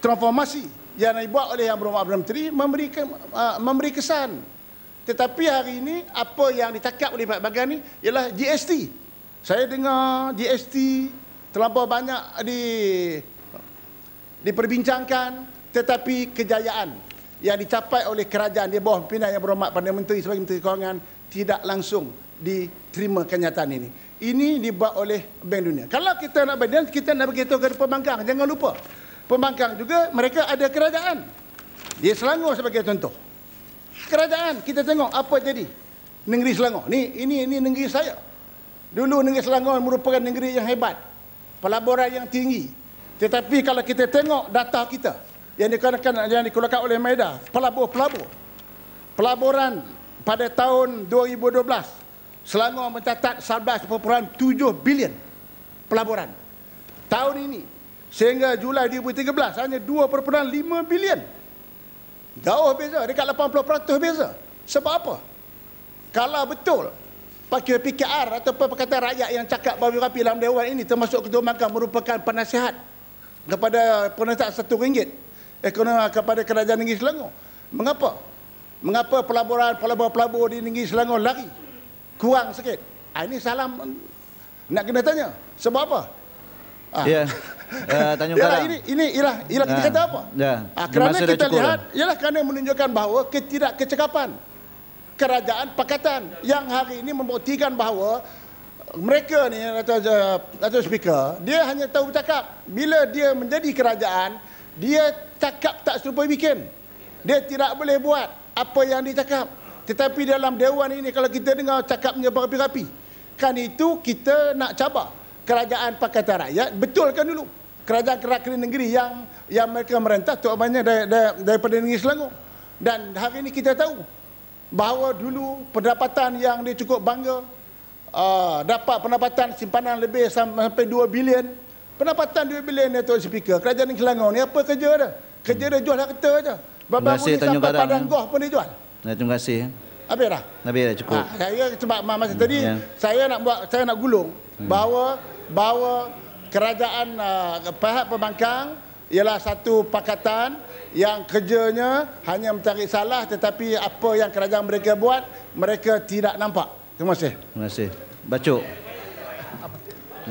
transformasi yang dibuat oleh Yang Berhormat Perdana Menteri memberi, ah, memberi kesan. Tetapi hari ini apa yang ditakap oleh Pak Bagan ini ialah GST. Saya dengar GST terlalu banyak di diperbincangkan tetapi kejayaan yang dicapai oleh kerajaan di bawah pimpinan Yang Berhormat Perdana Menteri sebagai Menteri Kewangan tidak langsung diterima kenyataan ini ini dibuat oleh Bank Dunia. Kalau kita nak berdian, kita nak beritahu kepada pembangkang. Jangan lupa. Pembangkang juga, mereka ada kerajaan. Di Selangor sebagai contoh. Kerajaan, kita tengok apa jadi. Negeri Selangor. Ni, ini ini negeri saya. Dulu negeri Selangor merupakan negeri yang hebat. Pelaburan yang tinggi. Tetapi kalau kita tengok data kita yang dikeluarkan yang dikeluarkan oleh Maeda, pelabur-pelabur. Pelaburan pada tahun 2012, Selangor mencatat 11.7 bilion pelaburan. Tahun ini sehingga Julai 2013 hanya 2.5 bilion. Jauh beza, dekat 80% beza. Sebab apa? Kalau betul pakai PKR atau perkataan rakyat yang cakap bahawa Wirapi dalam Dewan ini termasuk Ketua Mahkamah merupakan penasihat kepada penetap satu ringgit ekonomi kepada kerajaan negeri Selangor. Mengapa? Mengapa pelaburan pelabur-pelabur di negeri Selangor lari? kurang sikit. Ah ini salam nak kena tanya. Sebab apa? Ah. Ya. Yeah. Uh, tanya ialah ini ini ialah ialah kita ya. kata apa? Ya. Yeah. Ah, kerana Demasa kita lihat lah. ialah kerana menunjukkan bahawa ketidakkecekapan kerajaan pakatan yang hari ini membuktikan bahawa mereka ni atau atau speaker dia hanya tahu bercakap bila dia menjadi kerajaan dia cakap tak serupa bikin dia tidak boleh buat apa yang dicakap tetapi dalam dewan ini kalau kita dengar cakapnya berapi api Kan itu kita nak cabar kerajaan pakatan rakyat kan dulu. Kerajaan kerajaan negeri yang yang mereka merentas tu abangnya dari, dari, daripada negeri Selangor. Dan hari ini kita tahu bahawa dulu pendapatan yang dia cukup bangga uh, dapat pendapatan simpanan lebih sampai 2 bilion. Pendapatan 2 bilion ni Tuan Speaker. Kerajaan Selangor ni apa kerja dia? Kerja dia jual harta aja Bapak-bapak ni sampai padang ya. goh pun dia jual. Nah, terima kasih. Ya. Habis dah. Habis dah cukup. Ha, saya sebab masa hmm, tadi yeah. saya nak buat saya nak gulung hmm. bahawa bahawa kerajaan uh, ah, pihak pembangkang ialah satu pakatan yang kerjanya hanya mencari salah tetapi apa yang kerajaan mereka buat mereka tidak nampak. Terima kasih. Terima kasih. Bacuk.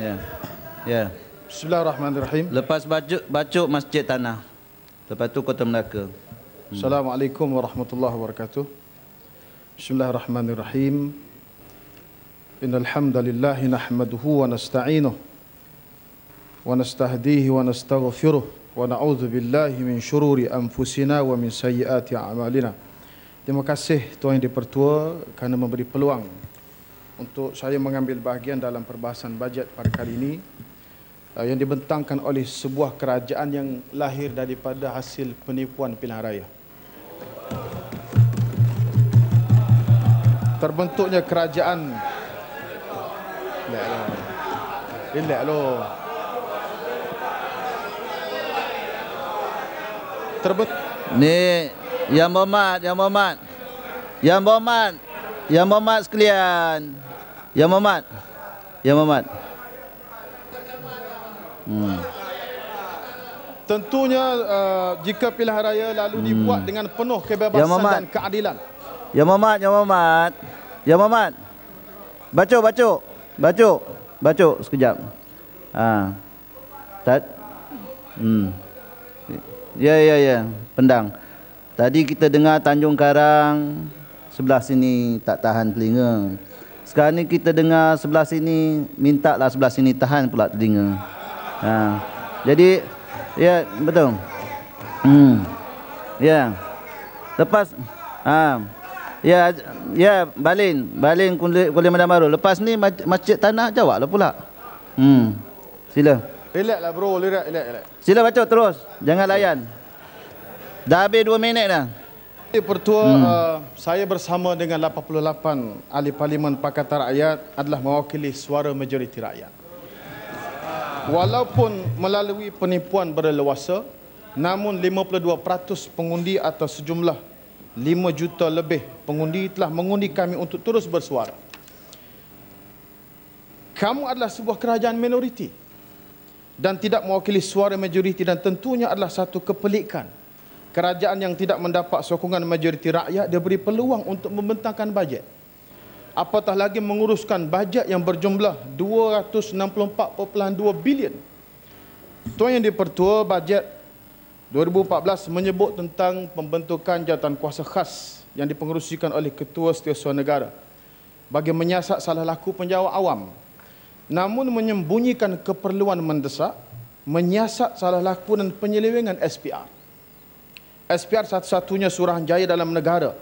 Ya. Yeah. Ya. Yeah. Bismillahirrahmanirrahim. Lepas bacuk, bacuk Masjid Tanah. Lepas tu Kota Melaka. Hmm. Assalamualaikum warahmatullahi wabarakatuh. Bismillahirrahmanirrahim. Innal hamdalillah wa nasta'inuhu wa nasta'hidihi wa nastaghfiruh wa na'udzu billahi min shururi anfusina wa min sayyiati a'malina. Terima kasih tuan yang dipertua kerana memberi peluang untuk saya mengambil bahagian dalam perbahasan bajet pada kali ini eh, yang dibentangkan oleh sebuah kerajaan yang lahir daripada hasil penipuan pilihan raya terbentuknya kerajaan relax lah. lo terbentuk ni yang berhormat yang berhormat yang berhormat yang berhormat sekalian yang berhormat yang berhormat hmm tentunya uh, jika pilihan raya lalu hmm. dibuat dengan penuh kebebasan ya dan keadilan. Ya Muhammad, Ya Muhammad. Ya Muhammad. Baca, baca. Baca. Baca sekejap. Ha. Tad. Hmm. Ya, ya, ya. Pendang. Tadi kita dengar Tanjung Karang sebelah sini tak tahan telinga. Sekarang ni kita dengar sebelah sini, mintaklah sebelah sini tahan pula telinga. Ha. Jadi, Ya, betul. Hmm. Ya. Lepas ha. Ya, ya Balin, Balin Kulim Kuli Madan Baru. Lepas ni masjid tanah jawablah pula. Hmm. Sila. Relaxlah bro, relax, relax, relax. Sila baca terus. Jangan layan. Dah habis 2 minit dah. Pertua, hmm. uh, saya bersama dengan 88 ahli parlimen Pakatan Rakyat adalah mewakili suara majoriti rakyat. Walaupun melalui penipuan berleluasa, namun 52% pengundi atau sejumlah 5 juta lebih pengundi telah mengundi kami untuk terus bersuara. Kamu adalah sebuah kerajaan minoriti dan tidak mewakili suara majoriti dan tentunya adalah satu kepelikan. Kerajaan yang tidak mendapat sokongan majoriti rakyat, dia beri peluang untuk membentangkan bajet apatah lagi menguruskan bajet yang berjumlah 264.2 bilion. Tuan yang dipertua bajet 2014 menyebut tentang pembentukan jawatan kuasa khas yang dipengerusikan oleh Ketua Setiausaha Negara bagi menyiasat salah laku penjawat awam. Namun menyembunyikan keperluan mendesak menyiasat salah laku dan penyelewengan SPR. SPR satu-satunya surah jaya dalam negara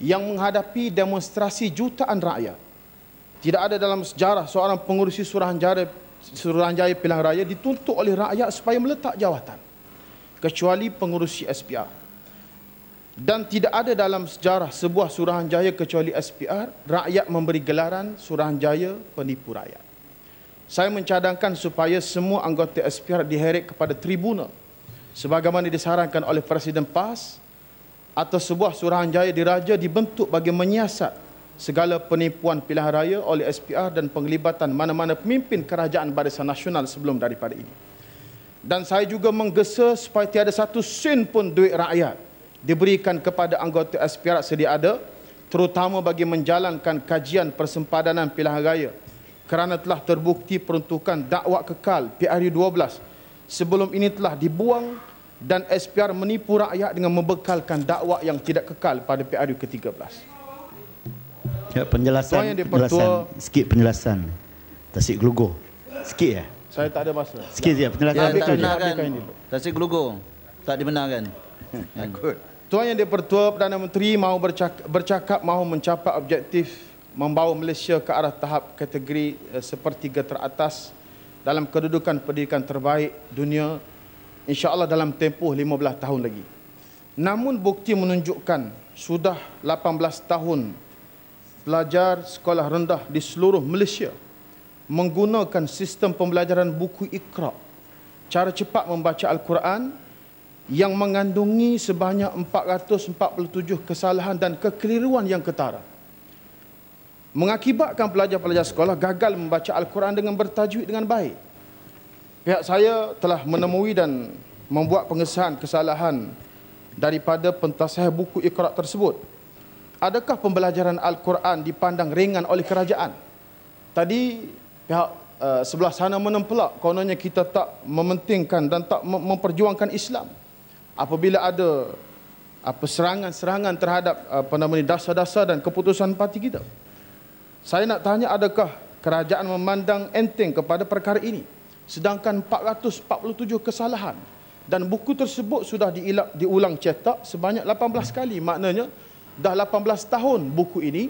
yang menghadapi demonstrasi jutaan rakyat. Tidak ada dalam sejarah seorang pengurusi Suruhanjaya, Suruhanjaya Pilihan Raya dituntut oleh rakyat supaya meletak jawatan. Kecuali pengurusi SPR. Dan tidak ada dalam sejarah sebuah Suruhanjaya kecuali SPR, rakyat memberi gelaran Suruhanjaya Penipu Rakyat. Saya mencadangkan supaya semua anggota SPR diheret kepada tribunal sebagaimana disarankan oleh Presiden PAS atau sebuah Suruhanjaya diraja dibentuk bagi menyiasat segala penipuan pilihan raya oleh SPR dan penglibatan mana-mana pemimpin kerajaan barisan nasional sebelum daripada ini. Dan saya juga menggesa supaya tiada satu sen pun duit rakyat diberikan kepada anggota SPR sedia ada terutama bagi menjalankan kajian persempadanan pilihan raya kerana telah terbukti peruntukan dakwa kekal PRU 12 sebelum ini telah dibuang dan SPR menipu rakyat dengan membekalkan dakwah yang tidak kekal pada PRU ke-13. Ya, penjelasan, yang penjelasan, sikit penjelasan. Tasik Glugo, Sikit ya? Saya tak ada masa. Sikit ya, penjelasan. Ya, kan? tak dibenarkan. Tasik Glugor. Tak dibenarkan. Takut. Tuan Yang Dipertua Perdana Menteri mahu bercakap, bercakap mahu mencapai objektif membawa Malaysia ke arah tahap kategori eh, sepertiga teratas dalam kedudukan pendidikan terbaik dunia insyaAllah dalam tempoh 15 tahun lagi. Namun bukti menunjukkan sudah 18 tahun pelajar sekolah rendah di seluruh Malaysia menggunakan sistem pembelajaran buku ikhrab cara cepat membaca Al-Quran yang mengandungi sebanyak 447 kesalahan dan kekeliruan yang ketara. Mengakibatkan pelajar-pelajar sekolah gagal membaca Al-Quran dengan bertajwid dengan baik pihak saya telah menemui dan membuat pengesahan kesalahan daripada pentasah buku ikhraq tersebut. Adakah pembelajaran Al-Quran dipandang ringan oleh kerajaan? Tadi pihak uh, sebelah sana menempelak kononnya kita tak mementingkan dan tak memperjuangkan Islam. Apabila ada apa serangan-serangan terhadap apa dasar-dasar dan keputusan parti kita. Saya nak tanya adakah kerajaan memandang enteng kepada perkara ini? sedangkan 447 kesalahan dan buku tersebut sudah diilap, diulang cetak sebanyak 18 kali maknanya dah 18 tahun buku ini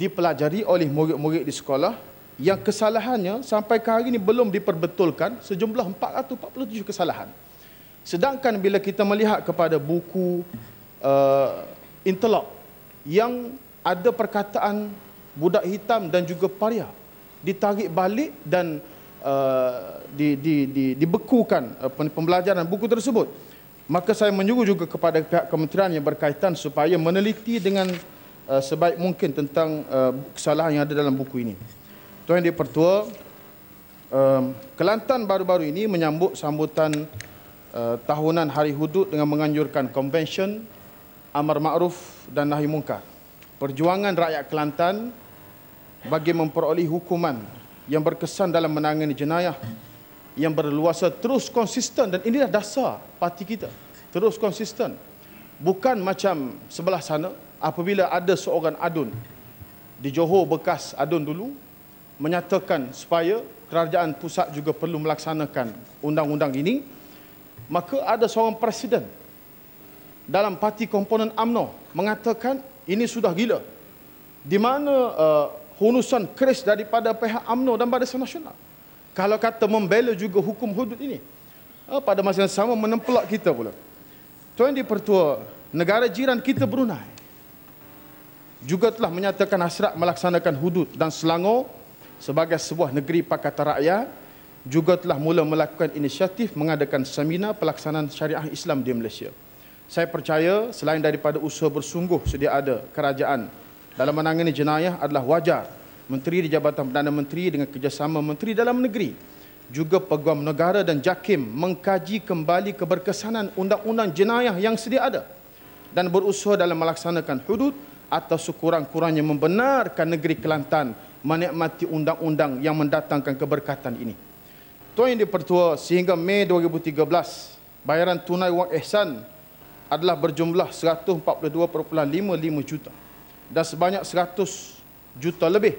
dipelajari oleh murid-murid di sekolah yang kesalahannya sampai ke hari ini belum diperbetulkan sejumlah 447 kesalahan sedangkan bila kita melihat kepada buku uh, interlock yang ada perkataan budak hitam dan juga paria ditarik balik dan Uh, di, di, di, dibekukan uh, pembelajaran buku tersebut. Maka saya menyuruh juga kepada pihak kementerian yang berkaitan supaya meneliti dengan uh, sebaik mungkin tentang uh, kesalahan yang ada dalam buku ini. Tuan Yang Dipertua, um, Kelantan baru-baru ini menyambut sambutan uh, tahunan Hari Hudud dengan menganjurkan konvensyen Amar Ma'ruf dan Nahi munkar Perjuangan rakyat Kelantan bagi memperoleh hukuman yang berkesan dalam menangani jenayah yang berluasa terus konsisten dan inilah dasar parti kita terus konsisten bukan macam sebelah sana apabila ada seorang adun di Johor bekas adun dulu menyatakan supaya kerajaan pusat juga perlu melaksanakan undang-undang ini maka ada seorang presiden dalam parti komponen AMNO mengatakan ini sudah gila di mana uh, hunusan kris daripada pihak UMNO dan Badan Nasional. Kalau kata membela juga hukum hudud ini. Eh, pada masa yang sama menempelak kita pula. Tuan di Pertua, negara jiran kita Brunei juga telah menyatakan hasrat melaksanakan hudud dan Selangor sebagai sebuah negeri pakatan rakyat juga telah mula melakukan inisiatif mengadakan seminar pelaksanaan syariah Islam di Malaysia. Saya percaya selain daripada usaha bersungguh sedia ada kerajaan dalam menangani jenayah adalah wajar. Menteri di Jabatan Perdana Menteri dengan kerjasama Menteri Dalam Negeri juga Peguam Negara dan JAKIM mengkaji kembali keberkesanan undang-undang jenayah yang sedia ada dan berusaha dalam melaksanakan hudud atau sekurang-kurangnya membenarkan negeri Kelantan menikmati undang-undang yang mendatangkan keberkatan ini. Tuan yang dipertua sehingga Mei 2013 bayaran tunai wang ihsan adalah berjumlah 142.55 juta dan sebanyak 100 juta lebih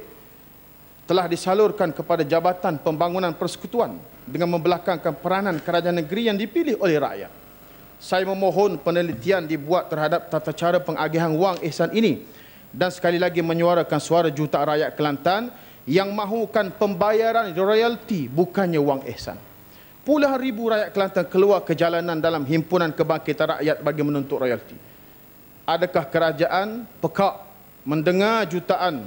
telah disalurkan kepada Jabatan Pembangunan Persekutuan dengan membelakangkan peranan kerajaan negeri yang dipilih oleh rakyat. Saya memohon penelitian dibuat terhadap tata cara pengagihan wang ihsan ini dan sekali lagi menyuarakan suara juta rakyat Kelantan yang mahukan pembayaran royalti bukannya wang ihsan. Puluhan ribu rakyat Kelantan keluar ke jalanan dalam himpunan kebangkitan rakyat bagi menuntut royalti. Adakah kerajaan pekak mendengar jutaan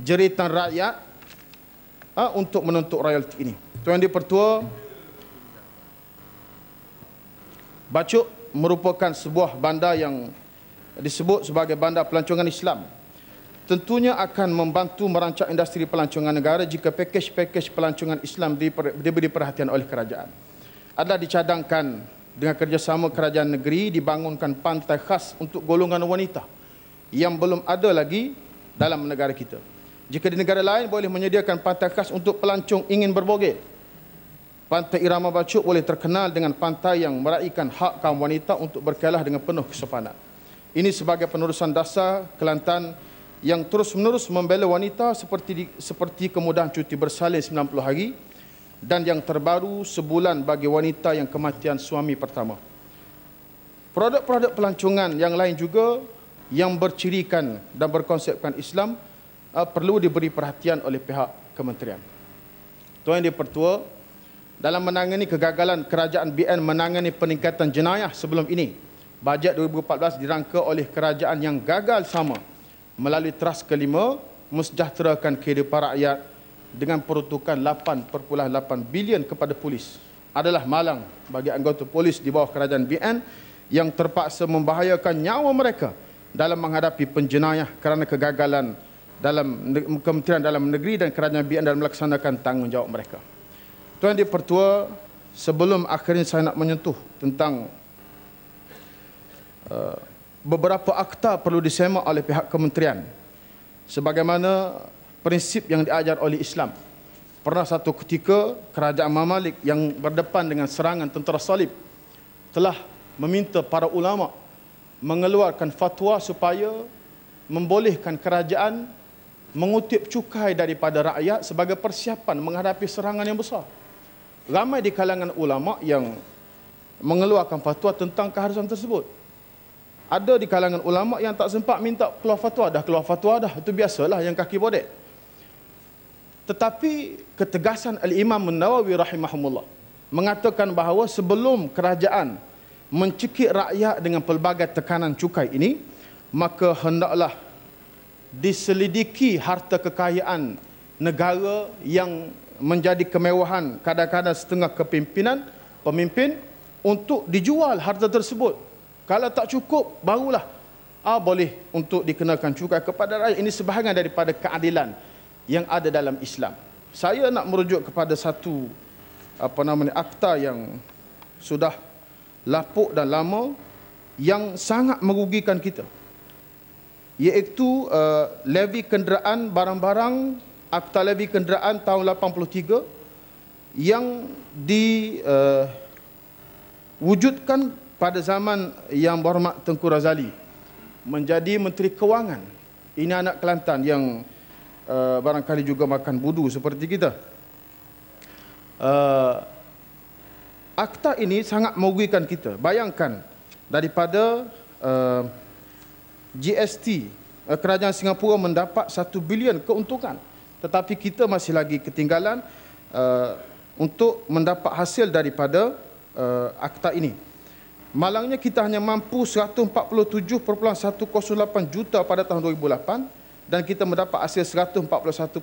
jeritan rakyat uh, untuk menuntut royalti ini. Tuan di Pertua, Bacuk merupakan sebuah bandar yang disebut sebagai bandar pelancongan Islam. Tentunya akan membantu merancang industri pelancongan negara jika pakej-pakej pelancongan Islam diberi perhatian oleh kerajaan. Adalah dicadangkan dengan kerjasama kerajaan negeri dibangunkan pantai khas untuk golongan wanita yang belum ada lagi dalam negara kita. Jika di negara lain boleh menyediakan pantai khas untuk pelancong ingin berbogel. Pantai Irama Bacuk boleh terkenal dengan pantai yang meraihkan hak kaum wanita untuk berkelah dengan penuh kesopanan. Ini sebagai penerusan dasar Kelantan yang terus-menerus membela wanita seperti di, seperti kemudahan cuti bersalin 90 hari dan yang terbaru sebulan bagi wanita yang kematian suami pertama. Produk-produk pelancongan yang lain juga yang bercirikan dan berkonsepkan Islam uh, perlu diberi perhatian oleh pihak kementerian. Tuan Di Pertua, dalam menangani kegagalan kerajaan BN menangani peningkatan jenayah sebelum ini, bajet 2014 dirangka oleh kerajaan yang gagal sama melalui teras kelima mesejahterakan kehidupan rakyat dengan peruntukan 8.8 bilion kepada polis adalah malang bagi anggota polis di bawah kerajaan BN yang terpaksa membahayakan nyawa mereka dalam menghadapi penjenayah kerana kegagalan dalam Kementerian Dalam Negeri dan Kerajaan BN dalam melaksanakan tanggungjawab mereka. Tuan Di Pertua, sebelum akhirnya saya nak menyentuh tentang uh, beberapa akta perlu disemak oleh pihak kementerian sebagaimana prinsip yang diajar oleh Islam. Pernah satu ketika kerajaan Mamalik yang berdepan dengan serangan tentera salib telah meminta para ulama' mengeluarkan fatwa supaya membolehkan kerajaan mengutip cukai daripada rakyat sebagai persiapan menghadapi serangan yang besar. Ramai di kalangan ulama yang mengeluarkan fatwa tentang keharusan tersebut. Ada di kalangan ulama yang tak sempat minta keluar fatwa dah keluar fatwa dah itu biasalah yang kaki bodek. Tetapi ketegasan Al-Imam Nawawi rahimahumullah mengatakan bahawa sebelum kerajaan mencekik rakyat dengan pelbagai tekanan cukai ini, maka hendaklah diselidiki harta kekayaan negara yang menjadi kemewahan kadang-kadang setengah kepimpinan pemimpin untuk dijual harta tersebut. Kalau tak cukup, barulah ah, boleh untuk dikenakan cukai kepada rakyat. Ini sebahagian daripada keadilan yang ada dalam Islam. Saya nak merujuk kepada satu apa namanya akta yang sudah lapuk dan lama yang sangat merugikan kita iaitu uh, levi kenderaan barang-barang akta levi kenderaan tahun 83 yang di uh, wujudkan pada zaman yang berhormat Tengku Razali menjadi menteri kewangan ini anak Kelantan yang uh, barangkali juga makan budu seperti kita uh, akta ini sangat merugikan kita. Bayangkan daripada uh, eh, GST uh, eh, kerajaan Singapura mendapat 1 bilion keuntungan tetapi kita masih lagi ketinggalan uh, untuk mendapat hasil daripada uh, akta ini. Malangnya kita hanya mampu 147.108 juta pada tahun 2008 dan kita mendapat hasil 141.15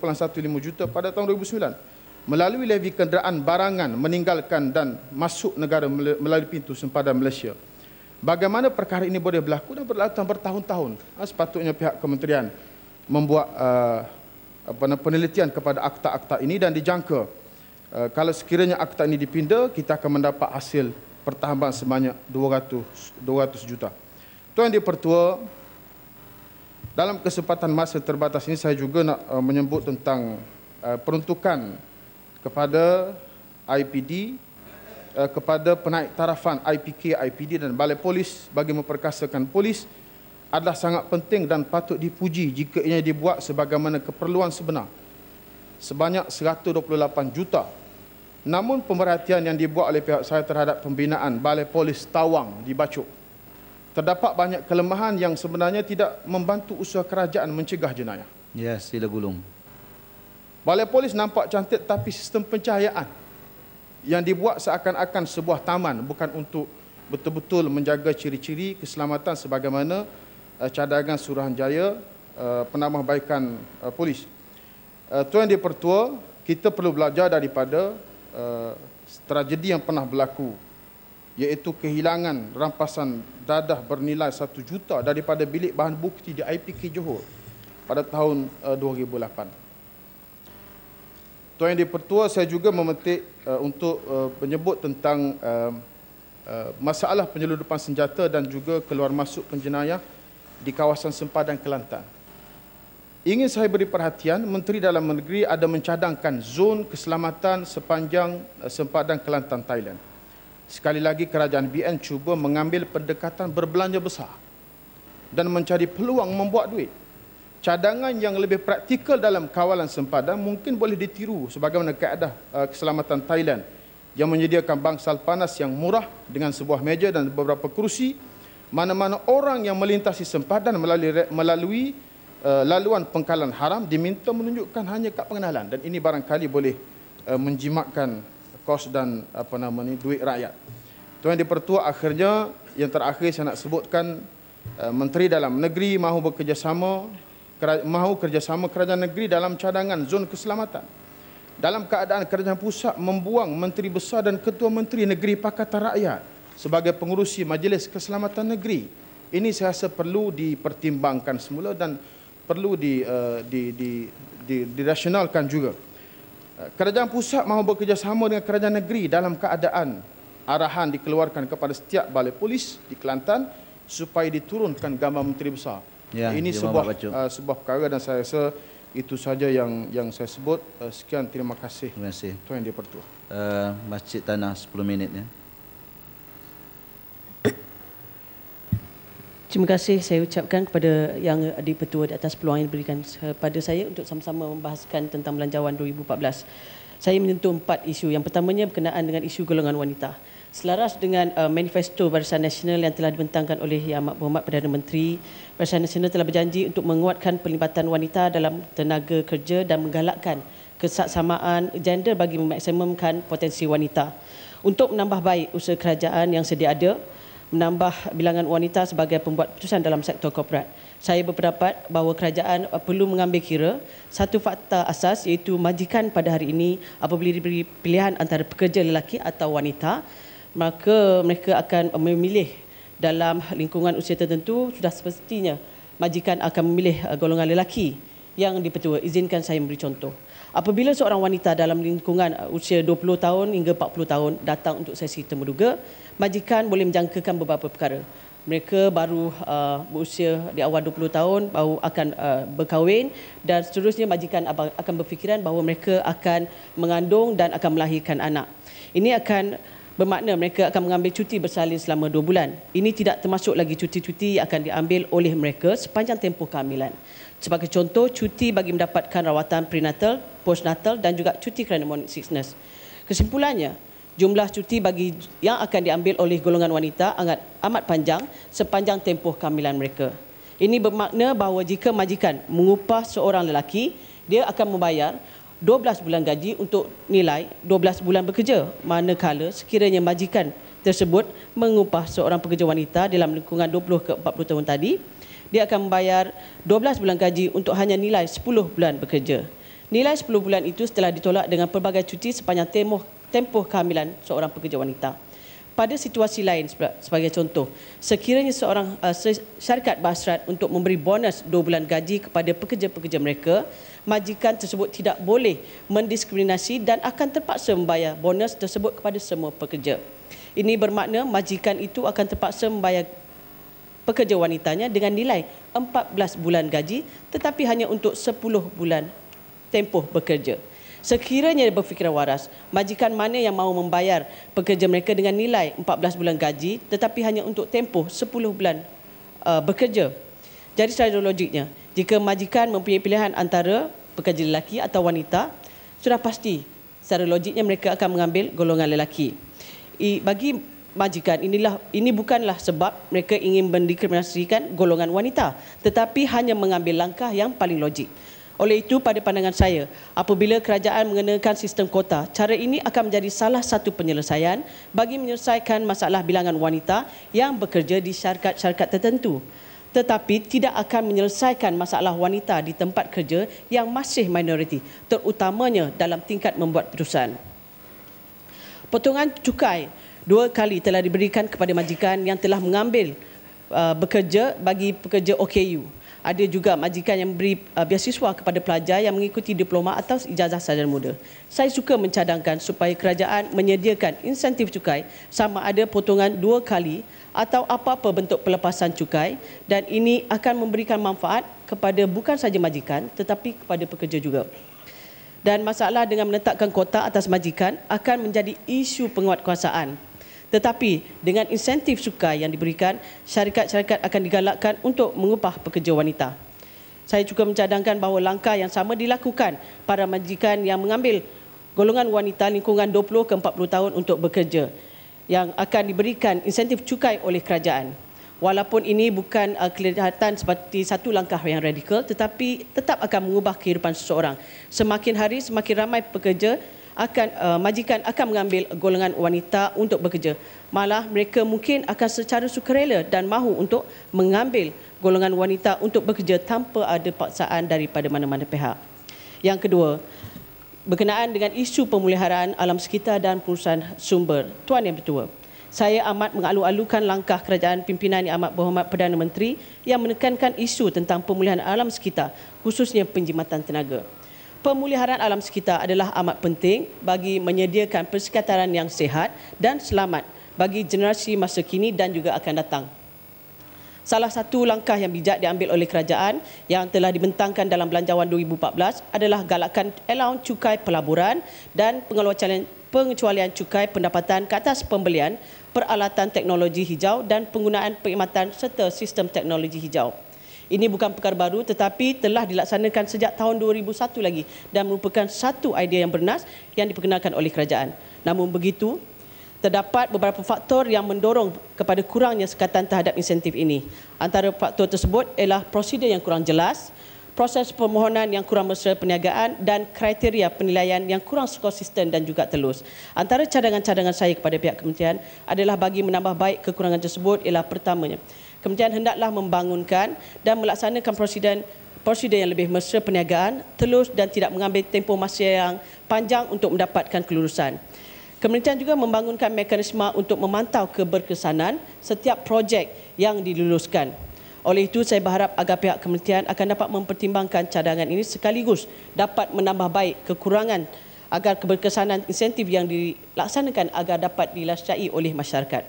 juta pada tahun 2009 melalui levi kenderaan barangan meninggalkan dan masuk negara melalui pintu sempadan Malaysia. Bagaimana perkara ini boleh berlaku dan berlangsung bertahun-tahun? Ha, sepatutnya pihak kementerian membuat uh, penelitian kepada akta-akta ini dan dijangka eh, kalau sekiranya akta ini dipinda, kita akan mendapat hasil pertambahan sebanyak 200, 200 juta. Tuan di Pertua, dalam kesempatan masa terbatas ini saya juga nak eh, menyebut tentang peruntukan kepada IPD uh, eh, kepada penaik tarafan IPK, IPD dan balai polis bagi memperkasakan polis adalah sangat penting dan patut dipuji jika ia dibuat sebagaimana keperluan sebenar sebanyak 128 juta namun pemerhatian yang dibuat oleh pihak saya terhadap pembinaan balai polis Tawang di Bacuk terdapat banyak kelemahan yang sebenarnya tidak membantu usaha kerajaan mencegah jenayah ya sila gulung Balai polis nampak cantik tapi sistem pencahayaan yang dibuat seakan-akan sebuah taman bukan untuk betul-betul menjaga ciri-ciri keselamatan sebagaimana eh, cadangan Suruhanjaya eh, penambahbaikan eh, polis. Tuan di Pertua, kita perlu belajar daripada tragedi yang pernah berlaku iaitu kehilangan rampasan dadah bernilai 1 juta daripada bilik bahan bukti di IPK Johor pada tahun 2008. Tuan Yang Dipertua, saya juga memetik uh, untuk uh, menyebut tentang uh, uh, masalah penyeludupan senjata dan juga keluar masuk penjenayah di kawasan sempadan Kelantan. Ingin saya beri perhatian, Menteri Dalam Negeri ada mencadangkan zon keselamatan sepanjang uh, sempadan Kelantan Thailand. Sekali lagi kerajaan BN cuba mengambil pendekatan berbelanja besar dan mencari peluang membuat duit cadangan yang lebih praktikal dalam kawalan sempadan mungkin boleh ditiru sebagaimana keadaan uh, keselamatan Thailand yang menyediakan bangsal panas yang murah dengan sebuah meja dan beberapa kerusi mana-mana orang yang melintasi sempadan melalui, melalui uh, laluan pengkalan haram diminta menunjukkan hanya kad pengenalan dan ini barangkali boleh uh, menjimatkan kos dan apa nama ni duit rakyat. Tuan pertua akhirnya yang terakhir saya nak sebutkan uh, menteri dalam negeri mahu bekerjasama mahu kerjasama kerajaan negeri dalam cadangan zon keselamatan. Dalam keadaan kerajaan pusat membuang menteri besar dan ketua menteri negeri Pakatan Rakyat sebagai pengurusi Majlis Keselamatan Negeri. Ini saya rasa perlu dipertimbangkan semula dan perlu di, uh, di, di, di, dirasionalkan juga. Eh, kerajaan pusat mahu bekerjasama dengan kerajaan negeri dalam keadaan arahan dikeluarkan kepada setiap balai polis di Kelantan supaya diturunkan gambar menteri besar. Ya, ini sebuah uh, sebuah perkara dan saya rasa itu saja yang yang saya sebut. Uh, sekian terima kasih. Terima kasih. Tuan Yang Dipertua. Uh, Masjid Tanah 10 minit ya. Terima kasih saya ucapkan kepada yang dipertua di atas peluang yang diberikan kepada saya untuk sama-sama membahaskan tentang belanjawan 2014. Saya menyentuh empat isu. Yang pertamanya berkenaan dengan isu golongan wanita selaras dengan uh, manifesto Barisan Nasional yang telah dibentangkan oleh Yang Amat Berhormat Perdana Menteri, Barisan Nasional telah berjanji untuk menguatkan pelibatan wanita dalam tenaga kerja dan menggalakkan kesaksamaan gender bagi memaksimumkan potensi wanita. Untuk menambah baik usaha kerajaan yang sedia ada, menambah bilangan wanita sebagai pembuat keputusan dalam sektor korporat. Saya berpendapat bahawa kerajaan perlu mengambil kira satu fakta asas iaitu majikan pada hari ini apabila diberi pilihan antara pekerja lelaki atau wanita maka mereka akan memilih dalam lingkungan usia tertentu sudah sepertinya majikan akan memilih uh, golongan lelaki yang dipertua. Izinkan saya memberi contoh. Apabila seorang wanita dalam lingkungan uh, usia 20 tahun hingga 40 tahun datang untuk sesi temuduga, majikan boleh menjangkakan beberapa perkara. Mereka baru uh, berusia di awal 20 tahun baru akan uh, berkahwin dan seterusnya majikan akan berfikiran bahawa mereka akan mengandung dan akan melahirkan anak. Ini akan bermakna mereka akan mengambil cuti bersalin selama dua bulan. Ini tidak termasuk lagi cuti-cuti yang akan diambil oleh mereka sepanjang tempoh kehamilan. Sebagai contoh, cuti bagi mendapatkan rawatan prenatal, postnatal dan juga cuti kerana monik sickness. Kesimpulannya, jumlah cuti bagi yang akan diambil oleh golongan wanita amat, amat panjang sepanjang tempoh kehamilan mereka. Ini bermakna bahawa jika majikan mengupah seorang lelaki, dia akan membayar 12 bulan gaji untuk nilai 12 bulan bekerja manakala sekiranya majikan tersebut mengupah seorang pekerja wanita dalam lingkungan 20 ke 40 tahun tadi dia akan membayar 12 bulan gaji untuk hanya nilai 10 bulan bekerja. Nilai 10 bulan itu setelah ditolak dengan pelbagai cuti sepanjang tempoh tempoh kehamilan seorang pekerja wanita pada situasi lain sebagai contoh sekiranya seorang uh, syarikat basrat untuk memberi bonus 2 bulan gaji kepada pekerja-pekerja mereka majikan tersebut tidak boleh mendiskriminasi dan akan terpaksa membayar bonus tersebut kepada semua pekerja ini bermakna majikan itu akan terpaksa membayar pekerja wanitanya dengan nilai 14 bulan gaji tetapi hanya untuk 10 bulan tempoh bekerja sekiranya berfikiran waras, majikan mana yang mahu membayar pekerja mereka dengan nilai 14 bulan gaji tetapi hanya untuk tempoh 10 bulan uh, bekerja. Jadi secara logiknya, jika majikan mempunyai pilihan antara pekerja lelaki atau wanita, sudah pasti secara logiknya mereka akan mengambil golongan lelaki. I, bagi majikan inilah ini bukanlah sebab mereka ingin mendiskriminasikan golongan wanita tetapi hanya mengambil langkah yang paling logik. Oleh itu, pada pandangan saya, apabila kerajaan mengenakan sistem kota, cara ini akan menjadi salah satu penyelesaian bagi menyelesaikan masalah bilangan wanita yang bekerja di syarikat-syarikat tertentu. Tetapi tidak akan menyelesaikan masalah wanita di tempat kerja yang masih minoriti, terutamanya dalam tingkat membuat keputusan. Potongan cukai dua kali telah diberikan kepada majikan yang telah mengambil uh, bekerja bagi pekerja OKU ada juga majikan yang beri uh, biasiswa kepada pelajar yang mengikuti diploma atau ijazah sarjana muda. Saya suka mencadangkan supaya kerajaan menyediakan insentif cukai sama ada potongan dua kali atau apa-apa bentuk pelepasan cukai dan ini akan memberikan manfaat kepada bukan saja majikan tetapi kepada pekerja juga. Dan masalah dengan menetapkan kota atas majikan akan menjadi isu penguatkuasaan tetapi dengan insentif cukai yang diberikan, syarikat-syarikat akan digalakkan untuk mengupah pekerja wanita. Saya juga mencadangkan bahawa langkah yang sama dilakukan para majikan yang mengambil golongan wanita lingkungan 20 ke 40 tahun untuk bekerja yang akan diberikan insentif cukai oleh kerajaan. Walaupun ini bukan uh, kelihatan seperti satu langkah yang radikal tetapi tetap akan mengubah kehidupan seseorang. Semakin hari semakin ramai pekerja akan uh, majikan akan mengambil golongan wanita untuk bekerja. Malah mereka mungkin akan secara sukarela dan mahu untuk mengambil golongan wanita untuk bekerja tanpa ada paksaan daripada mana-mana pihak. Yang kedua, berkenaan dengan isu pemuliharaan alam sekitar dan perusahaan sumber. Tuan yang bertua, saya amat mengalu-alukan langkah kerajaan pimpinan yang amat berhormat Perdana Menteri yang menekankan isu tentang pemulihan alam sekitar khususnya penjimatan tenaga pemuliharaan alam sekitar adalah amat penting bagi menyediakan persekitaran yang sehat dan selamat bagi generasi masa kini dan juga akan datang. Salah satu langkah yang bijak diambil oleh kerajaan yang telah dibentangkan dalam Belanjawan 2014 adalah galakan allowance cukai pelaburan dan pengeluaran pengecualian cukai pendapatan ke atas pembelian peralatan teknologi hijau dan penggunaan perkhidmatan serta sistem teknologi hijau. Ini bukan perkara baru tetapi telah dilaksanakan sejak tahun 2001 lagi dan merupakan satu idea yang bernas yang diperkenalkan oleh kerajaan. Namun begitu, terdapat beberapa faktor yang mendorong kepada kurangnya sekatan terhadap insentif ini. Antara faktor tersebut ialah prosedur yang kurang jelas, proses permohonan yang kurang mesra perniagaan dan kriteria penilaian yang kurang konsisten dan juga telus. Antara cadangan-cadangan saya kepada pihak kementerian adalah bagi menambah baik kekurangan tersebut ialah pertamanya, Kementerian hendaklah membangunkan dan melaksanakan prosedur prosedur yang lebih mesra perniagaan telus dan tidak mengambil tempoh masa yang panjang untuk mendapatkan kelulusan. Kementerian juga membangunkan mekanisme untuk memantau keberkesanan setiap projek yang diluluskan. Oleh itu, saya berharap agar pihak kementerian akan dapat mempertimbangkan cadangan ini sekaligus dapat menambah baik kekurangan agar keberkesanan insentif yang dilaksanakan agar dapat dilaksanai oleh masyarakat.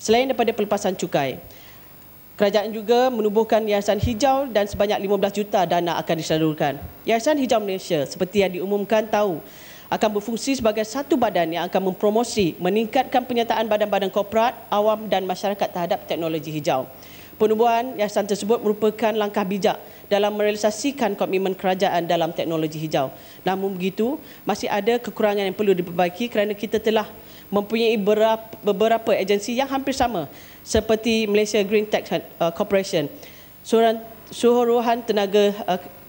Selain daripada pelepasan cukai, Kerajaan juga menubuhkan Yayasan Hijau dan sebanyak 15 juta dana akan disalurkan. Yayasan Hijau Malaysia seperti yang diumumkan tahu akan berfungsi sebagai satu badan yang akan mempromosi meningkatkan penyertaan badan-badan korporat, awam dan masyarakat terhadap teknologi hijau. Penubuhan yayasan tersebut merupakan langkah bijak dalam merealisasikan komitmen kerajaan dalam teknologi hijau. Namun begitu, masih ada kekurangan yang perlu diperbaiki kerana kita telah mempunyai beberapa agensi yang hampir sama seperti Malaysia Green Tech uh, Corporation, Suruhan, Tenaga,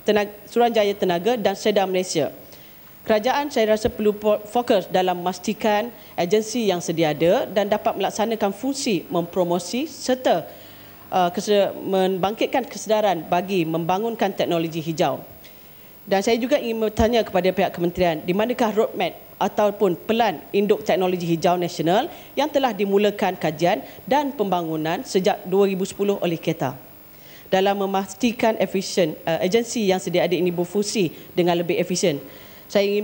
Tenaga Suruhan Tenaga uh, dan Seda Malaysia. Kerajaan saya rasa perlu fokus dalam memastikan agensi yang sedia ada dan dapat melaksanakan fungsi mempromosi serta uh, membangkitkan kesedaran bagi membangunkan teknologi hijau. Dan saya juga ingin bertanya kepada pihak kementerian, di manakah roadmap ataupun pelan induk teknologi hijau nasional yang telah dimulakan kajian dan pembangunan sejak 2010 oleh KETA? Dalam memastikan efisien, uh, agensi yang sedia ada ini berfungsi dengan lebih efisien. Saya ingin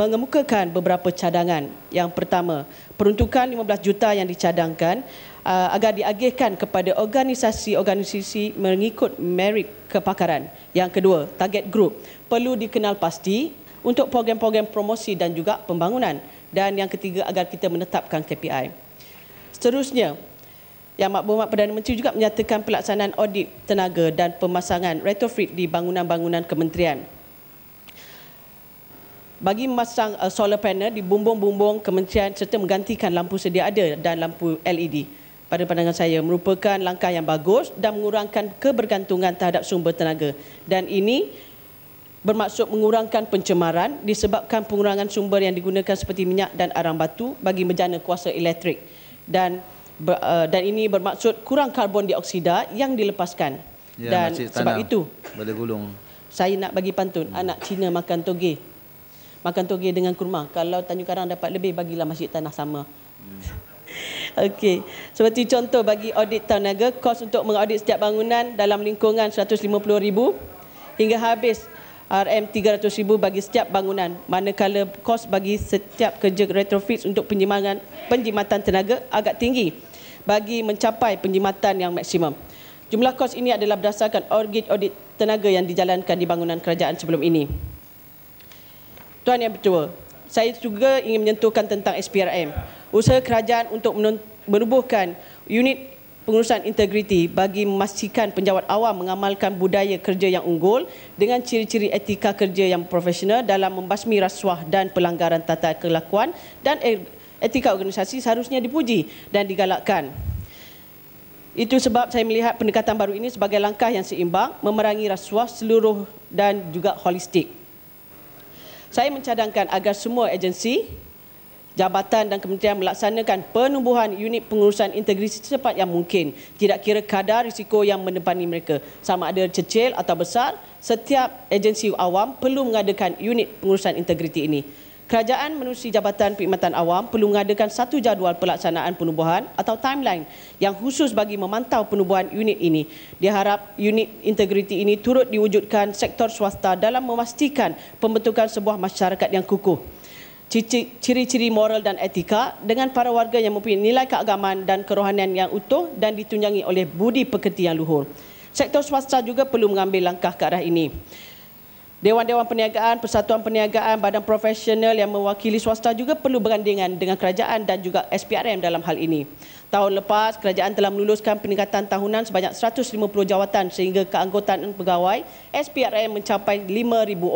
mengemukakan beberapa cadangan. Yang pertama, peruntukan 15 juta yang dicadangkan uh, agar diagihkan kepada organisasi-organisasi mengikut merit kepakaran. Yang kedua, target group perlu dikenal pasti untuk program-program promosi dan juga pembangunan. Dan yang ketiga, agar kita menetapkan KPI. Seterusnya, yang Mak Makbumat Perdana Menteri juga menyatakan pelaksanaan audit tenaga dan pemasangan retrofit di bangunan-bangunan kementerian. Bagi memasang uh, solar panel di bumbung-bumbung kementerian serta menggantikan lampu sedia ada dan lampu LED pada pandangan saya merupakan langkah yang bagus dan mengurangkan kebergantungan terhadap sumber tenaga dan ini bermaksud mengurangkan pencemaran disebabkan pengurangan sumber yang digunakan seperti minyak dan arang batu bagi menjana kuasa elektrik dan eh, dan ini bermaksud kurang karbon dioksida yang dilepaskan ya, dan sebab itu boleh gulung saya nak bagi pantun hmm. anak Cina makan toge makan toge dengan kurma kalau Tanjung Karang dapat lebih bagilah masjid tanah sama hmm. Okey. Seperti contoh bagi audit tahun naga, kos untuk mengaudit setiap bangunan dalam lingkungan 150,000 hingga habis RM300,000 bagi setiap bangunan. Manakala kos bagi setiap kerja retrofit untuk penjimatan penjimatan tenaga agak tinggi bagi mencapai penjimatan yang maksimum. Jumlah kos ini adalah berdasarkan audit audit tenaga yang dijalankan di bangunan kerajaan sebelum ini. Tuan Yang Pertua, saya juga ingin menyentuhkan tentang SPRM usaha kerajaan untuk menubuhkan unit pengurusan integriti bagi memastikan penjawat awam mengamalkan budaya kerja yang unggul dengan ciri-ciri etika kerja yang profesional dalam membasmi rasuah dan pelanggaran tata kelakuan dan e-, etika organisasi seharusnya dipuji dan digalakkan. Itu sebab saya melihat pendekatan baru ini sebagai langkah yang seimbang memerangi rasuah seluruh dan juga holistik. Saya mencadangkan agar semua agensi Jabatan dan kementerian melaksanakan penubuhan unit pengurusan integriti secepat yang mungkin. Tidak kira kadar risiko yang mendepani mereka. Sama ada kecil atau besar, setiap agensi awam perlu mengadakan unit pengurusan integriti ini. Kerajaan menerusi Jabatan Perkhidmatan Awam perlu mengadakan satu jadual pelaksanaan penubuhan atau timeline yang khusus bagi memantau penubuhan unit ini. Diharap unit integriti ini turut diwujudkan sektor swasta dalam memastikan pembentukan sebuah masyarakat yang kukuh ciri-ciri moral dan etika dengan para warga yang mempunyai nilai keagamaan dan kerohanian yang utuh dan ditunjangi oleh budi pekerti yang luhur. Sektor swasta juga perlu mengambil langkah ke arah ini. Dewan-dewan perniagaan, persatuan perniagaan, badan profesional yang mewakili swasta juga perlu bergandingan dengan kerajaan dan juga SPRM dalam hal ini. Tahun lepas, kerajaan telah meluluskan peningkatan tahunan sebanyak 150 jawatan sehingga keanggotaan pegawai SPRM mencapai 5,000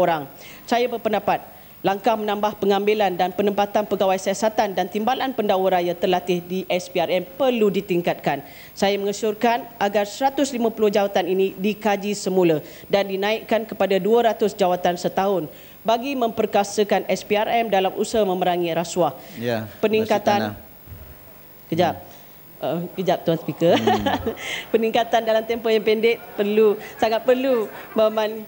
orang. Saya berpendapat, Langkah menambah pengambilan dan penempatan pegawai siasatan dan timbalan pendakwa raya terlatih di SPRM perlu ditingkatkan. Saya mengesyorkan agar 150 jawatan ini dikaji semula dan dinaikkan kepada 200 jawatan setahun bagi memperkasakan SPRM dalam usaha memerangi rasuah. Ya, Peningkatan... Kejap. Hmm. Uh, kejap Tuan Speaker hmm. Peningkatan dalam tempoh yang pendek perlu Sangat perlu meman,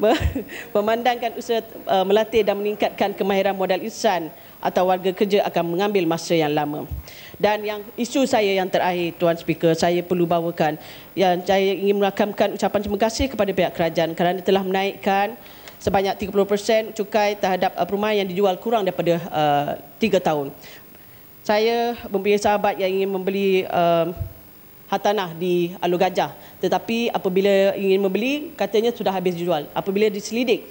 memandangkan usaha uh, melatih dan meningkatkan kemahiran modal insan atau warga kerja akan mengambil masa yang lama. Dan yang isu saya yang terakhir Tuan Speaker, saya perlu bawakan yang saya ingin merakamkan ucapan terima kasih kepada pihak kerajaan kerana telah menaikkan sebanyak 30% cukai terhadap uh, perumahan yang dijual kurang daripada uh, 3 tahun. Saya mempunyai sahabat yang ingin membeli uh, hartanah di Alu Gajah. Tetapi apabila ingin membeli, katanya sudah habis dijual. Apabila diselidik,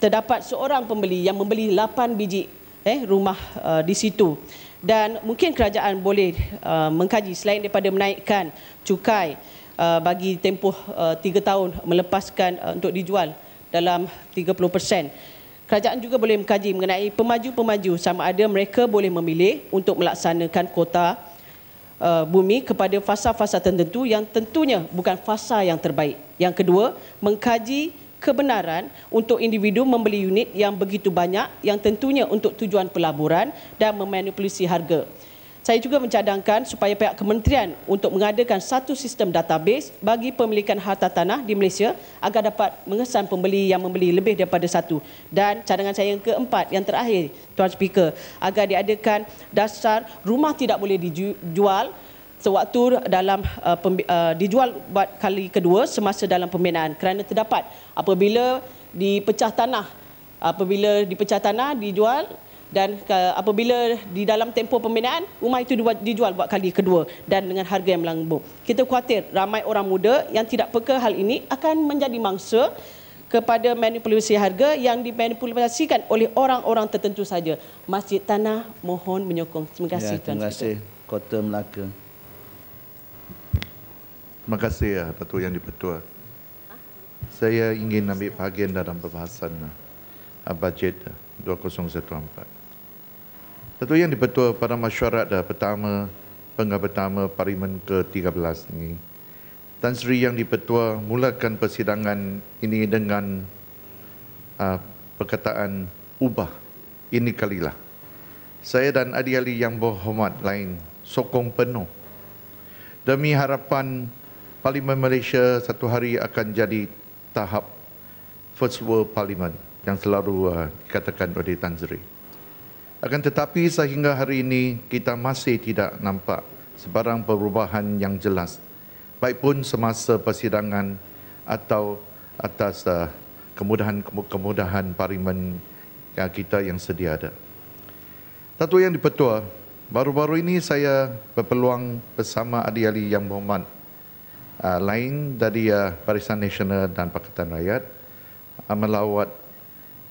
terdapat seorang pembeli yang membeli 8 biji eh, rumah uh, di situ. Dan mungkin kerajaan boleh uh, mengkaji selain daripada menaikkan cukai uh, bagi tempoh uh, 3 tahun melepaskan uh, untuk dijual dalam 30%. Kerajaan juga boleh mengkaji mengenai pemaju-pemaju sama ada mereka boleh memilih untuk melaksanakan kota Uh, bumi kepada fasa-fasa tertentu yang tentunya bukan fasa yang terbaik. Yang kedua, mengkaji kebenaran untuk individu membeli unit yang begitu banyak yang tentunya untuk tujuan pelaburan dan memanipulasi harga saya juga mencadangkan supaya pihak kementerian untuk mengadakan satu sistem database bagi pemilikan harta tanah di Malaysia agar dapat mengesan pembeli yang membeli lebih daripada satu. Dan cadangan saya yang keempat, yang terakhir, Tuan Speaker, agar diadakan dasar rumah tidak boleh dijual sewaktu dalam uh, pembi- uh, dijual buat kali kedua semasa dalam pembinaan kerana terdapat apabila dipecah tanah apabila dipecah tanah dijual dan ke, apabila di dalam tempoh pembinaan rumah itu dijual buat kali kedua dan dengan harga yang melambung. Kita khuatir ramai orang muda yang tidak peka hal ini akan menjadi mangsa kepada manipulasi harga yang dimanipulasikan oleh orang-orang tertentu saja. Masjid Tanah mohon menyokong. Terima ya, kasih ya, Terima kasih Kota Melaka. Terima kasih ya Datuk Yang Dipertua. Saya ingin ambil bahagian dalam perbahasan uh, bajet 2014. Satu yang dibetul pada masyarakat dah pertama pengah pertama Parlimen ke-13 ini. Tan Sri yang dipertua mulakan persidangan ini dengan uh, perkataan ubah ini kalilah. Saya dan Adi Ali yang berhormat lain sokong penuh demi harapan Parlimen Malaysia satu hari akan jadi tahap First World Parlimen yang selalu uh, dikatakan oleh Tan Sri. Akan tetapi sehingga hari ini kita masih tidak nampak sebarang perubahan yang jelas. Baik pun semasa persidangan atau atas eh, kemudahan-kemudahan parlimen ya, kita yang sedia ada. Tatu yang dipertua, baru-baru ini saya berpeluang bersama Adi Ali yang berhormat uh, eh, lain dari uh, Barisan Nasional dan Pakatan Rakyat uh, melawat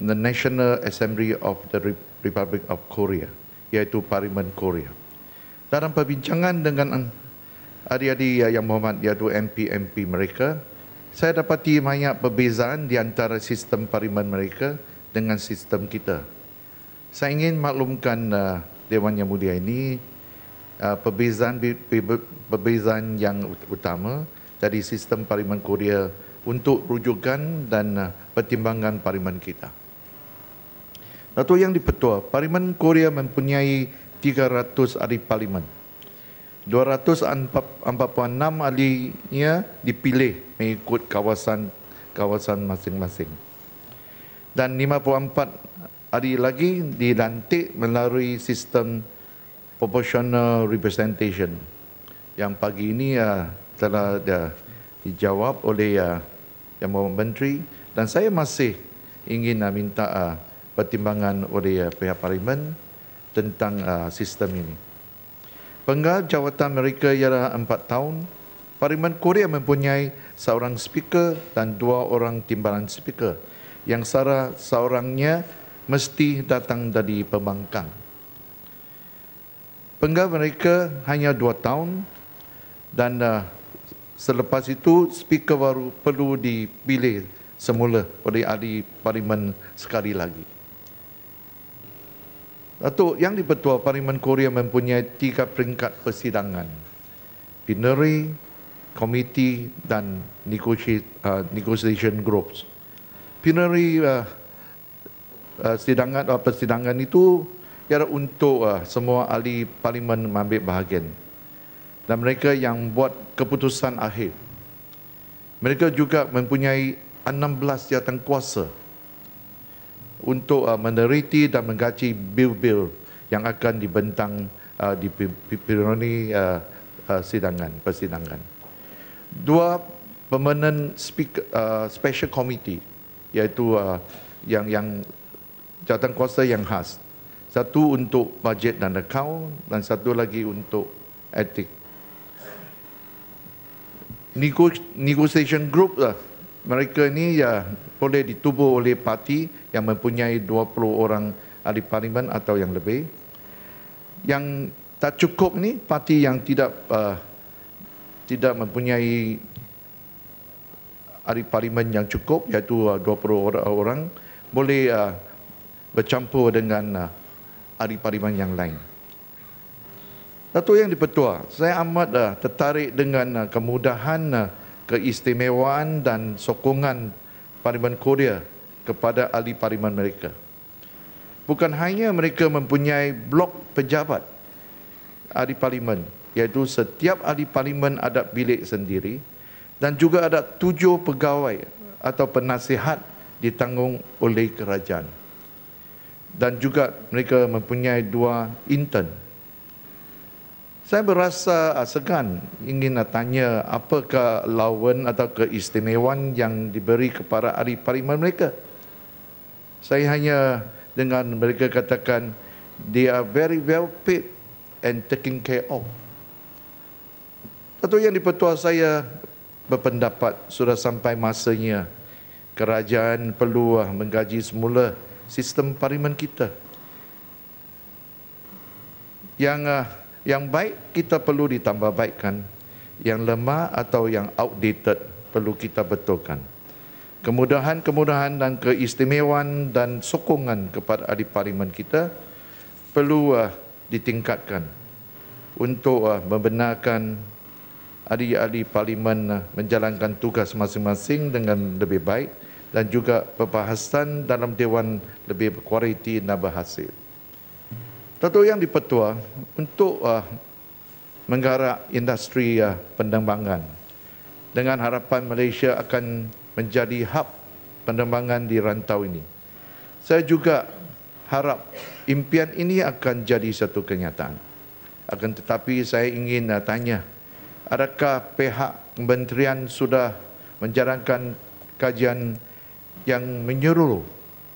The National Assembly of the Republic Republic of Korea, iaitu Parlimen Korea. Dalam perbincangan dengan adik-adik yang Muhammad, iaitu MP-MP mereka, saya dapati banyak perbezaan di antara sistem parlimen mereka dengan sistem kita. Saya ingin maklumkan uh, Dewan Yang Mulia ini uh, perbezaan, perbezaan yang utama dari sistem parlimen Korea untuk rujukan dan uh, pertimbangan parlimen kita. Datuk Yang di-Pertua, Parlimen Korea mempunyai 300 ahli parlimen. 246 ahlinya dipilih mengikut kawasan-kawasan masing-masing. Dan 54 ahli lagi dilantik melalui sistem proportional representation. Yang pagi ini uh, telah uh, dijawab oleh uh, Yang Mohon Menteri dan saya masih ingin uh, minta uh, pertimbangan oleh eh, pihak parlimen tentang uh, sistem ini. Penggal jawatan mereka ialah empat tahun. Parlimen Korea mempunyai seorang speaker dan dua orang timbalan speaker yang salah seorangnya mesti datang dari pembangkang. Penggal mereka hanya dua tahun dan uh, selepas itu speaker baru perlu dipilih semula oleh ahli parlimen sekali lagi. Datuk Yang di-Pertua Parlimen Korea mempunyai tiga peringkat persidangan. Binary, Komiti dan uh, Negotiation Groups. Binary uh, persidangan, uh, uh, persidangan itu ialah untuk uh, semua ahli parlimen mengambil bahagian. Dan mereka yang buat keputusan akhir. Mereka juga mempunyai 16 jawatan kuasa untuk uh, meneriti dan menggaji bil-bil yang akan dibentang uh, di pirroni uh, uh, sidangan persidangan. Dua permanent speaker, uh, special committee iaitu uh, yang yang jawatan kuasa yang khas. Satu untuk budget dan account dan satu lagi untuk etik. negotiation group lah uh, mereka ini ya boleh ditubuh oleh parti yang mempunyai 20 orang ahli parlimen atau yang lebih. Yang tak cukup ni parti yang tidak uh, tidak mempunyai ahli parlimen yang cukup iaitu uh, 20 orang, orang boleh uh, bercampur dengan uh, ahli parlimen yang lain. Datuk yang dipertua, saya amat uh, tertarik dengan uh, kemudahan uh, keistimewaan dan sokongan Parlimen Korea kepada ahli parlimen mereka. Bukan hanya mereka mempunyai blok pejabat ahli parlimen iaitu setiap ahli parlimen ada bilik sendiri dan juga ada tujuh pegawai atau penasihat ditanggung oleh kerajaan. Dan juga mereka mempunyai dua intern saya berasa ah, segan ingin tanya apa ke lawan atau keistimewaan yang diberi kepada ahli parlimen mereka. Saya hanya dengan mereka katakan they are very well paid and taking care of. Tentu yang dipertua saya berpendapat sudah sampai masanya kerajaan perlu ah, menggaji semula sistem parlimen kita. Yang uh, yang baik kita perlu ditambah baikkan Yang lemah atau yang outdated perlu kita betulkan Kemudahan-kemudahan dan keistimewaan dan sokongan kepada ahli parlimen kita Perlu uh, ditingkatkan untuk uh, membenarkan ahli-ahli parlimen uh, menjalankan tugas masing-masing dengan lebih baik dan juga perbahasan dalam dewan lebih berkualiti dan berhasil. Datuk yang dipetua untuk uh, ah, menggarak industri uh, penerbangan dengan harapan Malaysia akan menjadi hub penerbangan di rantau ini. Saya juga harap impian ini akan jadi satu kenyataan. Akan tetapi saya ingin uh, tanya, adakah pihak kementerian sudah menjalankan kajian yang menyeluruh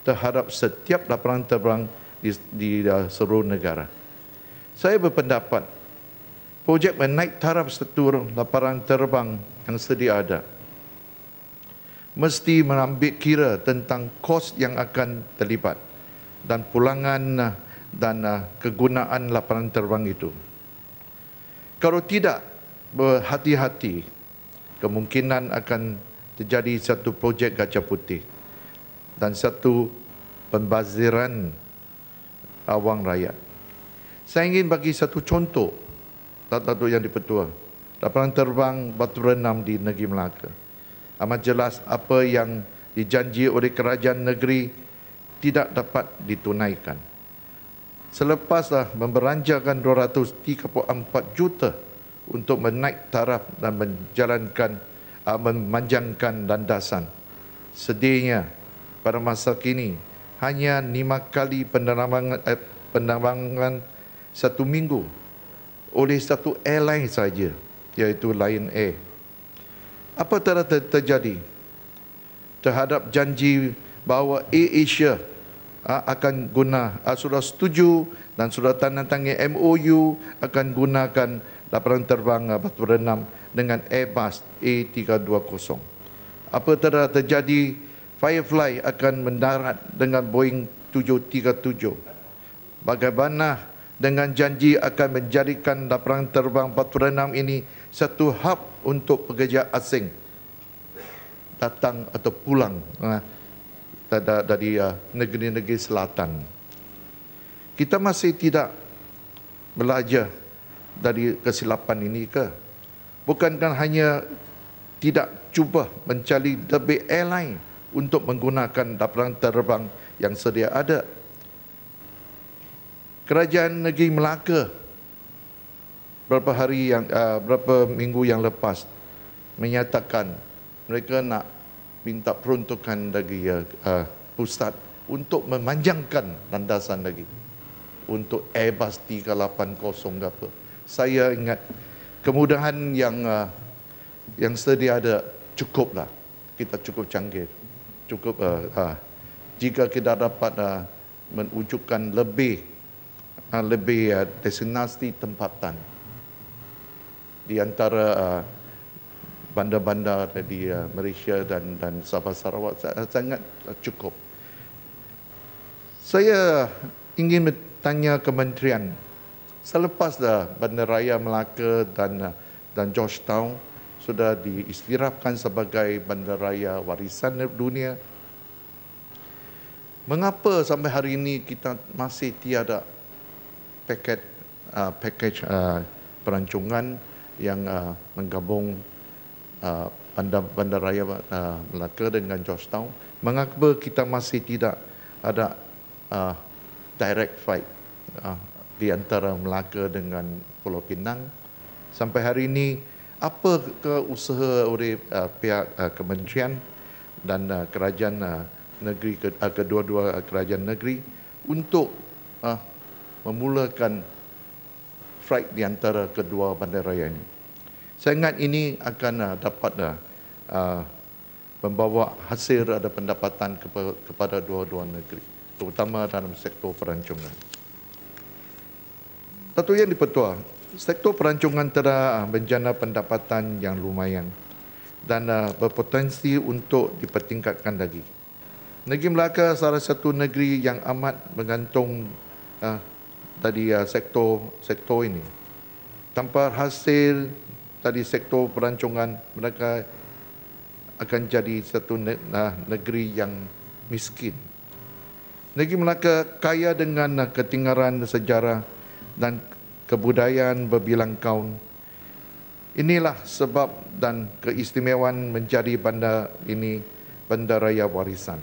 terhadap setiap laporan Terbang di, di uh, seluruh negara. Saya berpendapat projek menaik taraf struktur laporan terbang yang sedia ada mesti mengambil kira tentang kos yang akan terlibat dan pulangan uh, dan uh, kegunaan laporan terbang itu. Kalau tidak berhati-hati, kemungkinan akan terjadi satu projek gajah putih dan satu pembaziran awang rakyat. Saya ingin bagi satu contoh Datuk-Datuk yang dipertua. Dapatan terbang batu renam di negeri Melaka. Amat jelas apa yang dijanji oleh kerajaan negeri tidak dapat ditunaikan. Selepaslah memberanjakan 234 juta untuk menaik taraf dan menjalankan ah, memanjangkan landasan. Sedihnya pada masa kini hanya lima kali penerbangan, eh, penerbangan satu minggu oleh satu airline saja, iaitu Lion Air. Apa telah terjadi terhadap janji bahawa Air Asia ah, akan guna ah, sudah setuju dan sudah tanda tangan MOU akan gunakan laporan terbang 46 ah, dengan Airbus A320. Apa telah terjadi terjadi Firefly akan mendarat dengan Boeing 737. Bagaimana dengan janji akan menjadikan lapangan terbang 46 ini satu hub untuk pekerja asing datang atau pulang ah, dari ah, negeri-negeri selatan. Kita masih tidak belajar dari kesilapan ini ke? Bukankah hanya tidak cuba mencari lebih airline untuk menggunakan dapuran terbang yang sedia ada. Kerajaan Negeri Melaka beberapa hari yang uh, ah, beberapa minggu yang lepas menyatakan mereka nak minta peruntukan dari uh, ah, ah, pusat untuk memanjangkan landasan lagi untuk Airbus 380 ke apa. Saya ingat kemudahan yang uh, yang sedia ada cukuplah. Kita cukup canggih cukup uh, uh, jika kita dapat uh, eh, mewujudkan lebih uh, lebih uh, destinasi tempatan di antara uh, bandar-bandar di uh, Malaysia dan dan Sabah Sarawak sangat uh, cukup. Saya ingin bertanya kementerian selepas uh, Bandaraya Melaka dan uh, dan Georgetown sudah diistirahatkan sebagai bandaraya warisan dunia. Mengapa sampai hari ini kita masih tiada paket uh, package uh, perancungan yang uh, menggabung uh, bandaraya uh, Melaka dengan Georgetown? Mengapa kita masih tidak ada uh, direct flight uh, di antara Melaka dengan Pulau Pinang? Sampai hari ini, apa ke usaha oleh uh, pihak uh, kementerian dan uh, kerajaan uh, negeri uh, kedua-dua uh, kerajaan negeri untuk uh, memulakan flight di antara kedua bandaraya ini. Saya ingat ini akan uh, dapat uh, uh membawa hasil ada pendapatan kepada dua-dua negeri terutama dalam sektor perancangan. Tentu yang dipertua, sektor perancangan tera ah, bencana pendapatan yang lumayan dan ah, berpotensi untuk dipertingkatkan lagi. Negeri Melaka salah satu negeri yang amat bergantung uh, ah, tadi uh, sektor sektor ini. Tanpa hasil tadi sektor perancangan mereka akan jadi satu negeri yang miskin. Negeri Melaka kaya dengan ketinggalan sejarah dan kebudayaan berbilang kaum. Inilah sebab dan keistimewaan menjadi bandar ini bandar raya warisan.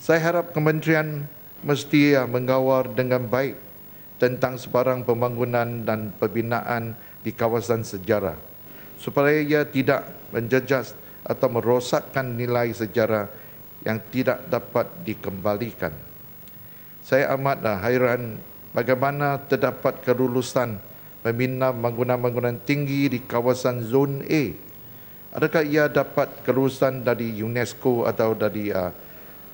Saya harap kementerian mesti mengawal dengan baik tentang sebarang pembangunan dan pembinaan di kawasan sejarah supaya ia tidak menjejas atau merosakkan nilai sejarah yang tidak dapat dikembalikan. Saya amatlah hairan bagaimana terdapat kerulusan pembina bangunan-bangunan tinggi di kawasan zon A. Adakah ia dapat kerulusan dari UNESCO atau dari uh,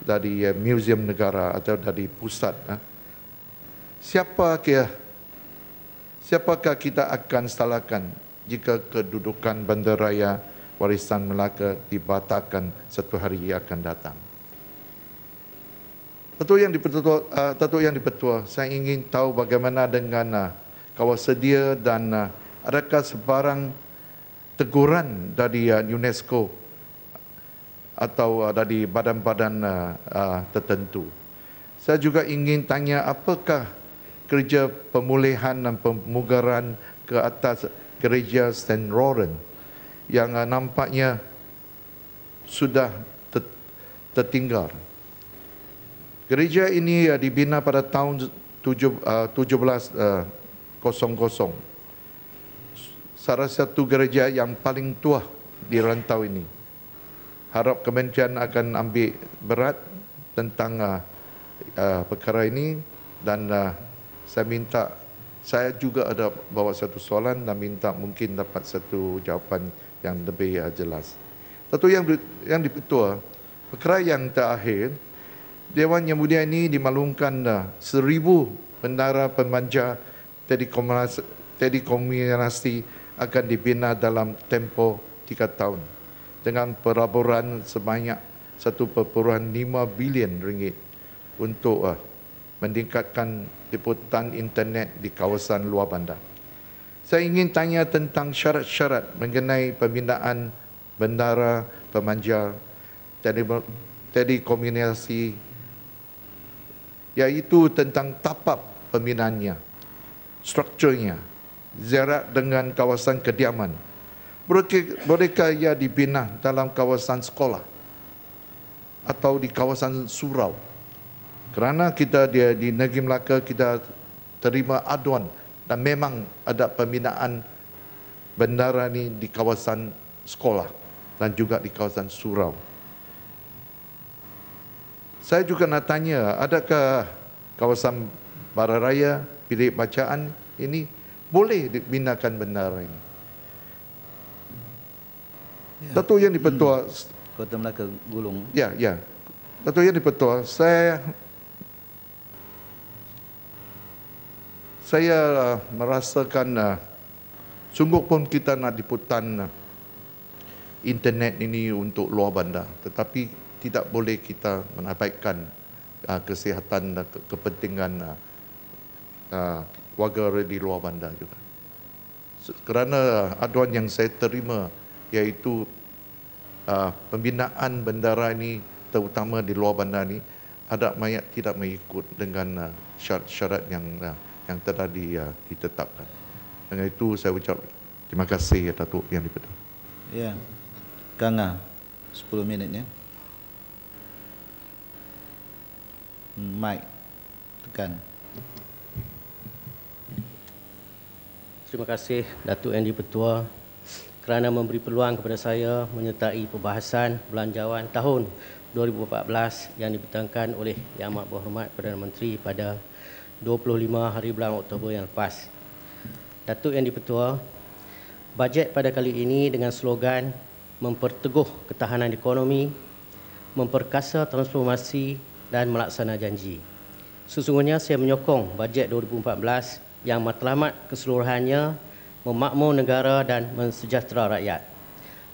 dari uh, museum negara atau dari pusat? Uh? Ha? Siapa kira? Siapakah kita akan salahkan jika kedudukan bandaraya warisan Melaka dibatalkan satu hari akan datang? Tentu yang dipetua, uh, ah, tentu yang di dipetua, saya ingin tahu bagaimana dengan uh, ah, kawas sedia dan uh, adakah sebarang teguran dari uh, UNESCO atau uh, dari badan-badan uh, uh, tertentu. Saya juga ingin tanya apakah kerja pemulihan dan pemugaran ke atas gereja St. Roran yang uh, nampaknya sudah tertinggal. Gereja ini uh, dibina pada tahun uh, 1700. Uh, Salah satu gereja yang paling tua di rantau ini. Harap kementerian akan ambil berat tentang uh, uh, perkara ini dan uh, saya minta saya juga ada bawa satu soalan dan minta mungkin dapat satu jawapan yang lebih uh, jelas. Tentu yang yang dipetua perkara yang terakhir Dewan yang mulia ini dah seribu bendara pemanja telekomunikasi akan dibina dalam tempo tiga tahun dengan pelaburan sebanyak lima bilion ringgit untuk uh, meningkatkan liputan internet di kawasan luar bandar. Saya ingin tanya tentang syarat-syarat mengenai pembinaan bendara pemanja dari tele- iaitu tentang tapak pembinaannya, strukturnya, zarat dengan kawasan kediaman. mereka ia dibina dalam kawasan sekolah atau di kawasan surau? Kerana kita dia di Negeri Melaka kita terima aduan dan memang ada pembinaan bendara ini di kawasan sekolah dan juga di kawasan surau saya juga nak tanya, adakah kawasan Barat Raya, pilih bacaan ini boleh dibinakan benar ini? Ya. Datuk Yang Dipertua... Hmm. Kota Melaka Gulung. Ya, ya. Datuk Yang di petua. saya... Saya uh, merasakan uh, sungguh pun kita nak diputan uh, internet ini untuk luar bandar. Tetapi tidak boleh kita menabaikan uh, kesihatan dan ke- kepentingan uh, uh, warga di luar bandar juga. Kerana aduan yang saya terima iaitu uh, pembinaan bandara ini terutama di luar bandar ini ada mayat tidak mengikut dengan uh, syarat-syarat yang uh, yang telah di, uh, ditetapkan. Dengan itu saya ucap terima kasih ya Datuk yang dipertahankan. Ya, Kang 10 minitnya. mic tekan. Terima kasih Datuk Andy Petua kerana memberi peluang kepada saya menyertai pembahasan belanjawan tahun 2014 yang dibentangkan oleh Yang Amat Berhormat Perdana Menteri pada 25 hari bulan Oktober yang lepas. Datuk Yang Dipertua, bajet pada kali ini dengan slogan memperteguh ketahanan ekonomi, memperkasa transformasi dan melaksana janji. Sesungguhnya saya menyokong bajet 2014 yang matlamat keseluruhannya memakmur negara dan mensejahtera rakyat.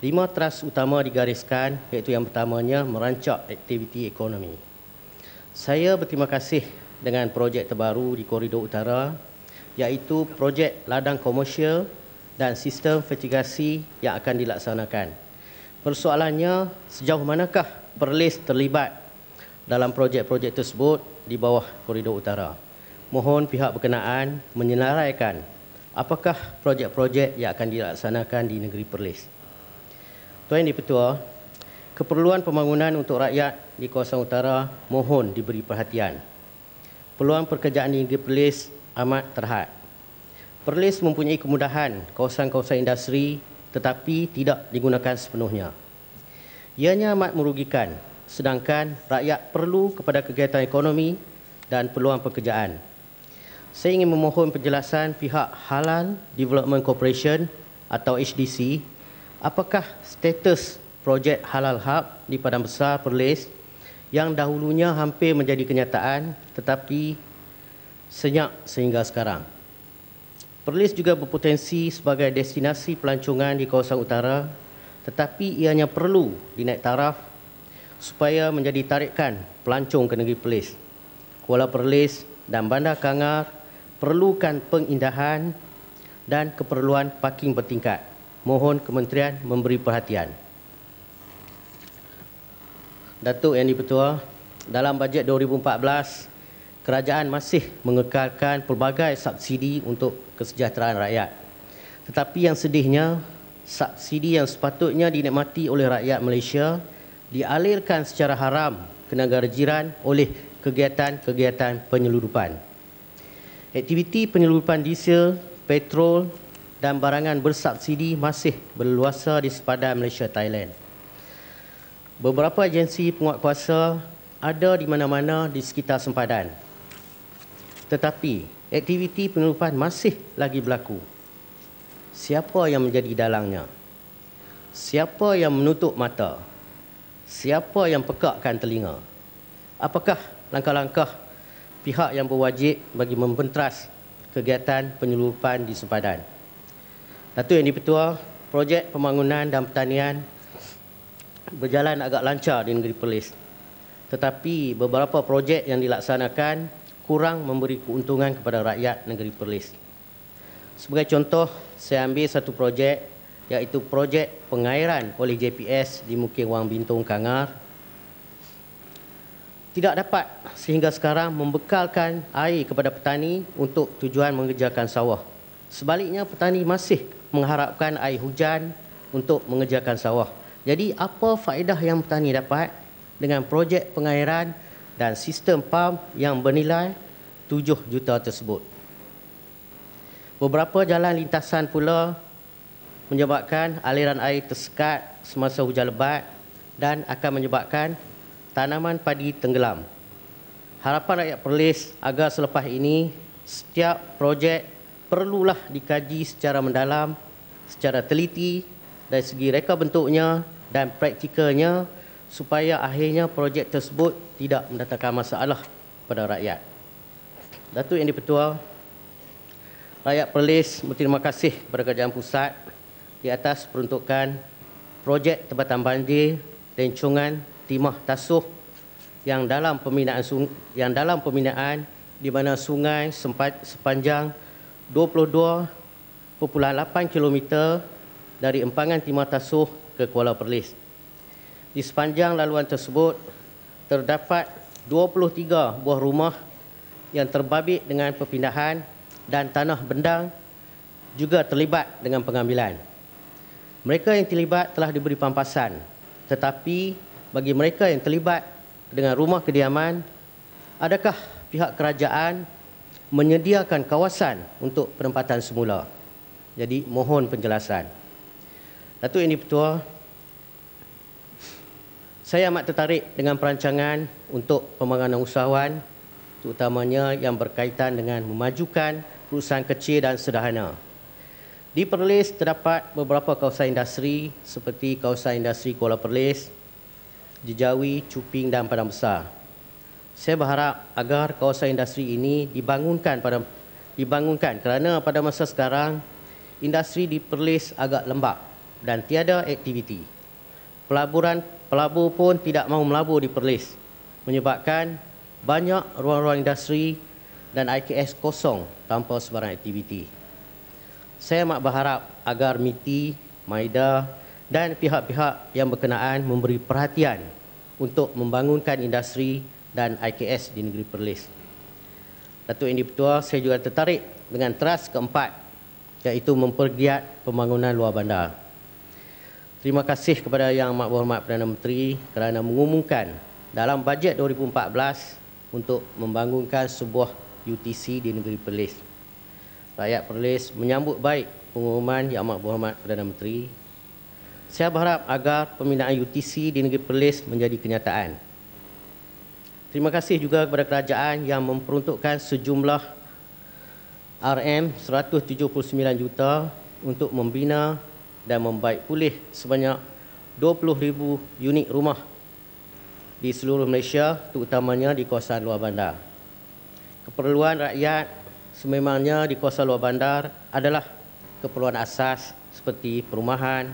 Lima teras utama digariskan iaitu yang pertamanya merancak aktiviti ekonomi. Saya berterima kasih dengan projek terbaru di koridor utara iaitu projek ladang komersial dan sistem fertigasi yang akan dilaksanakan. Persoalannya sejauh manakah Perlis terlibat dalam projek-projek tersebut di bawah koridor utara. Mohon pihak berkenaan menyenaraikan apakah projek-projek yang akan dilaksanakan di negeri Perlis. Tuan Yang Dipertua, keperluan pembangunan untuk rakyat di kawasan utara mohon diberi perhatian. Peluang pekerjaan di negeri Perlis amat terhad. Perlis mempunyai kemudahan kawasan-kawasan industri tetapi tidak digunakan sepenuhnya. Ianya amat merugikan sedangkan rakyat perlu kepada kegiatan ekonomi dan peluang pekerjaan. Saya ingin memohon penjelasan pihak Halal Development Corporation atau HDC apakah status projek Halal Hub di Padang Besar Perlis yang dahulunya hampir menjadi kenyataan tetapi senyap sehingga sekarang. Perlis juga berpotensi sebagai destinasi pelancongan di kawasan utara tetapi ianya perlu dinaik taraf supaya menjadi tarikan pelancong ke negeri Perlis. Kuala Perlis dan Bandar Kangar perlukan pengindahan dan keperluan parking bertingkat. Mohon kementerian memberi perhatian. Datuk Yang Dipertua, dalam bajet 2014, kerajaan masih mengekalkan pelbagai subsidi untuk kesejahteraan rakyat. Tetapi yang sedihnya, subsidi yang sepatutnya dinikmati oleh rakyat Malaysia dialirkan secara haram ke negara jiran oleh kegiatan-kegiatan penyeludupan. Aktiviti penyeludupan diesel, petrol dan barangan bersubsidi masih berluasa di sepadan Malaysia Thailand. Beberapa agensi penguatkuasa ada di mana-mana di sekitar sempadan. Tetapi aktiviti penyeludupan masih lagi berlaku. Siapa yang menjadi dalangnya? Siapa yang menutup mata? siapa yang pekakkan telinga? Apakah langkah-langkah pihak yang berwajib bagi membentras kegiatan penyelupan di sempadan? Datuk Yang Dipertua, projek pembangunan dan pertanian berjalan agak lancar di negeri Perlis. Tetapi beberapa projek yang dilaksanakan kurang memberi keuntungan kepada rakyat negeri Perlis. Sebagai contoh, saya ambil satu projek iaitu projek pengairan oleh JPS di Mukim Wang Bintung Kangar tidak dapat sehingga sekarang membekalkan air kepada petani untuk tujuan mengerjakan sawah. Sebaliknya petani masih mengharapkan air hujan untuk mengerjakan sawah. Jadi apa faedah yang petani dapat dengan projek pengairan dan sistem pam yang bernilai 7 juta tersebut? Beberapa jalan lintasan pula menyebabkan aliran air tersekat semasa hujan lebat dan akan menyebabkan tanaman padi tenggelam. Harapan rakyat Perlis agar selepas ini setiap projek perlulah dikaji secara mendalam, secara teliti dari segi reka bentuknya dan praktikalnya supaya akhirnya projek tersebut tidak mendatangkan masalah kepada rakyat. Datuk Yang di rakyat Perlis berterima kasih kepada kerajaan pusat di atas peruntukan projek tempatan banjir Lencungan timah tasuh yang dalam pembinaan yang dalam pembinaan di mana sungai sempat sepanjang 22.8 km dari empangan timah tasuh ke Kuala Perlis. Di sepanjang laluan tersebut terdapat 23 buah rumah yang terbabit dengan perpindahan dan tanah bendang juga terlibat dengan pengambilan. Mereka yang terlibat telah diberi pampasan tetapi bagi mereka yang terlibat dengan rumah kediaman adakah pihak kerajaan menyediakan kawasan untuk penempatan semula? Jadi mohon penjelasan. Datuk Yang Dipertua, saya amat tertarik dengan perancangan untuk pembangunan usahawan terutamanya yang berkaitan dengan memajukan perusahaan kecil dan sederhana. Di Perlis terdapat beberapa kawasan industri seperti kawasan industri Kuala Perlis, Jejawi, Cuping dan Padang Besar. Saya berharap agar kawasan industri ini dibangunkan pada dibangunkan kerana pada masa sekarang industri di Perlis agak lembap dan tiada aktiviti. Pelaburan pelabur pun tidak mahu melabur di Perlis menyebabkan banyak ruang-ruang industri dan IKS kosong tanpa sebarang aktiviti saya amat berharap agar MITI, MAIDA dan pihak-pihak yang berkenaan memberi perhatian untuk membangunkan industri dan IKS di negeri Perlis. Datuk Indi Pertua, saya juga tertarik dengan teras keempat iaitu mempergiat pembangunan luar bandar. Terima kasih kepada Yang Amat Berhormat Perdana Menteri kerana mengumumkan dalam bajet 2014 untuk membangunkan sebuah UTC di negeri Perlis rakyat Perlis menyambut baik pengumuman Yang Amat Berhormat Perdana Menteri. Saya berharap agar pembinaan UTC di negeri Perlis menjadi kenyataan. Terima kasih juga kepada kerajaan yang memperuntukkan sejumlah RM179 juta untuk membina dan membaik pulih sebanyak 20,000 unit rumah di seluruh Malaysia terutamanya di kawasan luar bandar. Keperluan rakyat sememangnya di kawasan luar bandar adalah keperluan asas seperti perumahan,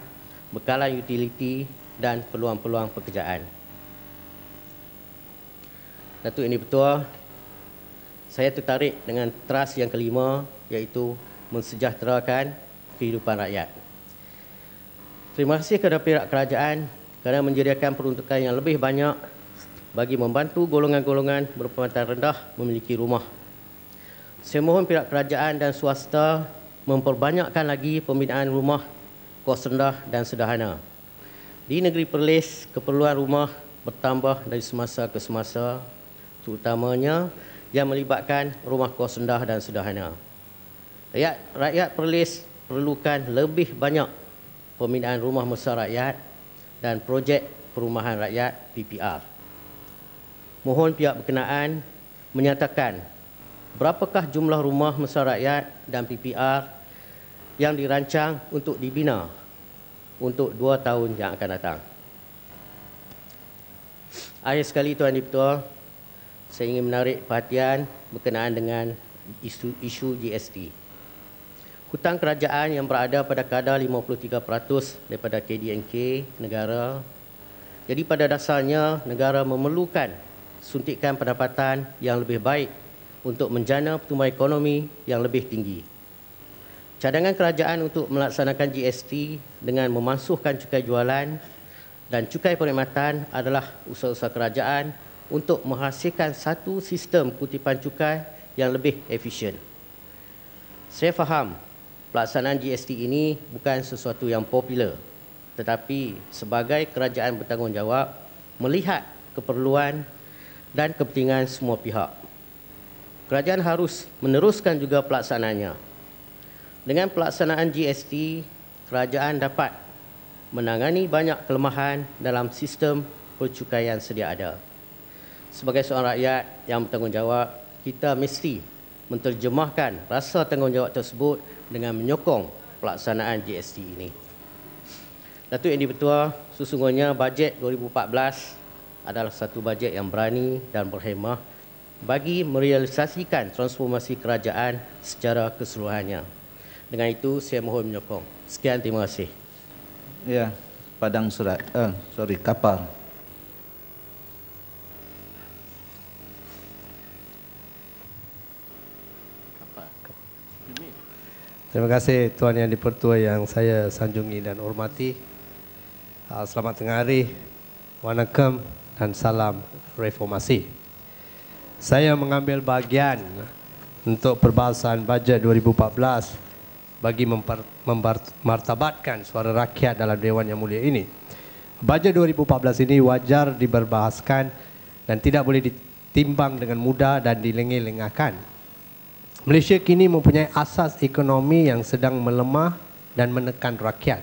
bekalan utiliti dan peluang-peluang pekerjaan. Datuk ini betul, saya tertarik dengan trust yang kelima iaitu mensejahterakan kehidupan rakyat. Terima kasih kepada pihak kerajaan kerana menjadikan peruntukan yang lebih banyak bagi membantu golongan-golongan berpendapatan rendah memiliki rumah saya mohon pihak kerajaan dan swasta memperbanyakkan lagi pembinaan rumah kos rendah dan sederhana. Di negeri Perlis, keperluan rumah bertambah dari semasa ke semasa, terutamanya yang melibatkan rumah kos rendah dan sederhana. Rakyat, rakyat Perlis perlukan lebih banyak pembinaan rumah mesra rakyat dan projek perumahan rakyat PPR. Mohon pihak berkenaan menyatakan berapakah jumlah rumah mesra rakyat dan PPR yang dirancang untuk dibina untuk dua tahun yang akan datang. Akhir sekali Tuan Diputua, saya ingin menarik perhatian berkenaan dengan isu, isu GST. Hutang kerajaan yang berada pada kadar 53% daripada KDNK negara. Jadi pada dasarnya negara memerlukan suntikan pendapatan yang lebih baik untuk menjana pertumbuhan ekonomi yang lebih tinggi. Cadangan kerajaan untuk melaksanakan GST dengan memasukkan cukai jualan dan cukai perkhidmatan adalah usaha-usaha kerajaan untuk menghasilkan satu sistem kutipan cukai yang lebih efisien. Saya faham pelaksanaan GST ini bukan sesuatu yang popular tetapi sebagai kerajaan bertanggungjawab melihat keperluan dan kepentingan semua pihak kerajaan harus meneruskan juga pelaksanaannya. Dengan pelaksanaan GST, kerajaan dapat menangani banyak kelemahan dalam sistem percukaian sedia ada. Sebagai seorang rakyat yang bertanggungjawab, kita mesti menterjemahkan rasa tanggungjawab tersebut dengan menyokong pelaksanaan GST ini. Datuk Yang Dipertua, sesungguhnya bajet 2014 adalah satu bajet yang berani dan berhemah bagi merealisasikan transformasi kerajaan secara keseluruhannya. Dengan itu saya mohon menyokong. Sekian terima kasih. Ya, Padang Surat. Eh, sorry, Kapal. Terima kasih Tuan Yang Dipertua yang saya sanjungi dan hormati. Ah, selamat tengah hari. Wanakam dan salam reformasi saya mengambil bagian untuk perbahasan bajet 2014 bagi memartabatkan suara rakyat dalam Dewan Yang Mulia ini. Bajet 2014 ini wajar diperbahaskan dan tidak boleh ditimbang dengan mudah dan dilengih-lengahkan. Malaysia kini mempunyai asas ekonomi yang sedang melemah dan menekan rakyat.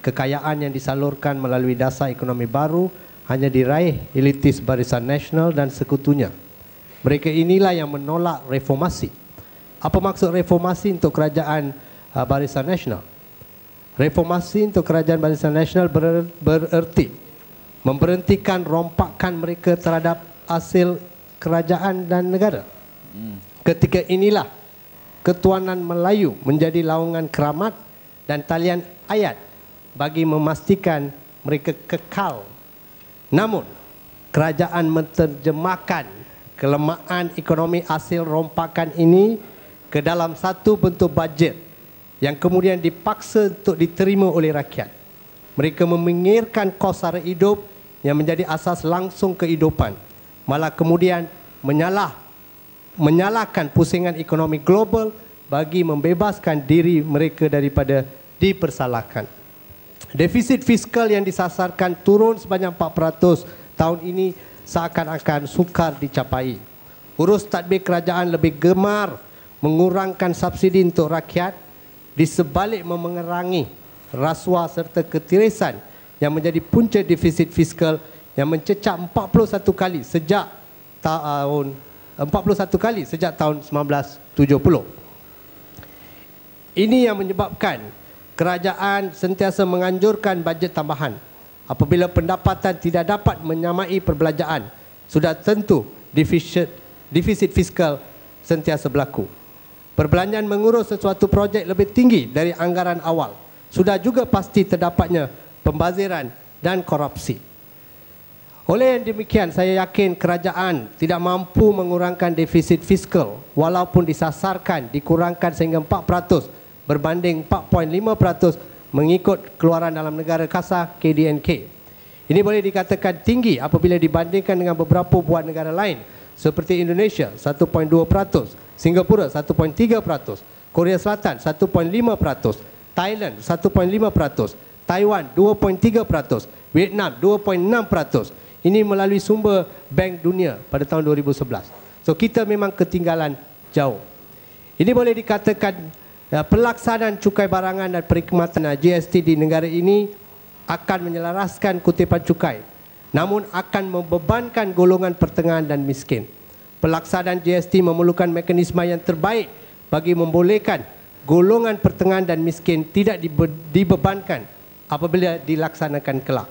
Kekayaan yang disalurkan melalui dasar ekonomi baru hanya diraih elitis barisan nasional dan sekutunya. Mereka inilah yang menolak reformasi. Apa maksud reformasi untuk kerajaan uh, Barisan Nasional? Reformasi untuk kerajaan Barisan Nasional ber- bererti memberhentikan rompakan mereka terhadap hasil kerajaan dan negara. Hmm. Ketika inilah ketuanan Melayu menjadi laungan keramat dan talian ayat bagi memastikan mereka kekal. Namun, kerajaan menerjemahkan kelemahan ekonomi hasil rompakan ini ke dalam satu bentuk bajet yang kemudian dipaksa untuk diterima oleh rakyat. Mereka memingirkan kos sara hidup yang menjadi asas langsung kehidupan. Malah kemudian menyalah menyalahkan pusingan ekonomi global bagi membebaskan diri mereka daripada dipersalahkan. Defisit fiskal yang disasarkan turun sebanyak 4% tahun ini seakan-akan sukar dicapai. Urus tadbir kerajaan lebih gemar mengurangkan subsidi untuk rakyat di sebalik memengerangi rasuah serta ketirisan yang menjadi punca defisit fiskal yang mencecah 41 ah, kali sejak tahun 41 kali sejak tahun 1970. Ini yang menyebabkan kerajaan sentiasa menganjurkan bajet tambahan apabila pendapatan tidak dapat menyamai perbelanjaan sudah tentu defisit defisit fiskal sentiasa berlaku perbelanjaan mengurus sesuatu projek lebih tinggi dari anggaran awal sudah juga pasti terdapatnya pembaziran dan korupsi oleh yang demikian saya yakin kerajaan tidak mampu mengurangkan defisit fiskal walaupun disasarkan dikurangkan sehingga 4% berbanding 4.5% mengikut keluaran dalam negara kasar KDNK. Ini boleh dikatakan tinggi apabila dibandingkan dengan beberapa buah negara lain seperti Indonesia 1.2%, Singapura 1.3%, Korea Selatan 1.5%, Thailand 1.5%, Taiwan 2.3%, Vietnam 2.6%. Ini melalui sumber Bank Dunia pada tahun 2011. So kita memang ketinggalan jauh. Ini boleh dikatakan Ya, pelaksanaan cukai barangan dan perkhidmatan GST di negara ini akan menyelaraskan kutipan cukai namun akan membebankan golongan pertengahan dan miskin. Pelaksanaan GST memerlukan mekanisme yang terbaik bagi membolehkan golongan pertengahan dan miskin tidak dibe- dibebankan apabila dilaksanakan kelak.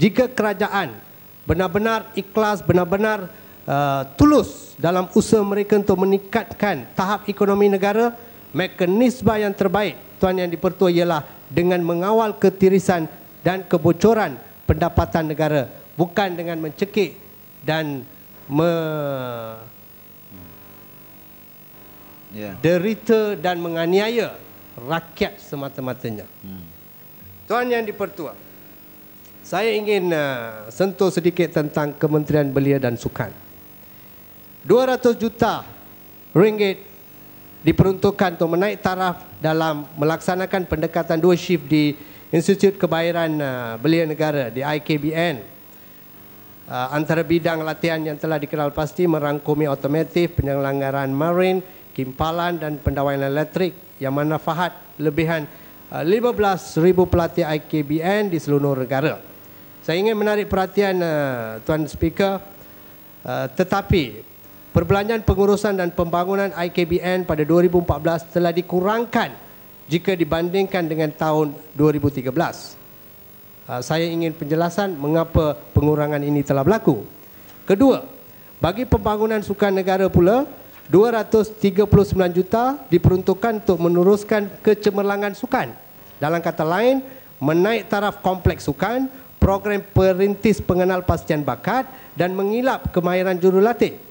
Jika kerajaan benar-benar ikhlas, benar-benar uh, tulus dalam usaha mereka untuk meningkatkan tahap ekonomi negara, mekanisme yang terbaik Tuan Yang Dipertua ialah dengan mengawal ketirisan dan kebocoran pendapatan negara bukan dengan mencekik dan me yeah. derita dan menganiaya rakyat semata-matanya. Hmm. Tuan Yang Dipertua, saya ingin uh, sentuh sedikit tentang Kementerian Belia dan Sukan. 200 juta ringgit diperuntukkan untuk menaik taraf dalam melaksanakan pendekatan dua shift di Institut Kebayaran uh, Belia Negara di IKBN. Uh, antara bidang latihan yang telah dikenal pasti merangkumi otomotif, penyelenggaraan marin, kimpalan dan pendawaian elektrik yang mana fahad lebihan 15,000 uh, pelatih IKBN di seluruh negara. Saya ingin menarik perhatian Tuan Speaker tetapi Perbelanjaan pengurusan dan pembangunan IKBN pada 2014 telah dikurangkan jika dibandingkan dengan tahun 2013. Ah, saya ingin penjelasan mengapa pengurangan ini telah berlaku. Kedua, bagi pembangunan sukan negara pula, 239 juta diperuntukkan untuk meneruskan kecemerlangan sukan. Dalam kata lain, menaik taraf kompleks sukan, program perintis pengenal pastian bakat dan mengilap kemahiran jurulatih.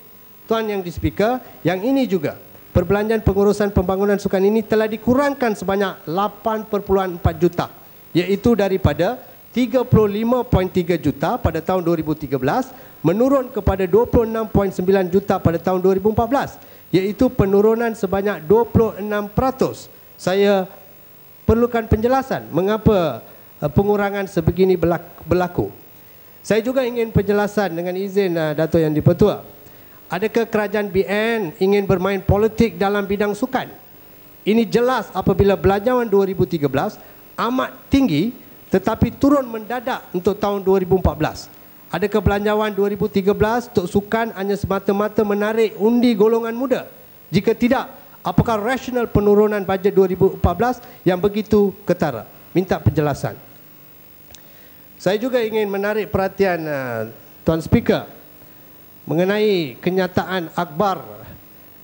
Tuan Yang Di Speaker, yang ini juga perbelanjaan pengurusan pembangunan sukan ini telah dikurangkan sebanyak 8.4 juta iaitu daripada 35.3 juta pada tahun 2013 menurun kepada 26.9 juta pada tahun 2014 iaitu penurunan sebanyak 26%. Saya perlukan penjelasan mengapa eh, pengurangan sebegini berlaku. Saya juga ingin penjelasan dengan izin eh, Dato' Yang di Pertua. Adakah kerajaan BN ingin bermain politik dalam bidang sukan? Ini jelas apabila belanjawan 2013 amat tinggi tetapi turun mendadak untuk tahun 2014. Adakah belanjawan 2013 untuk sukan hanya semata-mata menarik undi golongan muda? Jika tidak, apakah rasional penurunan bajet 2014 yang begitu ketara? Minta penjelasan. Saya juga ingin menarik perhatian uh, Tuan Speaker mengenai kenyataan akbar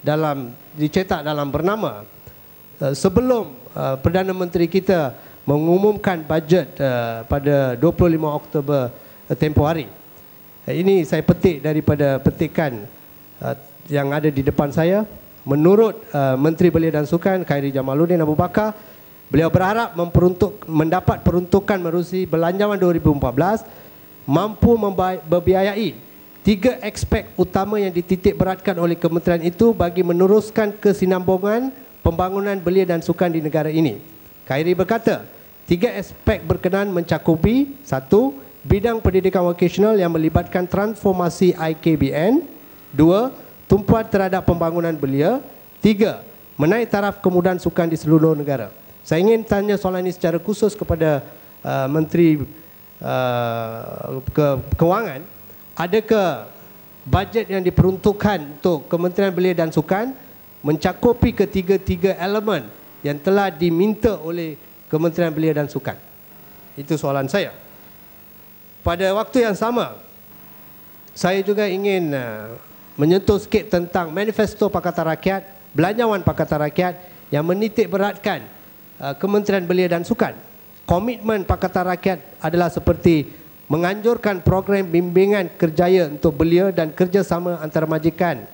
dalam dicetak dalam bernama eh, sebelum eh, Perdana Menteri kita mengumumkan bajet eh, pada 25 Oktober tempoh hari. Ini saya petik daripada petikan yang ada di depan saya. Menurut Menteri Belia dan Sukan Khairi Jamaluddin Abu Bakar, beliau berharap memperuntuk, mendapat peruntukan merusi belanjawan 2014 mampu membiayai Tiga aspek utama yang dititik beratkan oleh kementerian itu bagi meneruskan kesinambungan pembangunan belia dan sukan di negara ini. Khairi berkata, tiga aspek berkenaan mencakupi satu, bidang pendidikan vocational yang melibatkan transformasi IKBN, dua, tumpuan terhadap pembangunan belia, tiga, menaik taraf kemudahan sukan di seluruh negara. Saya ingin tanya soalan ini secara khusus kepada uh, Menteri uh, ke- Kewangan, adakah bajet yang diperuntukkan untuk Kementerian Belia dan Sukan mencakupi ketiga-tiga elemen yang telah diminta oleh Kementerian Belia dan Sukan? Itu soalan saya. Pada waktu yang sama, saya juga ingin eh, menyentuh sikit tentang manifesto Pakatan Rakyat, Belanjawan Pakatan Rakyat yang menitik beratkan eh, Kementerian Belia dan Sukan. Komitmen Pakatan Rakyat adalah seperti menganjurkan program bimbingan kerjaya untuk belia dan kerjasama antara majikan.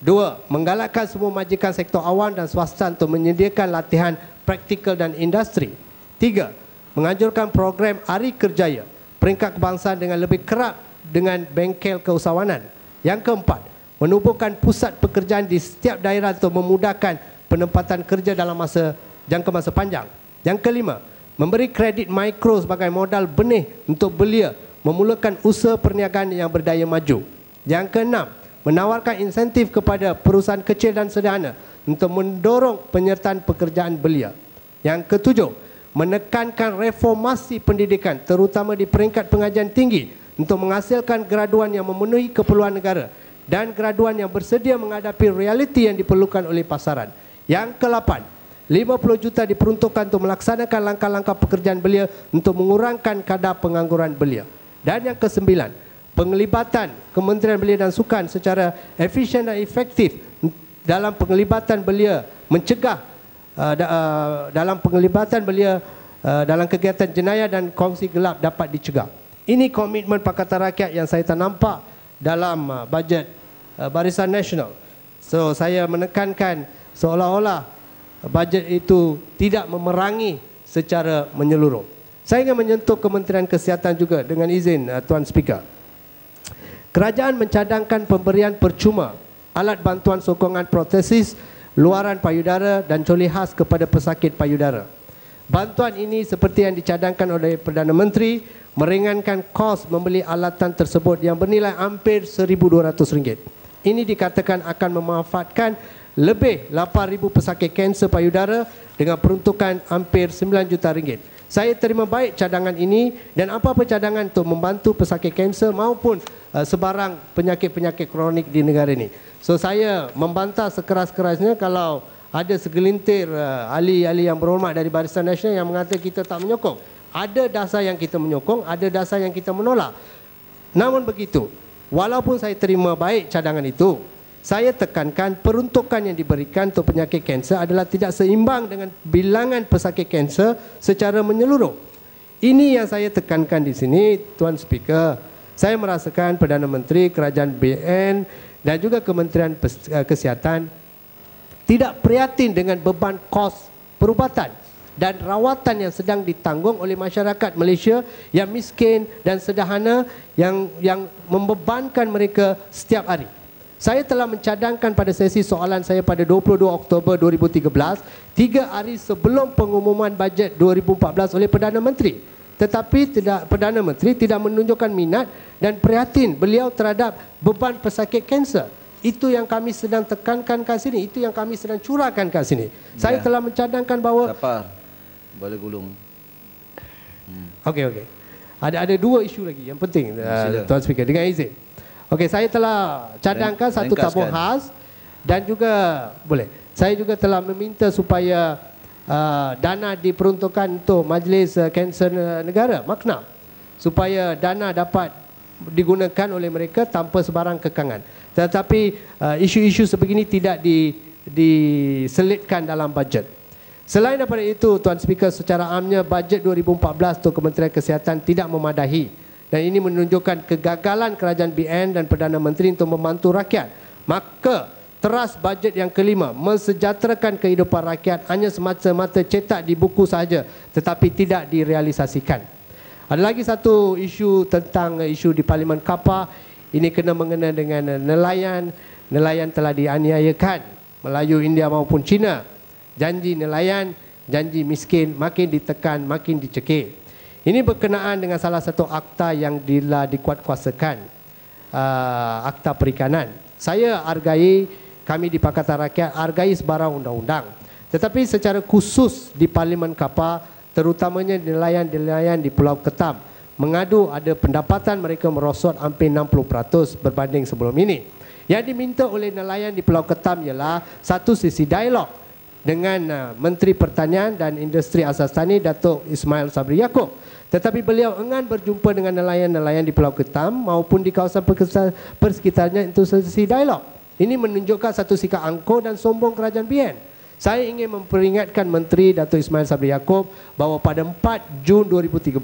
Dua, menggalakkan semua majikan sektor awam dan swasta untuk menyediakan latihan praktikal dan industri. Tiga, menganjurkan program hari kerjaya peringkat kebangsaan dengan lebih kerap dengan bengkel keusahawanan. Yang keempat, menubuhkan pusat pekerjaan di setiap daerah untuk memudahkan penempatan kerja dalam masa jangka masa panjang. Yang kelima, memberi kredit mikro sebagai modal benih untuk belia memulakan usaha perniagaan yang berdaya maju. Yang keenam, menawarkan insentif kepada perusahaan kecil dan sederhana untuk mendorong penyertaan pekerjaan belia. Yang ketujuh, menekankan reformasi pendidikan terutama di peringkat pengajian tinggi untuk menghasilkan graduan yang memenuhi keperluan negara dan graduan yang bersedia menghadapi realiti yang diperlukan oleh pasaran. Yang kelapan, 50 juta diperuntukkan untuk melaksanakan langkah-langkah pekerjaan belia untuk mengurangkan kadar pengangguran belia. Dan yang kesembilan, penglibatan Kementerian Belia dan Sukan secara efisien dan efektif dalam penglibatan belia mencegah uh, da, uh, dalam penglibatan belia uh, dalam kegiatan jenayah dan kongsi gelap dapat dicegah. Ini komitmen Pakatan Rakyat yang saya tak nampak dalam uh, bajet uh, Barisan Nasional. So saya menekankan seolah-olah bajet itu tidak memerangi secara menyeluruh. Saya ingin menyentuh Kementerian Kesihatan juga dengan izin eh, Tuan Speaker. Kerajaan mencadangkan pemberian percuma alat bantuan sokongan protesis luaran payudara dan coli khas kepada pesakit payudara. Bantuan ini seperti yang dicadangkan oleh Perdana Menteri meringankan kos membeli alatan tersebut yang bernilai hampir RM1,200. Ini dikatakan akan memanfaatkan lebih 8,000 pesakit kanser payudara dengan peruntukan hampir 9 juta ringgit. Saya terima baik cadangan ini dan apa-apa cadangan untuk membantu pesakit kanser maupun uh, sebarang penyakit-penyakit kronik di negara ini. So saya membantah sekeras-kerasnya kalau ada segelintir uh, ahli-ahli yang berhormat dari Barisan Nasional yang mengatakan kita tak menyokong. Ada dasar yang kita menyokong, ada dasar yang kita menolak. Namun begitu, walaupun saya terima baik cadangan itu, saya tekankan peruntukan yang diberikan untuk penyakit kanser adalah tidak seimbang dengan bilangan pesakit kanser secara menyeluruh. Ini yang saya tekankan di sini, Tuan Speaker. Saya merasakan Perdana Menteri, Kerajaan BN dan juga Kementerian eh, Kesihatan tidak prihatin dengan beban kos perubatan dan rawatan yang sedang ditanggung oleh masyarakat Malaysia yang miskin dan sederhana yang yang membebankan mereka setiap hari. Saya telah mencadangkan pada sesi soalan saya pada 22 Oktober 2013, tiga hari sebelum pengumuman bajet 2014 oleh Perdana Menteri. Tetapi tidak, Perdana Menteri tidak menunjukkan minat dan prihatin beliau terhadap beban pesakit kanser. Itu yang kami sedang tekankan kat sini. Itu yang kami sedang curahkan kat sini. Ya. Saya telah mencadangkan bahawa... Sabar. Boleh gulung. Hmm. Okey, okey. Ada ada dua isu lagi yang penting, uh, Tuan Speaker. Dengan izin. Okey, saya telah cadangkan satu tabung khas dan juga boleh. Saya juga telah meminta supaya uh, dana diperuntukkan untuk Majlis uh, Kanser Negara, makna supaya dana dapat digunakan oleh mereka tanpa sebarang kekangan. Tetapi uh, isu-isu sebegini tidak di diselitkan dalam bajet. Selain daripada itu, Tuan Speaker, secara amnya bajet 2014 tu Kementerian Kesihatan tidak memadahi dan ini menunjukkan kegagalan kerajaan BN dan Perdana Menteri untuk membantu rakyat. Maka teras bajet yang kelima mensejahterakan kehidupan rakyat hanya semata-mata cetak di buku sahaja tetapi tidak direalisasikan. Ada lagi satu isu tentang isu di Parlimen Kapal. Ini kena mengena dengan nelayan. Nelayan telah dianiayakan. Melayu, India maupun China. Janji nelayan, janji miskin makin ditekan, makin dicekik. Ini berkenaan dengan salah satu akta yang dila dikuatkuasakan uh, Akta Perikanan. Saya argai kami di Pakatan Rakyat argai sebarang undang-undang. Tetapi secara khusus di Parlimen Kapal terutamanya nelayan-nelayan di Pulau Ketam mengadu ada pendapatan mereka merosot hampir 60% berbanding sebelum ini. Yang diminta oleh nelayan di Pulau Ketam ialah satu sisi dialog dengan uh, Menteri Pertanian dan Industri Asas Tani Datuk Ismail Sabri Yaakob. Tetapi beliau enggan berjumpa dengan nelayan-nelayan di Pulau Ketam maupun di kawasan persekitarnya untuk sesi dialog. Ini menunjukkan satu sikap angkuh dan sombong kerajaan BN. Saya ingin memperingatkan Menteri Datuk Ismail Sabri Yaakob bahawa pada 4 Jun 2013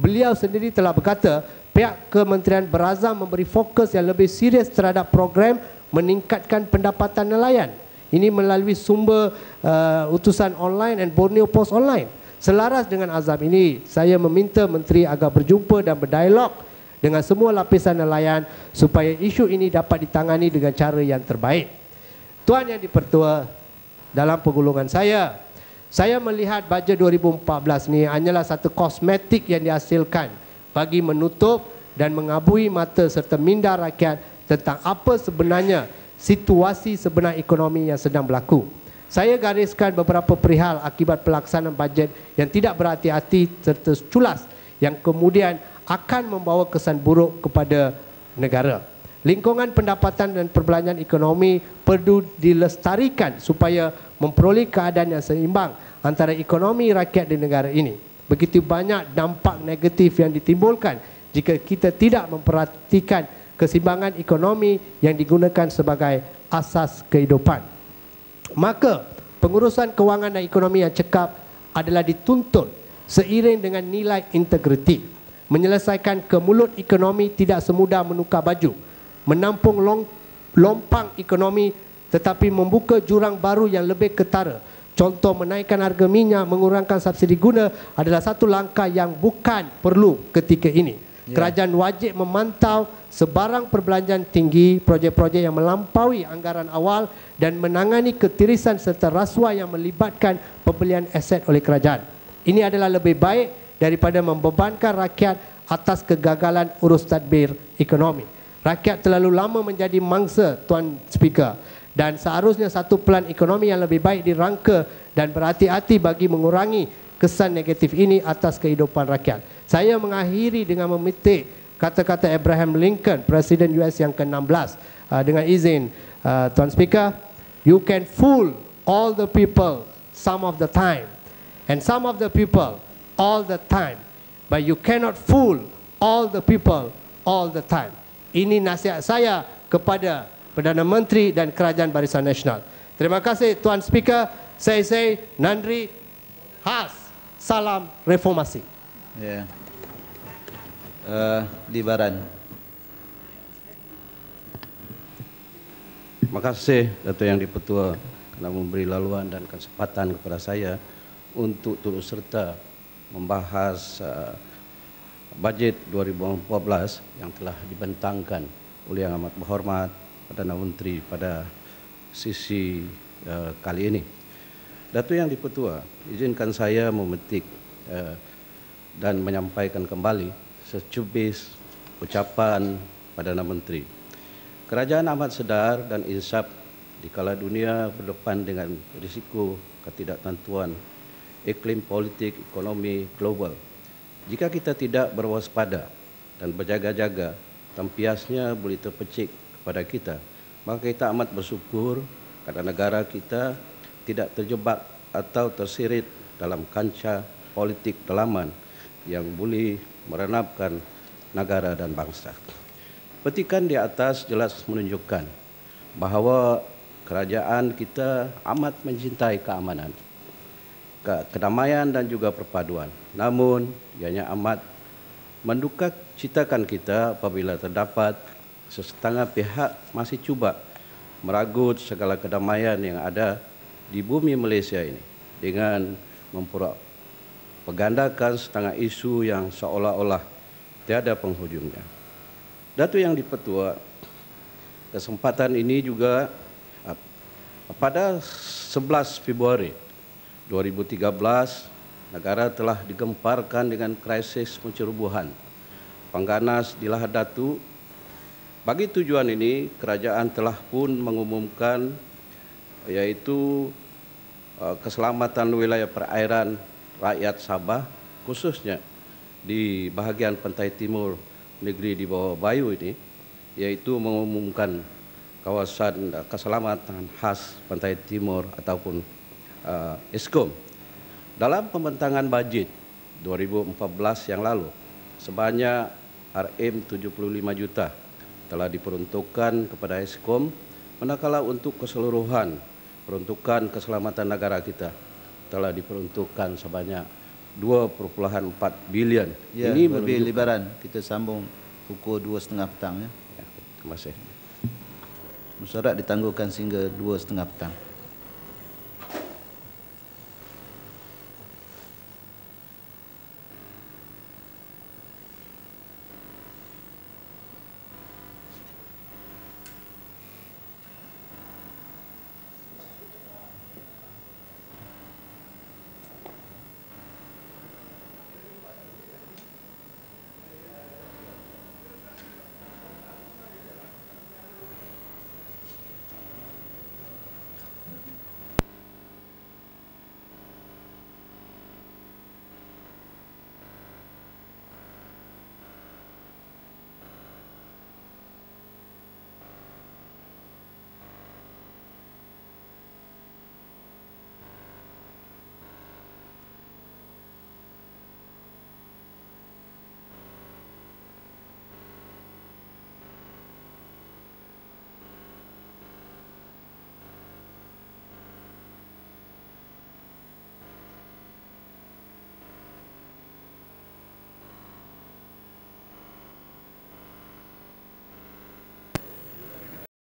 beliau sendiri telah berkata pihak kementerian berazam memberi fokus yang lebih serius terhadap program meningkatkan pendapatan nelayan. Ini melalui sumber uh, utusan online dan Borneo Post online. Selaras dengan azam ini, saya meminta menteri agar berjumpa dan berdialog dengan semua lapisan nelayan supaya isu ini dapat ditangani dengan cara yang terbaik. Tuan yang dipertua dalam pergulungan saya, saya melihat bajet 2014 ini hanyalah satu kosmetik yang dihasilkan bagi menutup dan mengabui mata serta minda rakyat tentang apa sebenarnya situasi sebenar ekonomi yang sedang berlaku. Saya gariskan beberapa perihal akibat pelaksanaan bajet yang tidak berhati-hati serta culas yang kemudian akan membawa kesan buruk kepada negara. Lingkungan pendapatan dan perbelanjaan ekonomi perlu dilestarikan supaya memperoleh keadaan yang seimbang antara ekonomi rakyat di negara ini. Begitu banyak dampak negatif yang ditimbulkan jika kita tidak memperhatikan kesimbangan ekonomi yang digunakan sebagai asas kehidupan. Maka, pengurusan kewangan dan ekonomi yang cekap adalah dituntut seiring dengan nilai integriti. Menyelesaikan kemulut ekonomi tidak semudah menukar baju, menampung long, lompang ekonomi tetapi membuka jurang baru yang lebih ketara. Contoh menaikkan harga minyak, mengurangkan subsidi guna adalah satu langkah yang bukan perlu ketika ini. Ya. Kerajaan wajib memantau sebarang perbelanjaan tinggi projek-projek yang melampaui anggaran awal dan menangani ketirisan serta rasuah yang melibatkan pembelian aset oleh kerajaan. Ini adalah lebih baik daripada membebankan rakyat atas kegagalan urus tadbir ekonomi. Rakyat terlalu lama menjadi mangsa, Tuan Speaker. Dan seharusnya satu pelan ekonomi yang lebih baik dirangka dan berhati-hati bagi mengurangi kesan negatif ini atas kehidupan rakyat. Saya mengakhiri dengan memetik kata-kata Abraham Lincoln, Presiden US yang ke-16. Ah, dengan izin ah, Tuan Speaker, you can fool all the people some of the time and some of the people all the time, but you cannot fool all the people all the time. Ini nasihat saya kepada Perdana Menteri dan Kerajaan Barisan Nasional. Terima kasih Tuan Speaker. Saya saya Nandri Has. Salam reformasi. Ya. Uh, Baran. Terima kasih Dato' Yang Dipetua karena memberi laluan dan kesempatan kepada saya untuk turut serta membahas uh, budget 2014 yang telah dibentangkan oleh yang amat berhormat Perdana Menteri pada sisi uh, kali ini. Datu Yang Dipertua, izinkan saya memetik eh, dan menyampaikan kembali secubis ucapan pada Perdana Menteri. Kerajaan amat sedar dan insaf di kala dunia berdepan dengan risiko ketidaktentuan iklim politik ekonomi global. Jika kita tidak berwaspada dan berjaga-jaga, tempiasnya boleh terpecik kepada kita. Maka kita amat bersyukur kerana negara kita tidak terjebak atau tersirit dalam kancah politik dalaman yang boleh merenapkan negara dan bangsa. Petikan di atas jelas menunjukkan bahawa kerajaan kita amat mencintai keamanan, kedamaian dan juga perpaduan. Namun, ianya amat menduka citakan kita apabila terdapat sesetengah pihak masih cuba meragut segala kedamaian yang ada di bumi Malaysia ini dengan memperak pegandakan setengah isu yang seolah-olah tiada penghujungnya. Datu yang dipetua kesempatan ini juga ah, pada 11 Februari 2013 negara telah digemparkan dengan krisis pencerobohan pengganas di Lahad Datu. Bagi tujuan ini kerajaan telah pun mengumumkan yaitu Eh, keselamatan wilayah perairan rakyat Sabah, khususnya di bagian pantai timur negeri di bawah Bayu ini, yaitu mengumumkan kawasan eh, keselamatan khas pantai timur ataupun uh, ESKOM. Dalam pembentangan budget 2014 yang lalu, sebanyak RM 75 juta telah diperuntukkan kepada ESKOM, manakala untuk keseluruhan peruntukan keselamatan negara kita telah diperuntukkan sebanyak 2.4 bilion. Ya, ini lebih lebaran kita sambung pukul 2.30 petang ya. Ya, terima kasih. Musyarat ditangguhkan sehingga 2.30 petang.